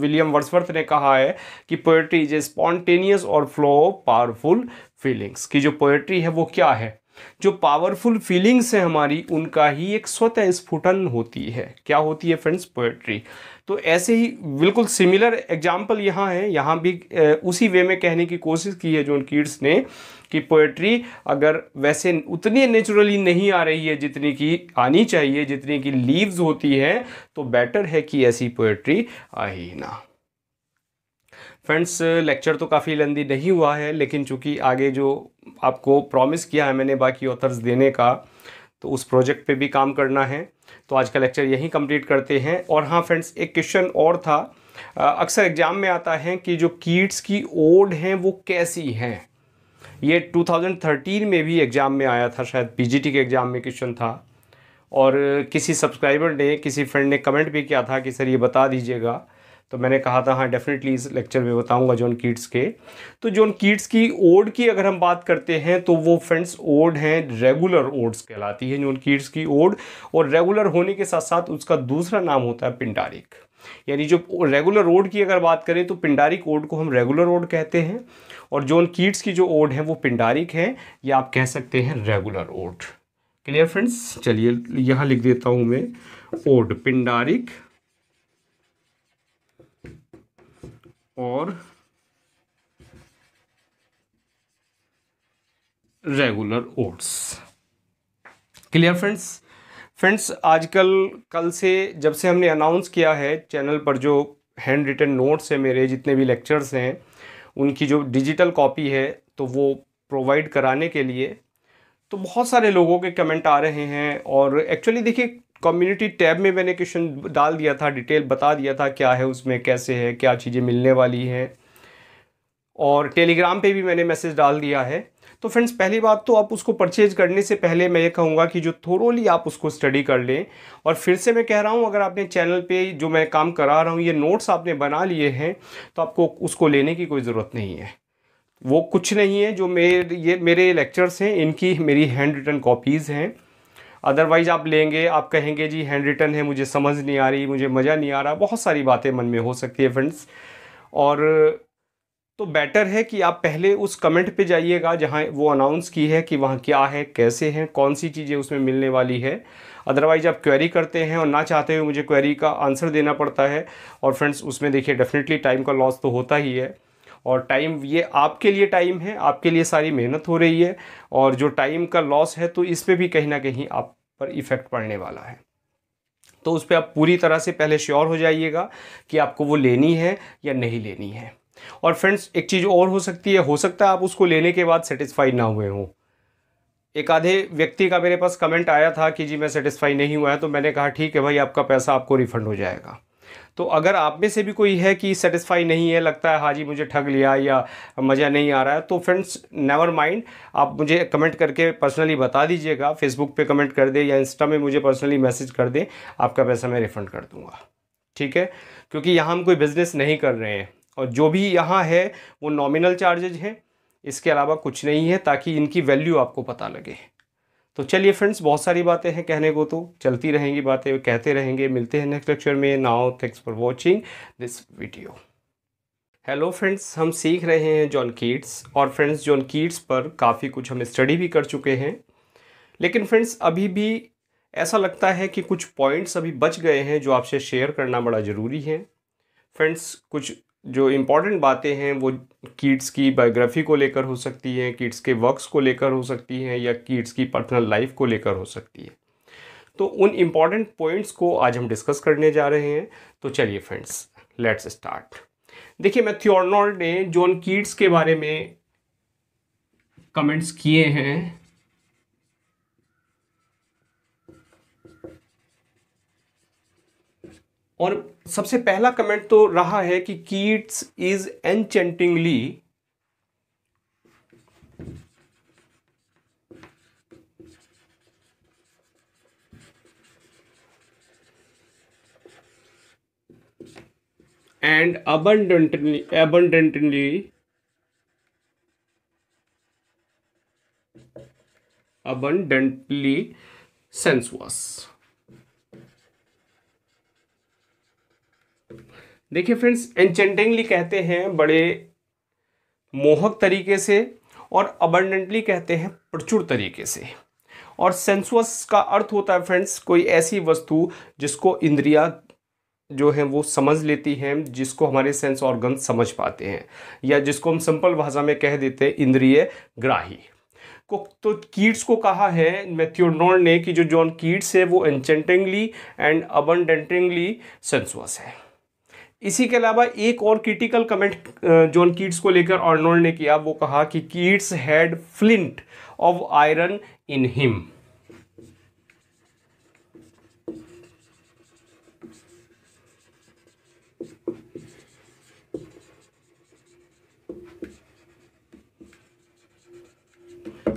विलियम वर्सवर्थ ने कहा है कि poetry is a spontaneous overflow powerful feelings की जो पोएट्री है वो क्या है जो पावरफुल फीलिंग्स हैं हमारी उनका ही एक स्वतः स्फुटन होती है क्या होती है फ्रेंड्स पोएट्री तो ऐसे ही बिल्कुल सिमिलर एग्जाम्पल यहाँ है यहाँ भी उसी वे में कहने की कोशिश की है जोन कीड्स ने कि पोएट्री अगर वैसे उतनी नेचुरली नहीं आ रही है जितनी की आनी चाहिए जितनी की लीव्स होती हैं तो बेटर है कि ऐसी पोएट्री आ ही ना फ्रेंड्स लेक्चर तो काफ़ी लंदी नहीं हुआ है लेकिन चूँकि आगे जो आपको प्रॉमिस किया है मैंने बाकी ऑथर्स देने का तो उस प्रोजेक्ट पे भी काम करना है तो आज का लेक्चर यहीं कंप्लीट करते हैं और हाँ फ्रेंड्स एक क्वेश्चन और था अक्सर एग्ज़ाम में आता है कि जो कीट्स की ओड हैं वो कैसी हैं ये 2013 में भी एग्ज़ाम में आया था शायद पीजीटी के एग्ज़ाम में क्वेश्चन था और किसी सब्सक्राइबर ने किसी फ्रेंड ने कमेंट भी किया था कि सर ये बता दीजिएगा तो मैंने कहा था हाँ डेफिनेटली इस लेक्चर में बताऊंगा जॉन कीट्स के तो जॉन कीट्स की ओड की अगर हम बात करते हैं तो वो फ्रेंड्स ओड हैं रेगुलर ओड्स कहलाती है जॉन कीट्स की ओड और रेगुलर होने के साथ साथ उसका दूसरा नाम होता है पिंडारिक यानी जो रेगुलर ओड की अगर बात करें तो पिंडारिक ओड को हम रेगुलर ओड कहते हैं और जोन कीट्स की जो ओड है वो पिंडारिक है या आप कह सकते हैं रेगुलर ओड क्लियर फ्रेंड्स चलिए यहां लिख देता हूं मैं ओड पिंडारिक और regular odes clear friends friends आजकल कल से जब से हमने अनाउंस किया है चैनल पर जो हैंड रिटन नोट्स हैं मेरे जितने भी लेक्चर्स हैं उनकी जो डिजिटल कॉपी है तो वो प्रोवाइड कराने के लिए तो बहुत सारे लोगों के कमेंट आ रहे हैं और एक्चुअली देखिए कम्युनिटी टैब में मैंने क्वेश्चन डाल दिया था डिटेल बता दिया था क्या है उसमें कैसे है क्या चीज़ें मिलने वाली हैं और टेलीग्राम पे भी मैंने मैसेज डाल दिया है तो फ्रेंड्स पहली बात तो आप उसको परचेज करने से पहले मैं ये कहूँगा कि जो थोरोली आप उसको स्टडी कर लें और फिर से मैं कह रहा हूँ अगर आपने चैनल पर जो मैं काम करा रहा हूँ ये नोट्स आपने बना लिए हैं तो आपको उसको लेने की कोई ज़रूरत नहीं है वो कुछ नहीं है जो मेरे ये मेरे लेक्चर्स हैं इनकी मेरी हैंड रिटन कॉपीज़ हैं अदरवाइज आप लेंगे आप कहेंगे जी हैंड रिटन है मुझे समझ नहीं आ रही मुझे मज़ा नहीं आ रहा बहुत सारी बातें मन में हो सकती है फ्रेंड्स और तो बेटर है कि आप पहले उस कमेंट पे जाइएगा जहाँ वो अनाउंस की है कि वहाँ क्या है कैसे हैं कौन सी चीज़ें उसमें मिलने वाली है अदरवाइज आप क्वेरी करते हैं और ना चाहते हुए मुझे क्वेरी का आंसर देना पड़ता है और फ्रेंड्स उसमें देखिए डेफिनेटली टाइम का लॉस तो होता ही है और टाइम ये आपके लिए टाइम है आपके लिए सारी मेहनत हो रही है और जो टाइम का लॉस है तो इस पर भी कहीं ना कहीं आप पर इफ़ेक्ट पड़ने वाला है तो उस पर आप पूरी तरह से पहले श्योर हो जाइएगा कि आपको वो लेनी है या नहीं लेनी है और फ्रेंड्स एक चीज़ और हो सकती है हो सकता है आप उसको लेने के बाद सेटिस्फाई ना हुए हों एक आधे व्यक्ति का मेरे पास कमेंट आया था कि जी मैं सेटिस्फाई नहीं हुआ है तो मैंने कहा ठीक है भाई आपका पैसा आपको रिफ़ंड हो जाएगा तो अगर आप में से भी कोई है कि सेटिस्फाई नहीं है लगता है हाँ जी मुझे ठग लिया या मज़ा नहीं आ रहा है तो फ्रेंड्स नेवर माइंड आप मुझे कमेंट करके पर्सनली बता दीजिएगा फेसबुक पे कमेंट कर दे या इंस्टा में मुझे पर्सनली मैसेज कर दे आपका पैसा मैं रिफ़ंड कर दूंगा ठीक है क्योंकि यहाँ हम कोई बिज़नेस नहीं कर रहे हैं और जो भी यहाँ है वो नॉमिनल चार्जेज हैं इसके अलावा कुछ नहीं है ताकि इनकी वैल्यू आपको पता लगे तो चलिए फ्रेंड्स बहुत सारी बातें हैं कहने को तो चलती रहेंगी बातें कहते रहेंगे मिलते हैं नेक्स्ट लेक्चर में now thanks for watching this video hello friends हम सीख रहे हैं जॉन कीट्स और फ्रेंड्स जॉन कीट्स पर काफ़ी कुछ हम स्टडी भी कर चुके हैं लेकिन फ्रेंड्स अभी भी ऐसा लगता है कि कुछ पॉइंट्स अभी बच गए हैं जो आपसे शेयर करना बड़ा ज़रूरी है फ्रेंड्स कुछ जो इम्पॉर्टेंट बातें हैं वो किड्स की बायोग्राफी को लेकर हो सकती हैं किड्स के वर्क्स को लेकर हो सकती हैं या किड्स की पर्सनल लाइफ को लेकर हो सकती है तो उन इम्पॉर्टेंट पॉइंट्स को आज हम डिस्कस करने जा रहे हैं तो चलिए फ्रेंड्स लेट्स स्टार्ट देखिए मैं थियोर्नॉल्ड ने जॉन कीट्स के बारे में कमेंट्स किए हैं और सबसे पहला कमेंट तो रहा है कि Keats is enchantingly and abundantly abundantly abundantly sensuous देखिए फ्रेंड्स एनचेंटिंगली कहते हैं बड़े मोहक तरीके से और अबंडेंटली कहते हैं प्रचुर तरीके से और सेंसुअस का अर्थ होता है फ्रेंड्स कोई ऐसी वस्तु जिसको इंद्रिया जो है वो समझ लेती हैं जिसको हमारे सेंस ऑर्गन समझ पाते हैं या जिसको हम सिंपल भाषा में कह देते हैं इंद्रिय ग्राही को तो कीट्स को कहा है मैथ्योनोल ने कि जो जॉन कीट्स है वो एनचेंटिंगली एंड अबंडेंटिंगली सेंसुअस है इसी के अलावा एक और क्रिटिकल कमेंट जॉन कीट्स को लेकर ऑर्नोल्ड ने किया वो कहा कि Keats had flint of iron in him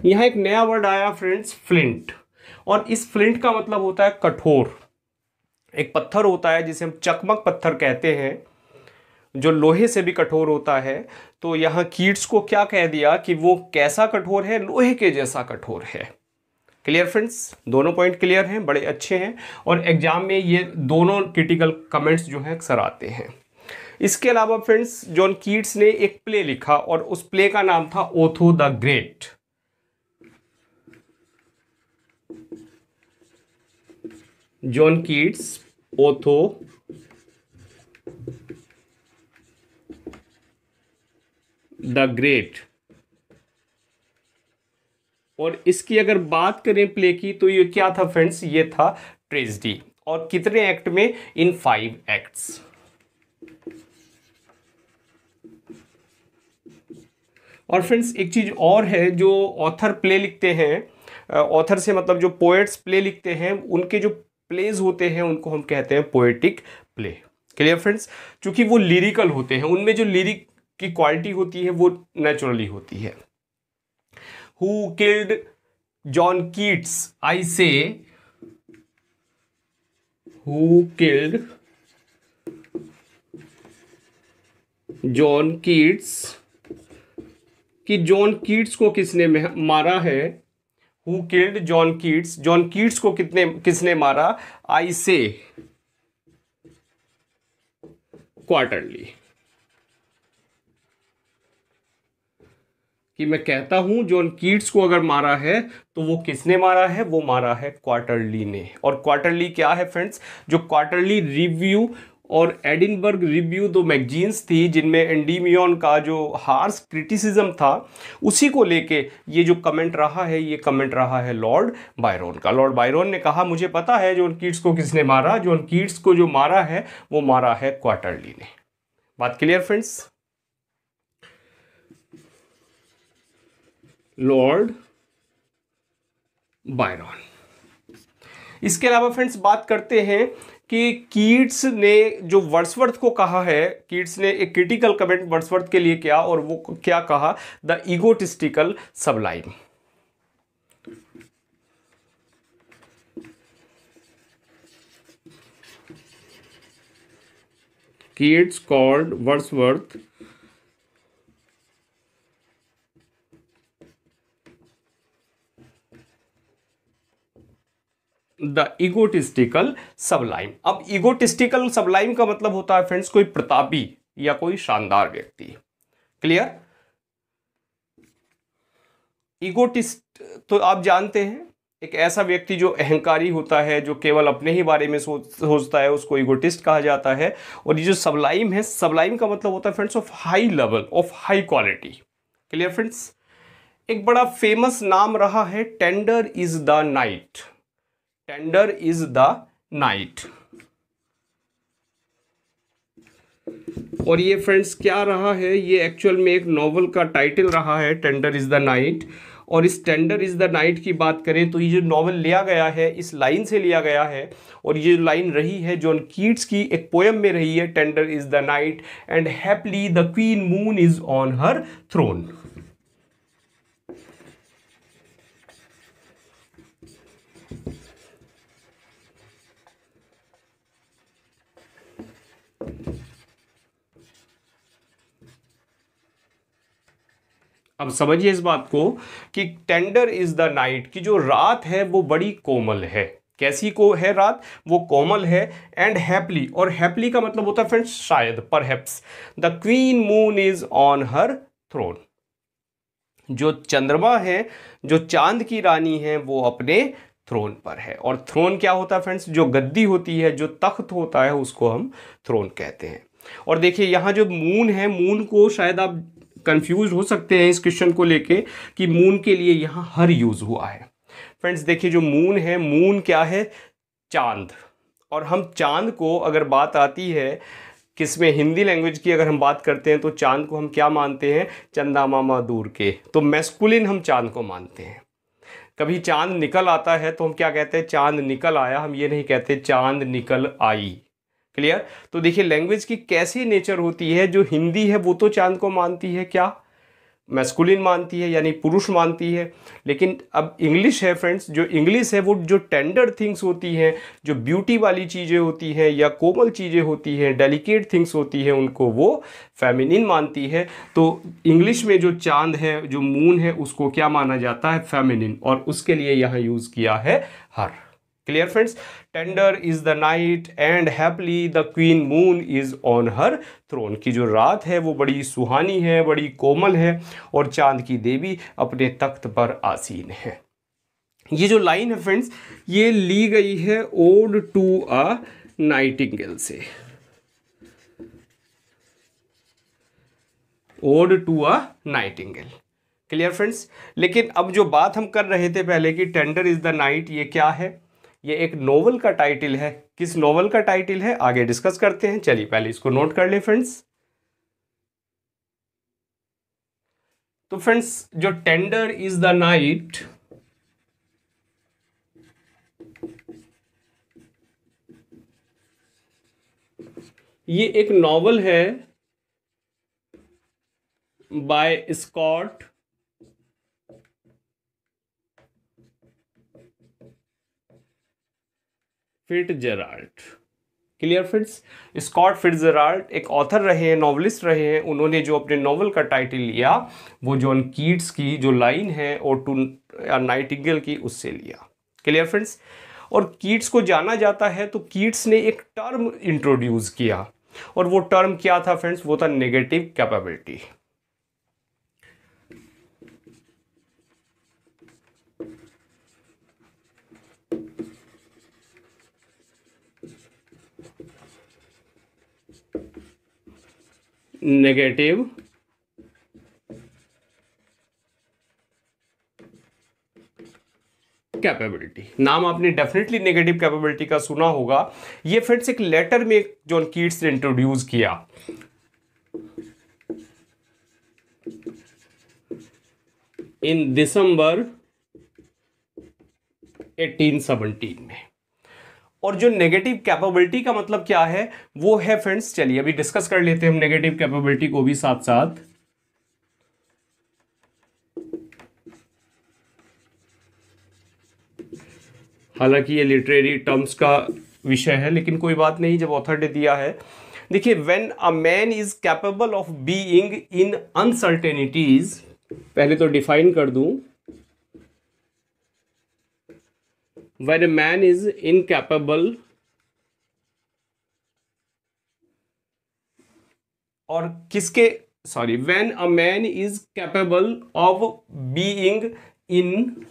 यहां एक नया वर्ड आया फ्रेंड्स फ्लिंट और इस फ्लिंट का मतलब होता है कठोर एक पत्थर होता है जिसे हम चकमक पत्थर कहते हैं जो लोहे से भी कठोर होता है तो यहाँ कीट्स को क्या कह दिया कि वो कैसा कठोर है लोहे के जैसा कठोर है क्लियर फ्रेंड्स दोनों पॉइंट क्लियर हैं बड़े अच्छे हैं और एग्जाम में ये दोनों क्रिटिकल कमेंट्स जो हैं अक्सर आते हैं इसके अलावा फ्रेंड्स जॉन कीट्स ने एक प्ले लिखा और उस प्ले का नाम था Otho the great John Keats Otho the great और इसकी अगर बात करें प्ले की तो ये क्या था फ्रेंड्स ये था ट्रेजडी और कितने एक्ट में इन फाइव एक्ट्स और फ्रेंड्स एक चीज़ और है जो ऑथर प्ले लिखते हैं ऑथर से मतलब जो पोएट्स प्ले लिखते हैं उनके जो प्लेज होते हैं उनको हम कहते हैं पोएटिक प्ले क्लियर फ्रेंड्स चूंकि वो लिरिकल होते हैं उनमें जो लिरिक की क्वालिटी होती है वो नेचुरली होती है who killed John Keats I say who killed John Keats कि जॉन कीट्स को किसने मारा है who killed John Keats John Keats को कितने किसने मारा आई से क्वार्टरली कि मैं कहता हूं जॉन कीट्स को अगर मारा है तो वो किसने मारा है वो मारा है क्वार्टरली ने और क्वार्टरली क्या है फ्रेंड्स जो क्वार्टरली रिव्यू और एडिनबर्ग रिव्यू दो मैगजीन्स थी जिनमें एंडीमियन का जो हार्स क्रिटिसिज्म था उसी को लेके ये जो कमेंट रहा है ये कमेंट रहा है लॉर्ड बायरोन का लॉर्ड बायरोन ने कहा मुझे पता है जो कीट्स को किसने मारा जो कीट्स को जो मारा है वो मारा है क्वार्टरली ने बात क्लियर फ्रेंड्स लॉर्ड बायरॉन इसके अलावा फ्रेंड्स बात करते हैं कि कीट्स ने जो वर्ड्सवर्थ को कहा है कीट्स ने एक क्रिटिकल कमेंट वर्ड्सवर्थ के लिए किया और वो क्या कहा the egotistical sublime Keats called Wordsworth the egotistical sublime अब इगोटिस्टिकल सबलाइम का मतलब होता है फ्रेंड्स कोई प्रतापी या कोई शानदार व्यक्ति क्लियर इगोटिस्ट तो आप जानते हैं एक ऐसा व्यक्ति जो अहंकारी होता है जो केवल अपने ही बारे में सोचता है उसको इगोटिस्ट कहा जाता है और ये जो सबलाइम है सबलाइम का मतलब होता है friends of high level of high quality clear friends एक बड़ा फेमस नाम रहा है tender is the night tender is the night और ये फ्रेंड्स क्या रहा है ये एक्चुअल में एक नॉवल का टाइटल रहा है टेंडर इज़ द नाइट और इस टेंडर इज़ द नाइट की बात करें तो ये जो नॉवल लिया गया है इस लाइन से लिया गया है और ये लाइन रही है जॉन कीट्स की एक पोएम में रही है tender is the night and happily the queen moon is on her throne अब समझिए इस बात को कि टेंडर इज़ द नाइट कि जो रात है वो बड़ी कोमल है कैसी को है रात वो कोमल है एंड हैप्पली और हैप्पली का मतलब होता है फ्रेंड्स शायद पर the queen moon is on her throne जो चंद्रमा है जो चांद की रानी है वो अपने थ्रोन पर है और थ्रोन क्या होता है फ्रेंड्स जो गद्दी होती है जो तख्त होता है उसको हम थ्रोन कहते हैं और देखिए यहां जो मून है मून को शायद आप कंफ्यूज हो सकते हैं इस क्वेश्चन को लेके कि मून के लिए यहाँ हर यूज़ हुआ है फ्रेंड्स देखिए जो मून है मून क्या है चांद और हम चांद को अगर बात आती है किसमें हिंदी लैंग्वेज की अगर हम बात करते हैं तो चांद को हम क्या मानते हैं चंदा मामा दूर के तो मैस्कुलिन हम चांद को मानते हैं कभी चांद निकल आता है तो हम क्या कहते हैं चांद निकल आया हम ये नहीं कहते चांद निकल आई क्लियर तो देखिए लैंग्वेज की कैसी नेचर होती है जो हिंदी है वो तो चांद को मानती है क्या मैस्कुलिन मानती है यानी पुरुष मानती है लेकिन अब इंग्लिश है फ्रेंड्स जो इंग्लिश है वो जो टेंडर थिंग्स होती हैं जो ब्यूटी वाली चीज़ें होती हैं या कोमल चीज़ें होती हैं डेलिकेट थिंग्स होती हैं उनको वो फेमिनिन मानती है तो इंग्लिश में जो चांद है जो मून है उसको क्या माना जाता है फेमिनिन और उसके लिए यहाँ यूज़ किया है her clear friends tender is the night and happily the queen moon is on her throne की जो रात है वो बड़ी सुहानी है बड़ी कोमल है और चांद की देवी अपने तख्त पर आसीन है ये जो लाइन है फ्रेंड्स ये ली गई है ओड टू अ नाइटिंगेल से ode to a nightingale clear friends लेकिन अब जो बात हम कर रहे थे पहले कि टेंडर इज द नाइट ये क्या है ये एक नोवल का टाइटल है किस नोवल का टाइटल है आगे डिस्कस करते हैं चलिए पहले इसको नोट कर लें फ्रेंड्स तो फ्रेंड्स जो टेंडर इज द नाइट ये एक नॉवल है by Scott Fitzgerald clear Fitz Scott Gerald एक ऑथर रहे हैं नॉवलिस्ट रहे हैं उन्होंने जो अपने नॉवल का टाइटल लिया वो जॉन कीट्स की जो लाइन है और टू नाइटिंगल की उससे लिया क्लियर फ्रेंड्स और कीट्स को जाना जाता है तो कीट्स ने एक टर्म इंट्रोड्यूस किया और वो टर्म क्या था फ्रेंड्स वो था नेगेटिव कैपेबिलिटी नेगेटिव कैपेबिलिटी नाम आपने डेफिनेटली नेगेटिव कैपेबिलिटी का सुना होगा ये फ्रेंड्स एक लेटर में जॉन कीट्स ने इंट्रोड्यूस किया इन दिसंबर 1817 में और जो नेगेटिव कैपेबिलिटी का मतलब क्या है वो है फ्रेंड्स चलिए अभी डिस्कस कर लेते हैं हम नेगेटिव कैपेबिलिटी को भी साथ साथ हालांकि ये लिटरेरी टर्म्स का विषय है लेकिन कोई बात नहीं जब ऑथर ने दिया है देखिए when a man is capable of being in uncertainties पहले तो डिफाइन कर दूं where a man is incapable और किसके sorry when a man is capable of being in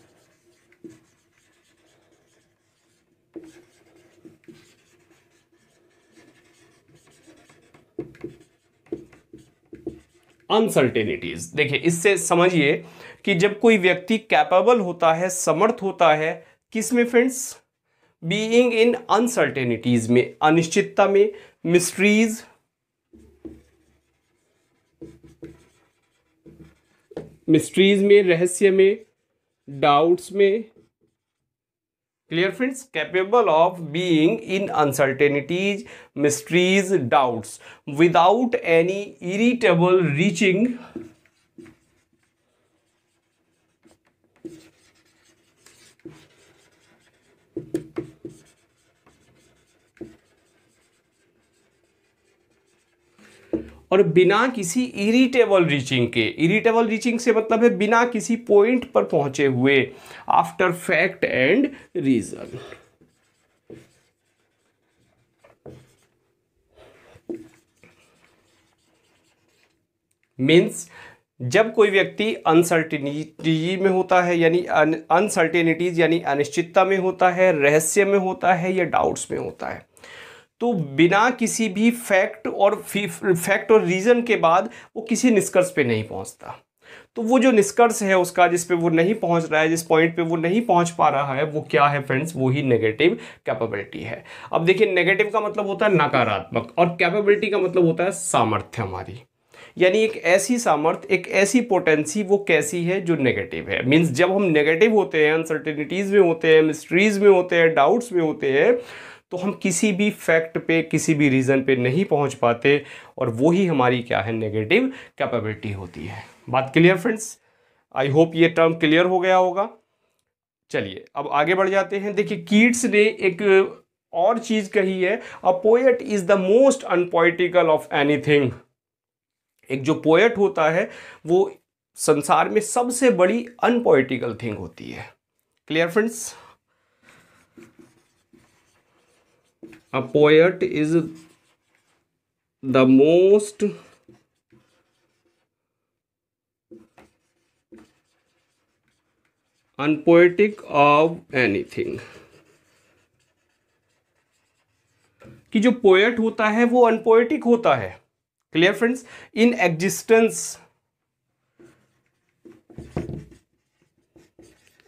uncertainties देखिए इससे समझिए कि जब कोई व्यक्ति कैपेबल होता है समर्थ होता है किस में फ्रेंड्स बीइंग इन अनसर्टेनिटीज में अनिश्चितता में मिस्ट्रीज मिस्ट्रीज में रहस्य में डाउट्स में clear friends capable of being in uncertainties mysteries doubts without any irritable reaching और बिना किसी इरिटेबल रीचिंग के इरिटेबल रीचिंग से मतलब है बिना किसी पॉइंट पर पहुंचे हुए after fact and reason means जब कोई व्यक्ति अनसर्टिनिटी में होता है यानी अनसर्टेनिटीज यानी अनिश्चितता में होता है रहस्य में होता है या डाउट्स में होता है तो बिना किसी भी फैक्ट और फैक्ट और रीज़न के बाद वो किसी निष्कर्ष पे नहीं पहुंचता तो वो जो निष्कर्ष है उसका जिस पे वो नहीं पहुंच रहा है जिस पॉइंट पे वो नहीं पहुंच पा रहा है वो क्या है फ्रेंड्स वो ही नेगेटिव कैपेबिलिटी है अब देखिए नेगेटिव का मतलब होता है नकारात्मक और कैपेबिलिटी का मतलब होता है सामर्थ्य हमारी यानी एक ऐसी सामर्थ्य एक ऐसी पोटेंसी वो कैसी है जो नेगेटिव है मीन्स जब हम नेगेटिव होते हैं अनसर्टेनिटीज़ में होते हैं मिस्ट्रीज़ में होते हैं डाउट्स में होते हैं तो हम किसी भी फैक्ट पे किसी भी रीज़न पे नहीं पहुंच पाते और वो ही हमारी क्या है नेगेटिव कैपेबिलिटी होती है बात क्लियर फ्रेंड्स आई होप ये टर्म क्लियर हो गया होगा चलिए अब आगे बढ़ जाते हैं देखिए कीट्स ने एक और चीज़ कही है a poet is the most unpoetical of anything एक जो पोएट होता है वो संसार में सबसे बड़ी अनपोइटिकल थिंग होती है clear friends a poet is the most unpoetic of anything कि जो पोएट होता है वो अनपोएटिक होता है क्लियर फ्रेंड्स इन एग्जिस्टेंस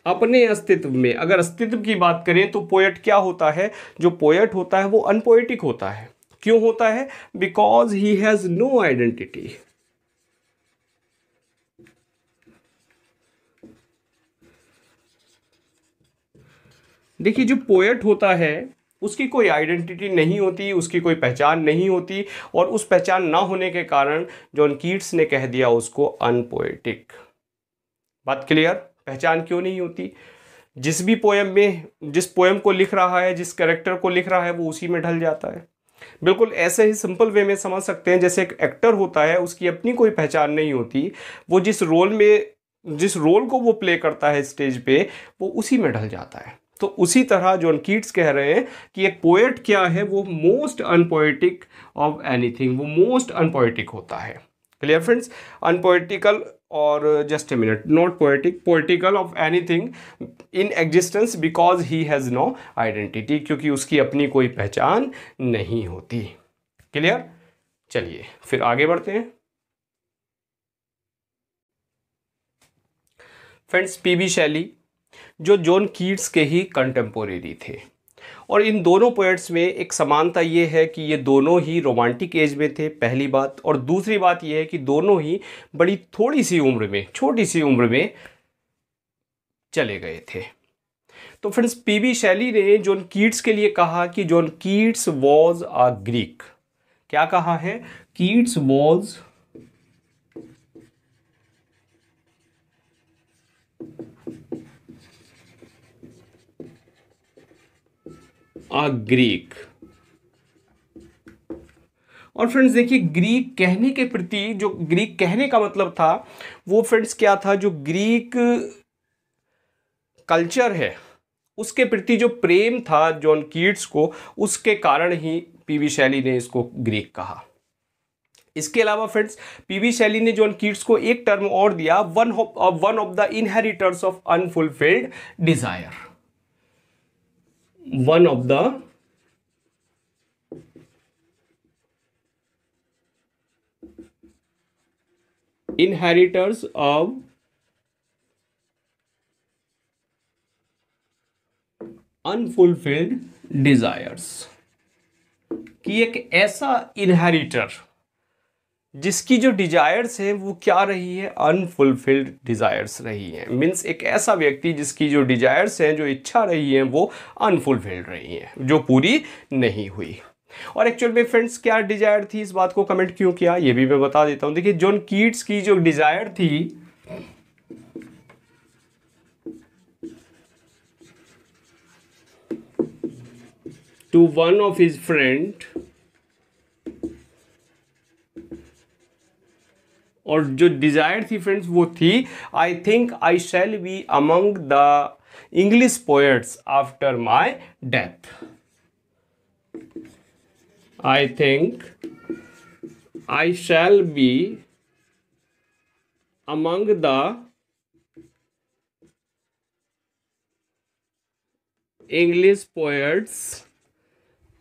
अपने अस्तित्व में अगर अस्तित्व की बात करें तो पोएट क्या होता है जो पोएट होता है वो अनपोएटिक होता है क्यों होता है because he has no identity देखिए जो पोएट होता है उसकी कोई आइडेंटिटी नहीं होती उसकी कोई पहचान नहीं होती और उस पहचान ना होने के कारण जॉन कीट्स ने कह दिया उसको अनपोएटिक बात क्लियर पहचान क्यों नहीं होती जिस भी पोएम में जिस पोएम को लिख रहा है जिस करेक्टर को लिख रहा है वो उसी में ढल जाता है बिल्कुल ऐसे ही सिंपल वे में समझ सकते हैं जैसे एक एक्टर होता है उसकी अपनी कोई पहचान नहीं होती वो जिस रोल में जिस रोल को वो प्ले करता है स्टेज पे वो उसी में ढल जाता है तो उसी तरह जॉन कीट्स कह रहे हैं कि एक पोएट क्या है वो मोस्ट अनपोएटिक ऑफ एनीथिंग वो मोस्ट अनपोएटिक होता है क्लियर फ्रेंड्स अनपोएटिकल और just a minute not poetic poetical of anything in existence because he has no identity क्योंकि उसकी अपनी कोई पहचान नहीं होती क्लियर चलिए फिर आगे बढ़ते हैं फ्रेंड्स पी बी शैली जो जॉन कीट्स के ही कंटेम्पोरेरी थे और इन दोनों पोइट्स में एक समानता ये है कि ये दोनों ही रोमांटिक एज में थे पहली बात और दूसरी बात यह है कि दोनों ही बड़ी थोड़ी सी उम्र में छोटी सी उम्र में चले गए थे तो फ्रेंड्स पीबी शैली ने जॉन कीट्स के लिए कहा कि John Keats was a Greek क्या कहा है कीट्स वॉज अ ग्रीक और फ्रेंड्स देखिए ग्रीक कहने के प्रति जो ग्रीक कहने का मतलब था वो फ्रेंड्स क्या था जो ग्रीक कल्चर है उसके प्रति जो प्रेम था जॉन कीट्स को उसके कारण ही पीवी शैली ने इसको ग्रीक कहा इसके अलावा फ्रेंड्स पीवी शैली ने जॉन कीट्स को एक टर्म और दिया one one of the inheritors of unfulfilled desire one of the inheritors of unfulfilled desires कि एक ऐसा इनहेरिटर जिसकी जो डिज़ायर्स हैं वो क्या रही है अनफुलफिल्ड डिज़ायर्स रही हैं मीन्स एक ऐसा व्यक्ति जिसकी जो डिज़ायर्स हैं जो इच्छा रही है वो अनफुलफिल्ड रही हैं जो पूरी नहीं हुई और एक्चुअल में फ्रेंड्स क्या डिज़ायर थी इस बात को कमेंट क्यों किया ये भी मैं बता देता हूं देखिए जॉन कीट्स की जो डिज़ायर थी to one of his friend और जो डिज़ायर थी फ्रेंड्स वो थी I think I shall be among the English poets after my death I think I shall be among the English poets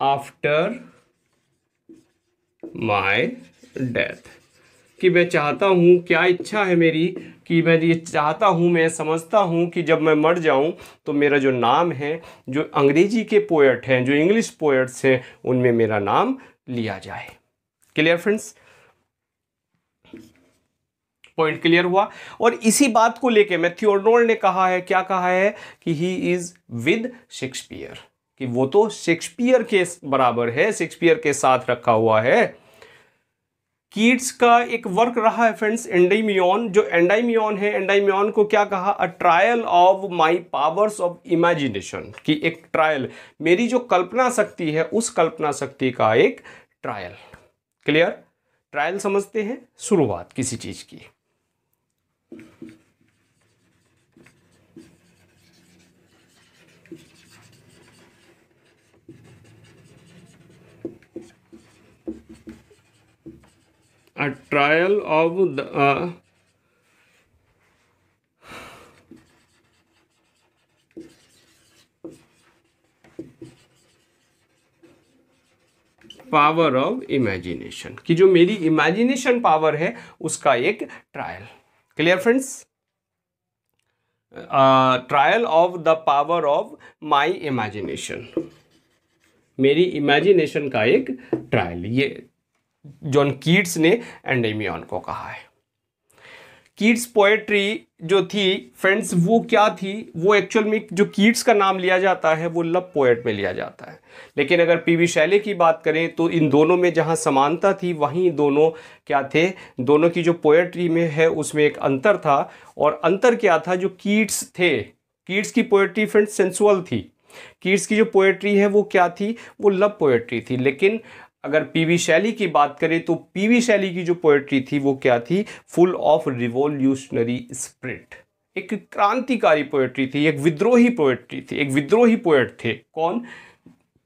after my death कि मैं चाहता हूँ क्या इच्छा है मेरी कि मैं ये चाहता हूँ मैं समझता हूँ कि जब मैं मर जाऊँ तो मेरा जो नाम है जो अंग्रेजी के पोएट हैं जो इंग्लिश पोएट्स हैं उनमें मेरा नाम लिया जाए क्लियर फ्रेंड्स पॉइंट क्लियर हुआ और इसी बात को लेके मैं ने कहा है क्या कहा है कि ही इज़ विद शेक्सपियर कि वो तो शेक्सपियर के बराबर है शेक्सपियर के साथ रखा हुआ है कीट्स का एक वर्क रहा है फ्रेंड्स एंडाइमियन जो एंडाइमियन है एंडाइमियन को क्या कहा a trial of my powers of imagination कि एक ट्रायल मेरी जो कल्पना शक्ति है उस कल्पना शक्ति का एक ट्रायल क्लियर ट्रायल समझते हैं शुरुआत किसी चीज़ की a trial of the uh, power of imagination कि जो मेरी इमेजिनेशन पावर है उसका एक trial clear friends trial of the power of my imagination मेरी इमेजिनेशन का एक ट्रायल ये जॉन कीट्स ने एंडेमियन को कहा है कीट्स पोएट्री जो थी फ्रेंड्स वो क्या थी वो एक्चुअल में जो कीट्स का नाम लिया जाता है वो लव पोएट में लिया जाता है लेकिन अगर पीवी शैले की बात करें तो इन दोनों में जहां समानता थी वहीं दोनों क्या थे दोनों की जो पोएट्री में है उसमें एक अंतर था और अंतर क्या था जो कीट्स थे कीट्स की पोएट्री फ्रेंड्स सेंसुअल थी कीट्स की जो पोएट्री है वो क्या थी वो लव पोएट्री थी लेकिन अगर पीवी शैली की बात करें तो पीवी शैली की जो पोएट्री थी वो क्या थी फुल ऑफ रिवोल्यूशनरी स्प्रिट एक क्रांतिकारी पोएट्री थी एक विद्रोही पोएट्री थी एक विद्रोही पोएट थे कौन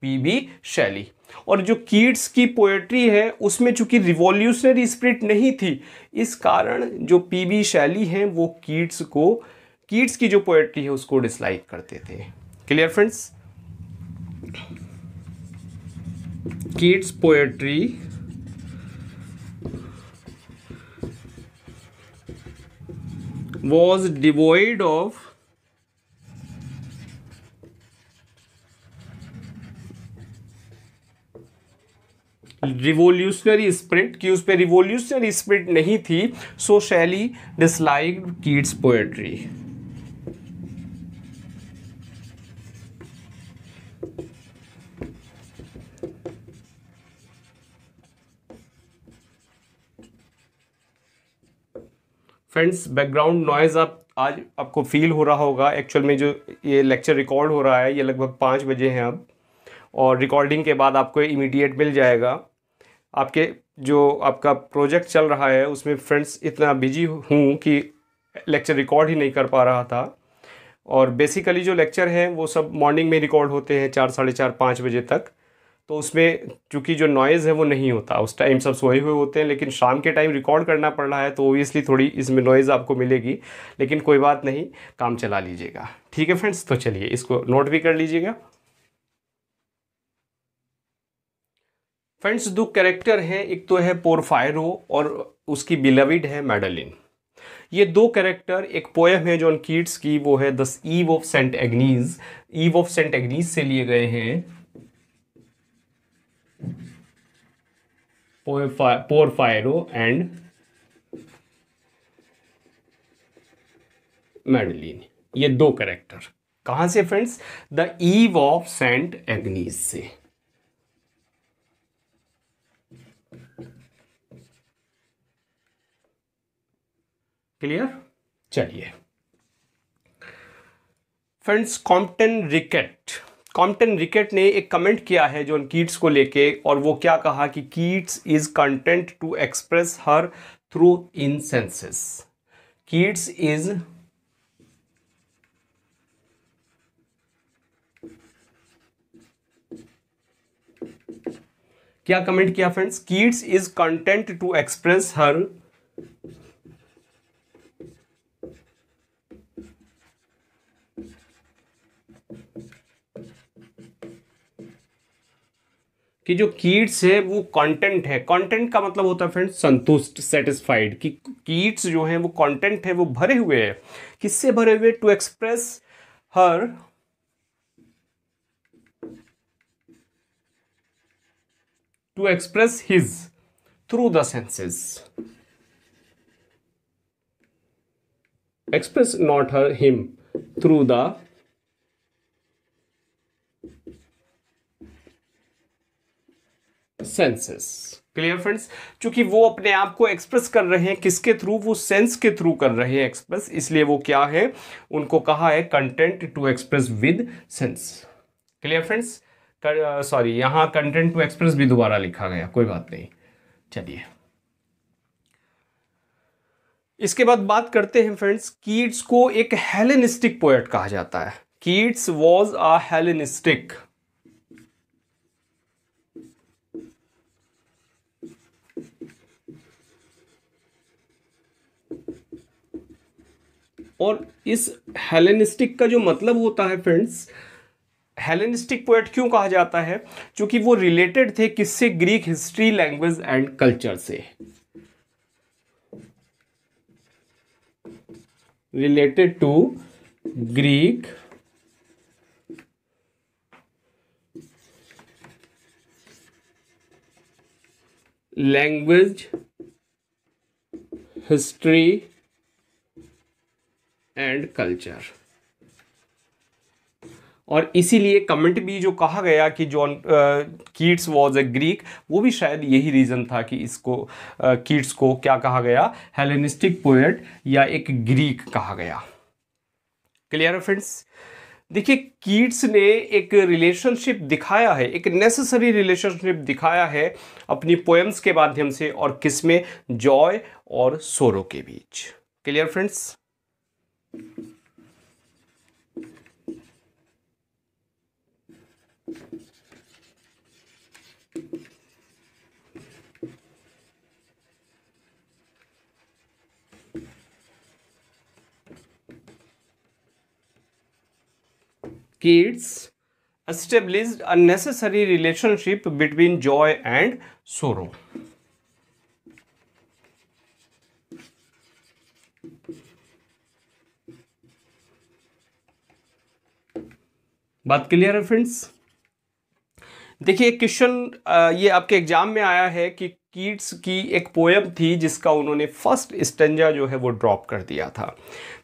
पीवी शैली और जो कीट्स की पोएट्री है उसमें चूंकि रिवॉल्यूशनरी स्प्रिट नहीं थी इस कारण जो पीवी शैली हैं वो कीट्स को कीट्स की जो पोएट्री है उसको डिसलाइक करते थे clear friends Keats poetry was devoid of revolutionary spirit कि उस पर रिवोल्यूशनरी स्प्रिट नहीं थी so Shelley dislike Keats poetry friends background noise आप आज आपको फील हो रहा होगा एक्चुअल में जो ये लेक्चर रिकॉर्ड हो रहा है ये लगभग पाँच बजे हैं अब और रिकॉर्डिंग के बाद आपको इमीडिएट मिल जाएगा आपके जो आपका प्रोजेक्ट चल रहा है उसमें फ्रेंड्स इतना बिजी हूँ कि लेक्चर रिकॉर्ड ही नहीं कर पा रहा था और बेसिकली जो लेक्चर हैं वो सब मॉर्निंग में रिकॉर्ड होते हैं चार साढ़े चार पाँच बजे तक तो उसमें चूँकि जो नॉइज़ है वो नहीं होता उस टाइम सब सोए हुए होते हैं लेकिन शाम के टाइम रिकॉर्ड करना पड़ रहा है तो ओबियसली थोड़ी इसमें नॉइज़ आपको मिलेगी लेकिन कोई बात नहीं काम चला लीजिएगा ठीक है फ्रेंड्स तो चलिए इसको नोट भी कर लीजिएगा फ्रेंड्स दो कैरेक्टर हैं एक तो है पोरफायरो और उसकी बिलविड है मैडलिन ये दो कैरेक्टर एक पोएम है जॉन कीट्स की वो है दस Eve of Saint Agnes Eve of Saint Agnes से लिए गए हैं फायरो एंड मेडलिन ये दो करेक्टर कहां से friends the ewe of Saint Agnes से क्लियर चलिए friends Compton Rickett Compton Rickett ने एक कमेंट किया है जॉन कीट्स को लेके और वो क्या कहा कि Keats is content to express her through in senses Keats is क्या कमेंट किया friends Keats is content to express her कि जो कीट्स है वो कंटेंट है कंटेंट का मतलब होता है फ्रेंड्स संतुष्ट सेटिस्फाइड कि कीट्स जो है वो कंटेंट है वो भरे हुए हैं किससे भरे हुए to express her to express his through the senses express not her him through the senses clear friends क्योंकि वो अपने आप को एक्सप्रेस कर रहे हैं किसके थ्रू वो सेंस के थ्रू कर रहे हैं एक्सप्रेस इसलिए वो क्या है उनको कहा है content to express with sense clear friends sorry यहां कंटेंट टू एक्सप्रेस भी दोबारा लिखा गया कोई बात नहीं चलिए इसके बाद बात करते हैं फ्रेंड्स कीट्स को एक हेलेनिस्टिक पोएट कहा जाता है कीट्स वॉज अ हेलेनिस्टिक और इस हेलेनिस्टिक का जो मतलब होता है फ्रेंड्स हेलेनिस्टिक पोएट क्यों कहा जाता है क्योंकि वो रिलेटेड थे किससे Greek history language and culture से related to Greek language history and culture और इसीलिए कमेंट भी जो कहा गया कि John Keats was a Greek वो भी शायद यही रीज़न था कि इसको कीट्स uh, को क्या कहा गया हेलेनिस्टिक पोएट या एक ग्रीक कहा गया क्लियर है फ्रेंड्स देखिए कीट्स ने एक रिलेशनशिप दिखाया है एक नेसेसरी रिलेशनशिप दिखाया है अपनी पोएम्स के माध्यम से और किस में जॉय और सोरो के बीच clear friends Kids established a necessary relationship between joy and sorrow. बात क्लियर है फ्रेंड्स देखिए एक क्वेश्चन ये आपके एग्जाम में आया है कि कीट्स की एक पोएम थी जिसका उन्होंने फर्स्ट स्टेंजा जो है वो ड्रॉप कर दिया था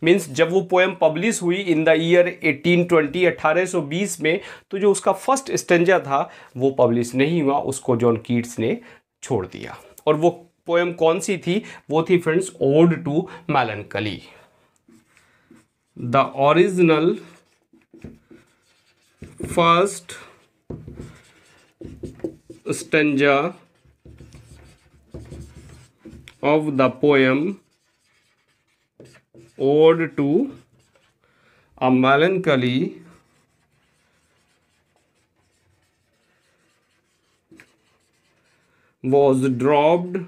मींस जब वो पोएम पब्लिश हुई इन द ईयर 1820 1820 में तो जो उसका फर्स्ट स्टेंजा था वो पब्लिश नहीं हुआ उसको जॉन कीट्स ने छोड़ दिया और वो पोएम कौन सी थी वो थी friends ode to melancholy the original first stanza of the poem ode to अ कली वॉज ड्रॉप्ड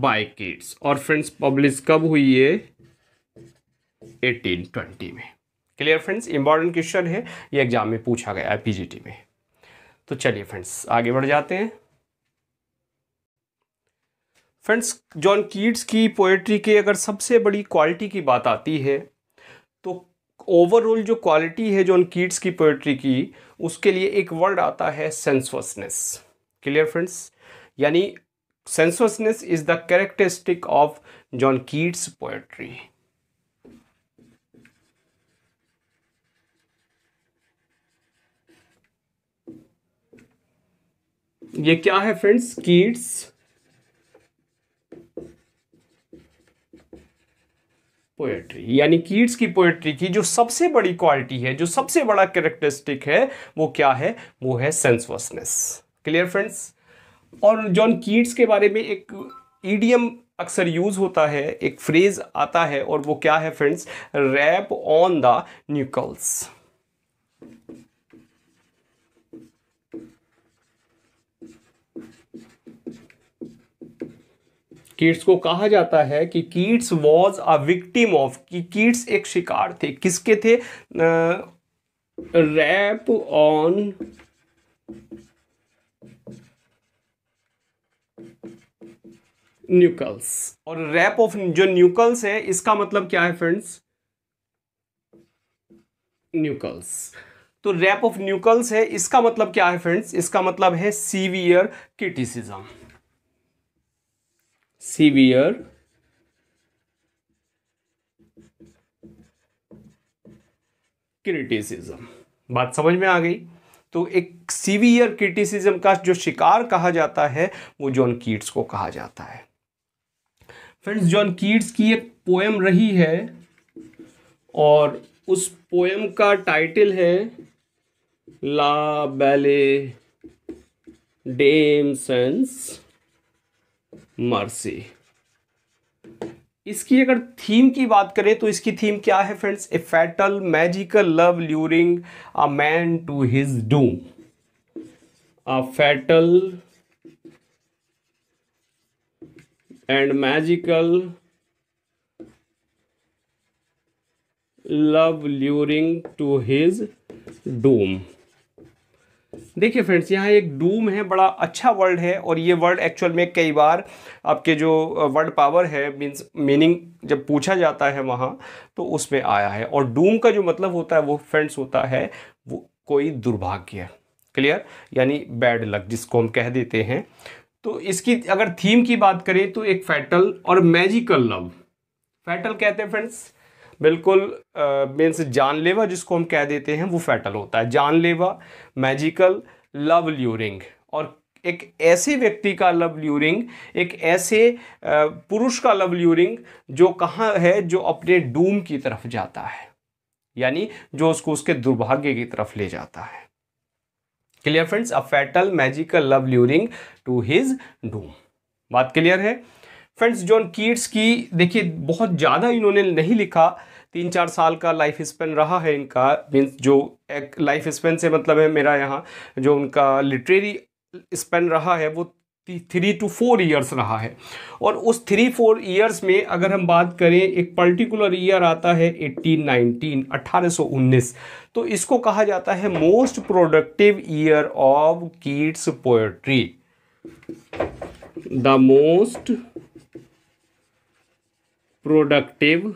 बाय किड्स और फ्रेंड्स पब्लिश कब हुई है 1820 ट्वेंटी में क्लियर फ्रेंड्स इंपॉर्टेंट क्वेश्चन है ये एग्जाम में पूछा गया है पीजीटी में तो चलिए फ्रेंड्स आगे बढ़ जाते हैं फ्रेंड्स जॉन कीट्स की पोएट्री की अगर सबसे बड़ी क्वालिटी की बात आती है तो ओवरऑल जो क्वालिटी है जॉन कीट्स की पोएट्री की उसके लिए एक वर्ड आता है सेंसवसनेस क्लियर फ्रेंड्स यानी sensuousness is the characteristic of John Keats poetry ये क्या है फ्रेंड्स कीट्स पोएट्री यानी कीट्स की पोएट्री की जो सबसे बड़ी क्वालिटी है जो सबसे बड़ा कैरेक्टरिस्टिक है वो क्या है वो है सेंसवसनेस क्लियर फ्रेंड्स और जॉन कीट्स के बारे में एक ईडियम अक्सर यूज होता है एक फ्रेज आता है और वो क्या है friends rap on the knuckles Keats को कहा जाता है कि Keats was a victim of कि कीट्स एक शिकार थे किसके थे रैप ऑन न्यूकल्स और रैप ऑफ जो न्यूकल्स है इसका मतलब क्या है फ्रेंड्स न्यूकल्स तो रैप ऑफ न्यूकल्स है इसका मतलब क्या है फ्रेंड्स इसका मतलब है सीवियर क्रिटिसिज्म severe क्रिटिसिज्म बात समझ में आ गई तो एक सीवियर क्रिटिसिज्म का जो शिकार कहा जाता है वो जॉन कीट्स को कहा जाता है फ्रेंड्स जॉन कीट्स की एक पोएम रही है और उस पोएम का टाइटल है ला बैले डेम सेंस मर्सी इसकी अगर थीम की बात करें तो इसकी थीम क्या है friends a fatal magical love luring a man to his doom a fatal and magical love luring to his doom देखिए फ्रेंड्स यहाँ एक डूम है बड़ा अच्छा वर्ल्ड है और ये वर्ड एक्चुअल में कई बार आपके जो वर्ड पावर है मीन्स मीनिंग जब पूछा जाता है वहाँ तो उसमें आया है और डूम का जो मतलब होता है वो फ्रेंड्स होता है वो कोई दुर्भाग्य क्लियर यानी बैड लक जिसको हम कह देते हैं तो इसकी अगर थीम की बात करें तो एक फैटल और मैजिकल लव फैटल कहते हैं फ्रेंड्स बिल्कुल मीन्स जानलेवा जिसको हम कह देते हैं वो फैटल होता है जानलेवा मैजिकल लव ल्यूरिंग और एक ऐसे व्यक्ति का लव ल्यूरिंग एक ऐसे पुरुष का लव ल्यूरिंग जो कहाँ है जो अपने डूम की तरफ जाता है यानी जो उसको उसके दुर्भाग्य की तरफ ले जाता है clear friends a fatal magical love luring to his doom बात क्लियर है फ्रेंड्स जॉन कीट्स की देखिए बहुत ज़्यादा इन्होंने नहीं लिखा तीन चार साल का लाइफ स्पेन रहा है इनका मीन्स जो एक लाइफ स्पेन से मतलब है मेरा यहाँ जो उनका लिटरेरी स्पेन रहा है वो थ्री टू फोर ईयर्स रहा है और उस थ्री फोर ईयर्स में अगर हम बात करें एक पर्टिकुलर ईयर आता है 1819 1819 तो इसको कहा जाता है most productive year of Keats poetry the most productive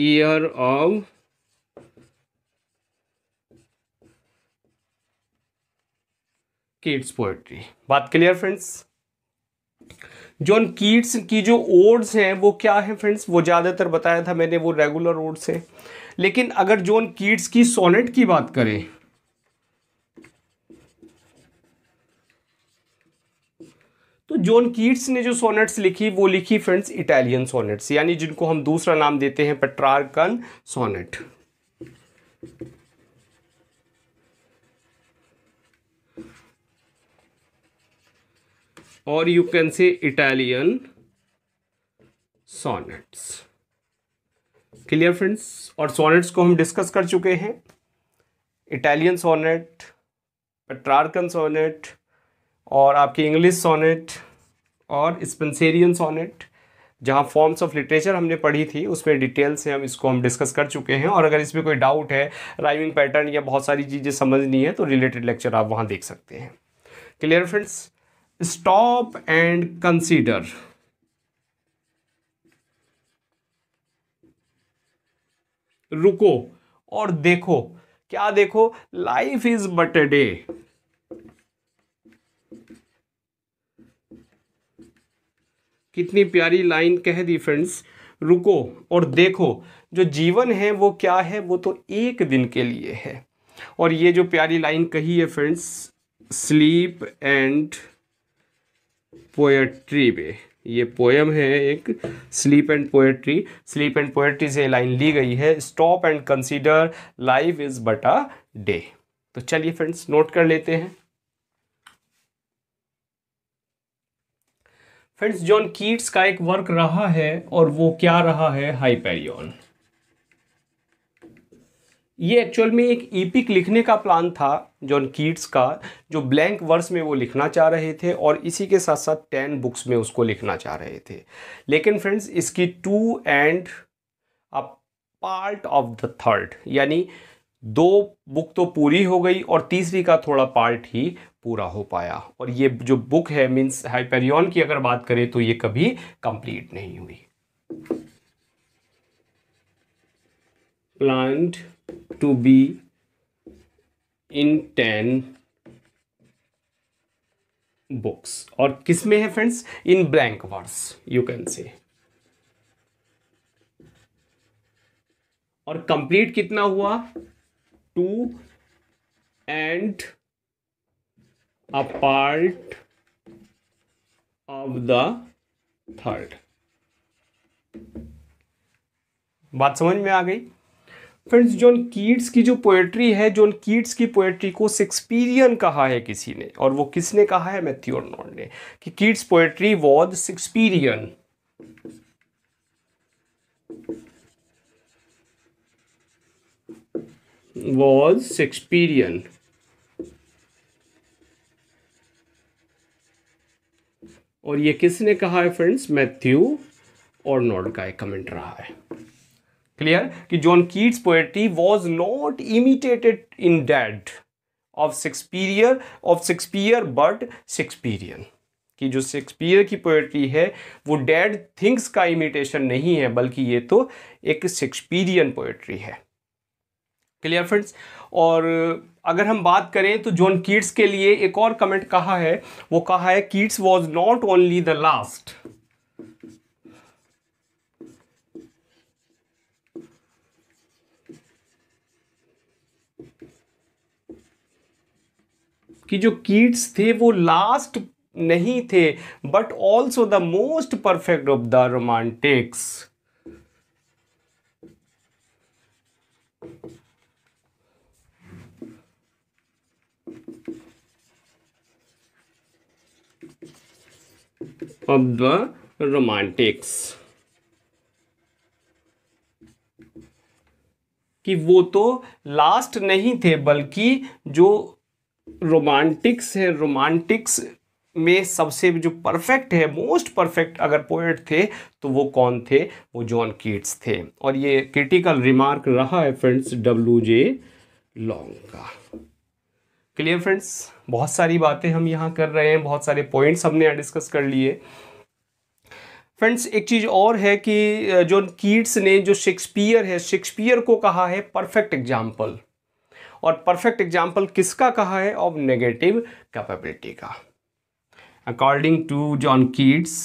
year of Keats poetry बात क्लियर फ्रेंड्स जॉन कीट्स की जो ओड्स हैं वो क्या है फ्रेंड्स वो ज़्यादातर बताया था मैंने वो रेगुलर ओड्स हैं लेकिन अगर जॉन कीट्स की सोनेट की बात करें तो जॉन कीट्स ने जो सोनेट्स लिखी वो लिखी फ्रेंड्स इटालियन सोनेट्स यानी जिनको हम दूसरा नाम देते हैं पेट्रार्कन सोनेट और you can say Italian sonnets clear friends और सोनेट्स को हम डिस्कस कर चुके हैं इटालियन सोनेट पेट्रार्कन सोनेट और आपकी इंग्लिश सोनेट और स्पेंसेरियन सोनेट जहाँ फॉर्म्स ऑफ लिटरेचर हमने पढ़ी थी उसमें डिटेल से हम इसको हम डिस्कस कर चुके हैं और अगर इसमें कोई डाउट है राइमिंग पैटर्न या बहुत सारी चीज़ें समझनी है तो रिलेटेड लेक्चर आप वहाँ देख सकते हैं clear friends stop and consider रुको और देखो क्या देखो life is but a day कितनी प्यारी लाइन कह दी फ्रेंड्स रुको और देखो जो जीवन है वो क्या है वो तो एक दिन के लिए है और ये जो प्यारी लाइन कही है फ्रेंड्स स्लीप एंड पोएट्री में ये पोएम है एक sleep and poetry sleep and poetry से लाइन ली गई है stop and consider life is but a day तो चलिए फ्रेंड्स नोट कर लेते हैं फ्रेंड्स जॉन कीट्स का एक वर्क रहा है और वो क्या रहा है हाइपेरियन ये एक्चुअल में एक ईपिक लिखने का प्लान था जॉन कीट्स का जो ब्लैंक वर्स में वो लिखना चाह रहे थे और इसी के साथ साथ टेन बुक्स में उसको लिखना चाह रहे थे लेकिन फ्रेंड्स इसकी two and a part of the third यानी दो बुक तो पूरी हो गई और तीसरी का थोड़ा पार्ट ही पूरा हो पाया और ये जो बुक है मीन्स हाइपेरियन की अगर बात करें तो ये कभी कंप्लीट नहीं हुई planned to be in ten books और किस में है friends in blank verse you can say और कंप्लीट कितना हुआ two and a part of the third बात समझ में आ गई फ्रेंड्स जॉन कीट्स की जो पोएट्री है जॉन कीट्स की पोएट्री को शेक्सपीरियन कहा है किसी ने और वो किसने कहा है नॉन ने कि Keats poetry was Shakespearean was Shakespearean. और ये किसने कहा है फ्रेंड्स मैथ्यू और नॉर्ड का एक कमेंट रहा है क्लियर कि John Keats poetry was not imitated indeed of Shakespeare of Shakespeare but Shakespearean कि जो शेक्सपियर की पोएट्री है वो डेड थिंग्स का इमिटेशन नहीं है बल्कि ये तो एक शेक्सपियरियन पोएट्री है क्लियर फ्रेंड्स और अगर हम बात करें तो जॉन कीट्स के लिए एक और कमेंट कहा है वो कहा है Keats was not only the last कि जो कीट्स थे वो लास्ट नहीं थे but also the most perfect of the romantics of the romantics कि वो तो लास्ट नहीं थे बल्कि जो रोमांटिक्स है रोमांटिक्स में सबसे जो परफेक्ट है मोस्ट परफेक्ट अगर पोएट थे तो वो कौन थे वो जॉन कीट्स थे और ये क्रिटिकल रिमार्क रहा है फ्रेंड्स डब्ल्यू जे लॉन्ग का क्लियर फ्रेंड्स बहुत सारी बातें हम यहाँ कर रहे हैं बहुत सारे पॉइंट्स हमने यहाँ डिस्कस कर लिए फ्रेंड्स एक चीज़ और है कि जो कीट्स ने जो शेक्सपियर है शेक्सपियर को कहा है परफेक्ट एग्जाम्पल और परफेक्ट एग्जाम्पल किसका कहा है ऑफ नेगेटिव कैपेबिलिटी का according to John Keats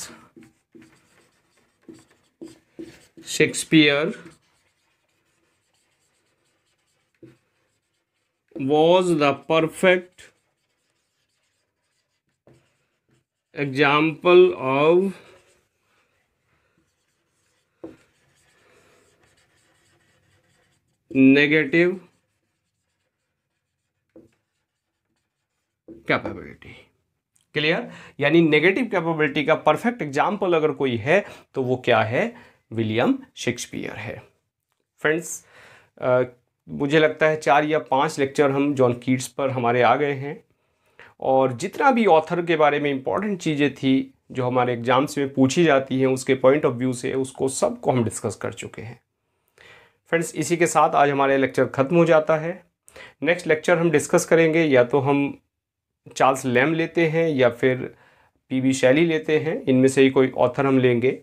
Shakespeare was the perfect example of negative capability clear यानी नेगेटिव कैपेबिलिटी का परफेक्ट एग्जाम्पल अगर कोई है तो वो क्या है विलियम शेक्सपियर है फ्रेंड्स मुझे लगता है चार या पांच लेक्चर हम जॉन कीट्स पर हमारे आ गए हैं और जितना भी ऑथर के बारे में इम्पॉर्टेंट चीज़ें थी जो हमारे एग्ज़ाम्स में पूछी जाती हैं उसके पॉइंट ऑफ व्यू से उसको सबको हम डिस्कस कर चुके हैं फ्रेंड्स इसी के साथ आज हमारे लेक्चर ख़त्म हो जाता है नेक्स्ट लेक्चर हम डिस्कस करेंगे या तो हम चार्ल्स लैम लेते हैं या फिर पी वी शैली लेते हैं इनमें से ही कोई ऑथर हम लेंगे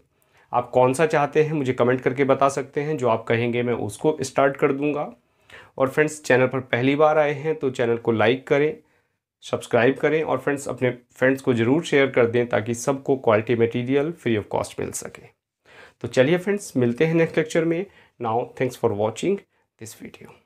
आप कौन सा चाहते हैं मुझे कमेंट करके बता सकते हैं जो आप कहेंगे मैं उसको स्टार्ट कर दूंगा और फ्रेंड्स चैनल पर पहली बार आए हैं तो चैनल को लाइक करें सब्सक्राइब करें और फ्रेंड्स अपने फ्रेंड्स को ज़रूर शेयर कर दें ताकि सबको quality material free of cost मिल सके तो चलिए फ्रेंड्स मिलते हैं नेक्स्ट लेक्चर में now thanks for watching this video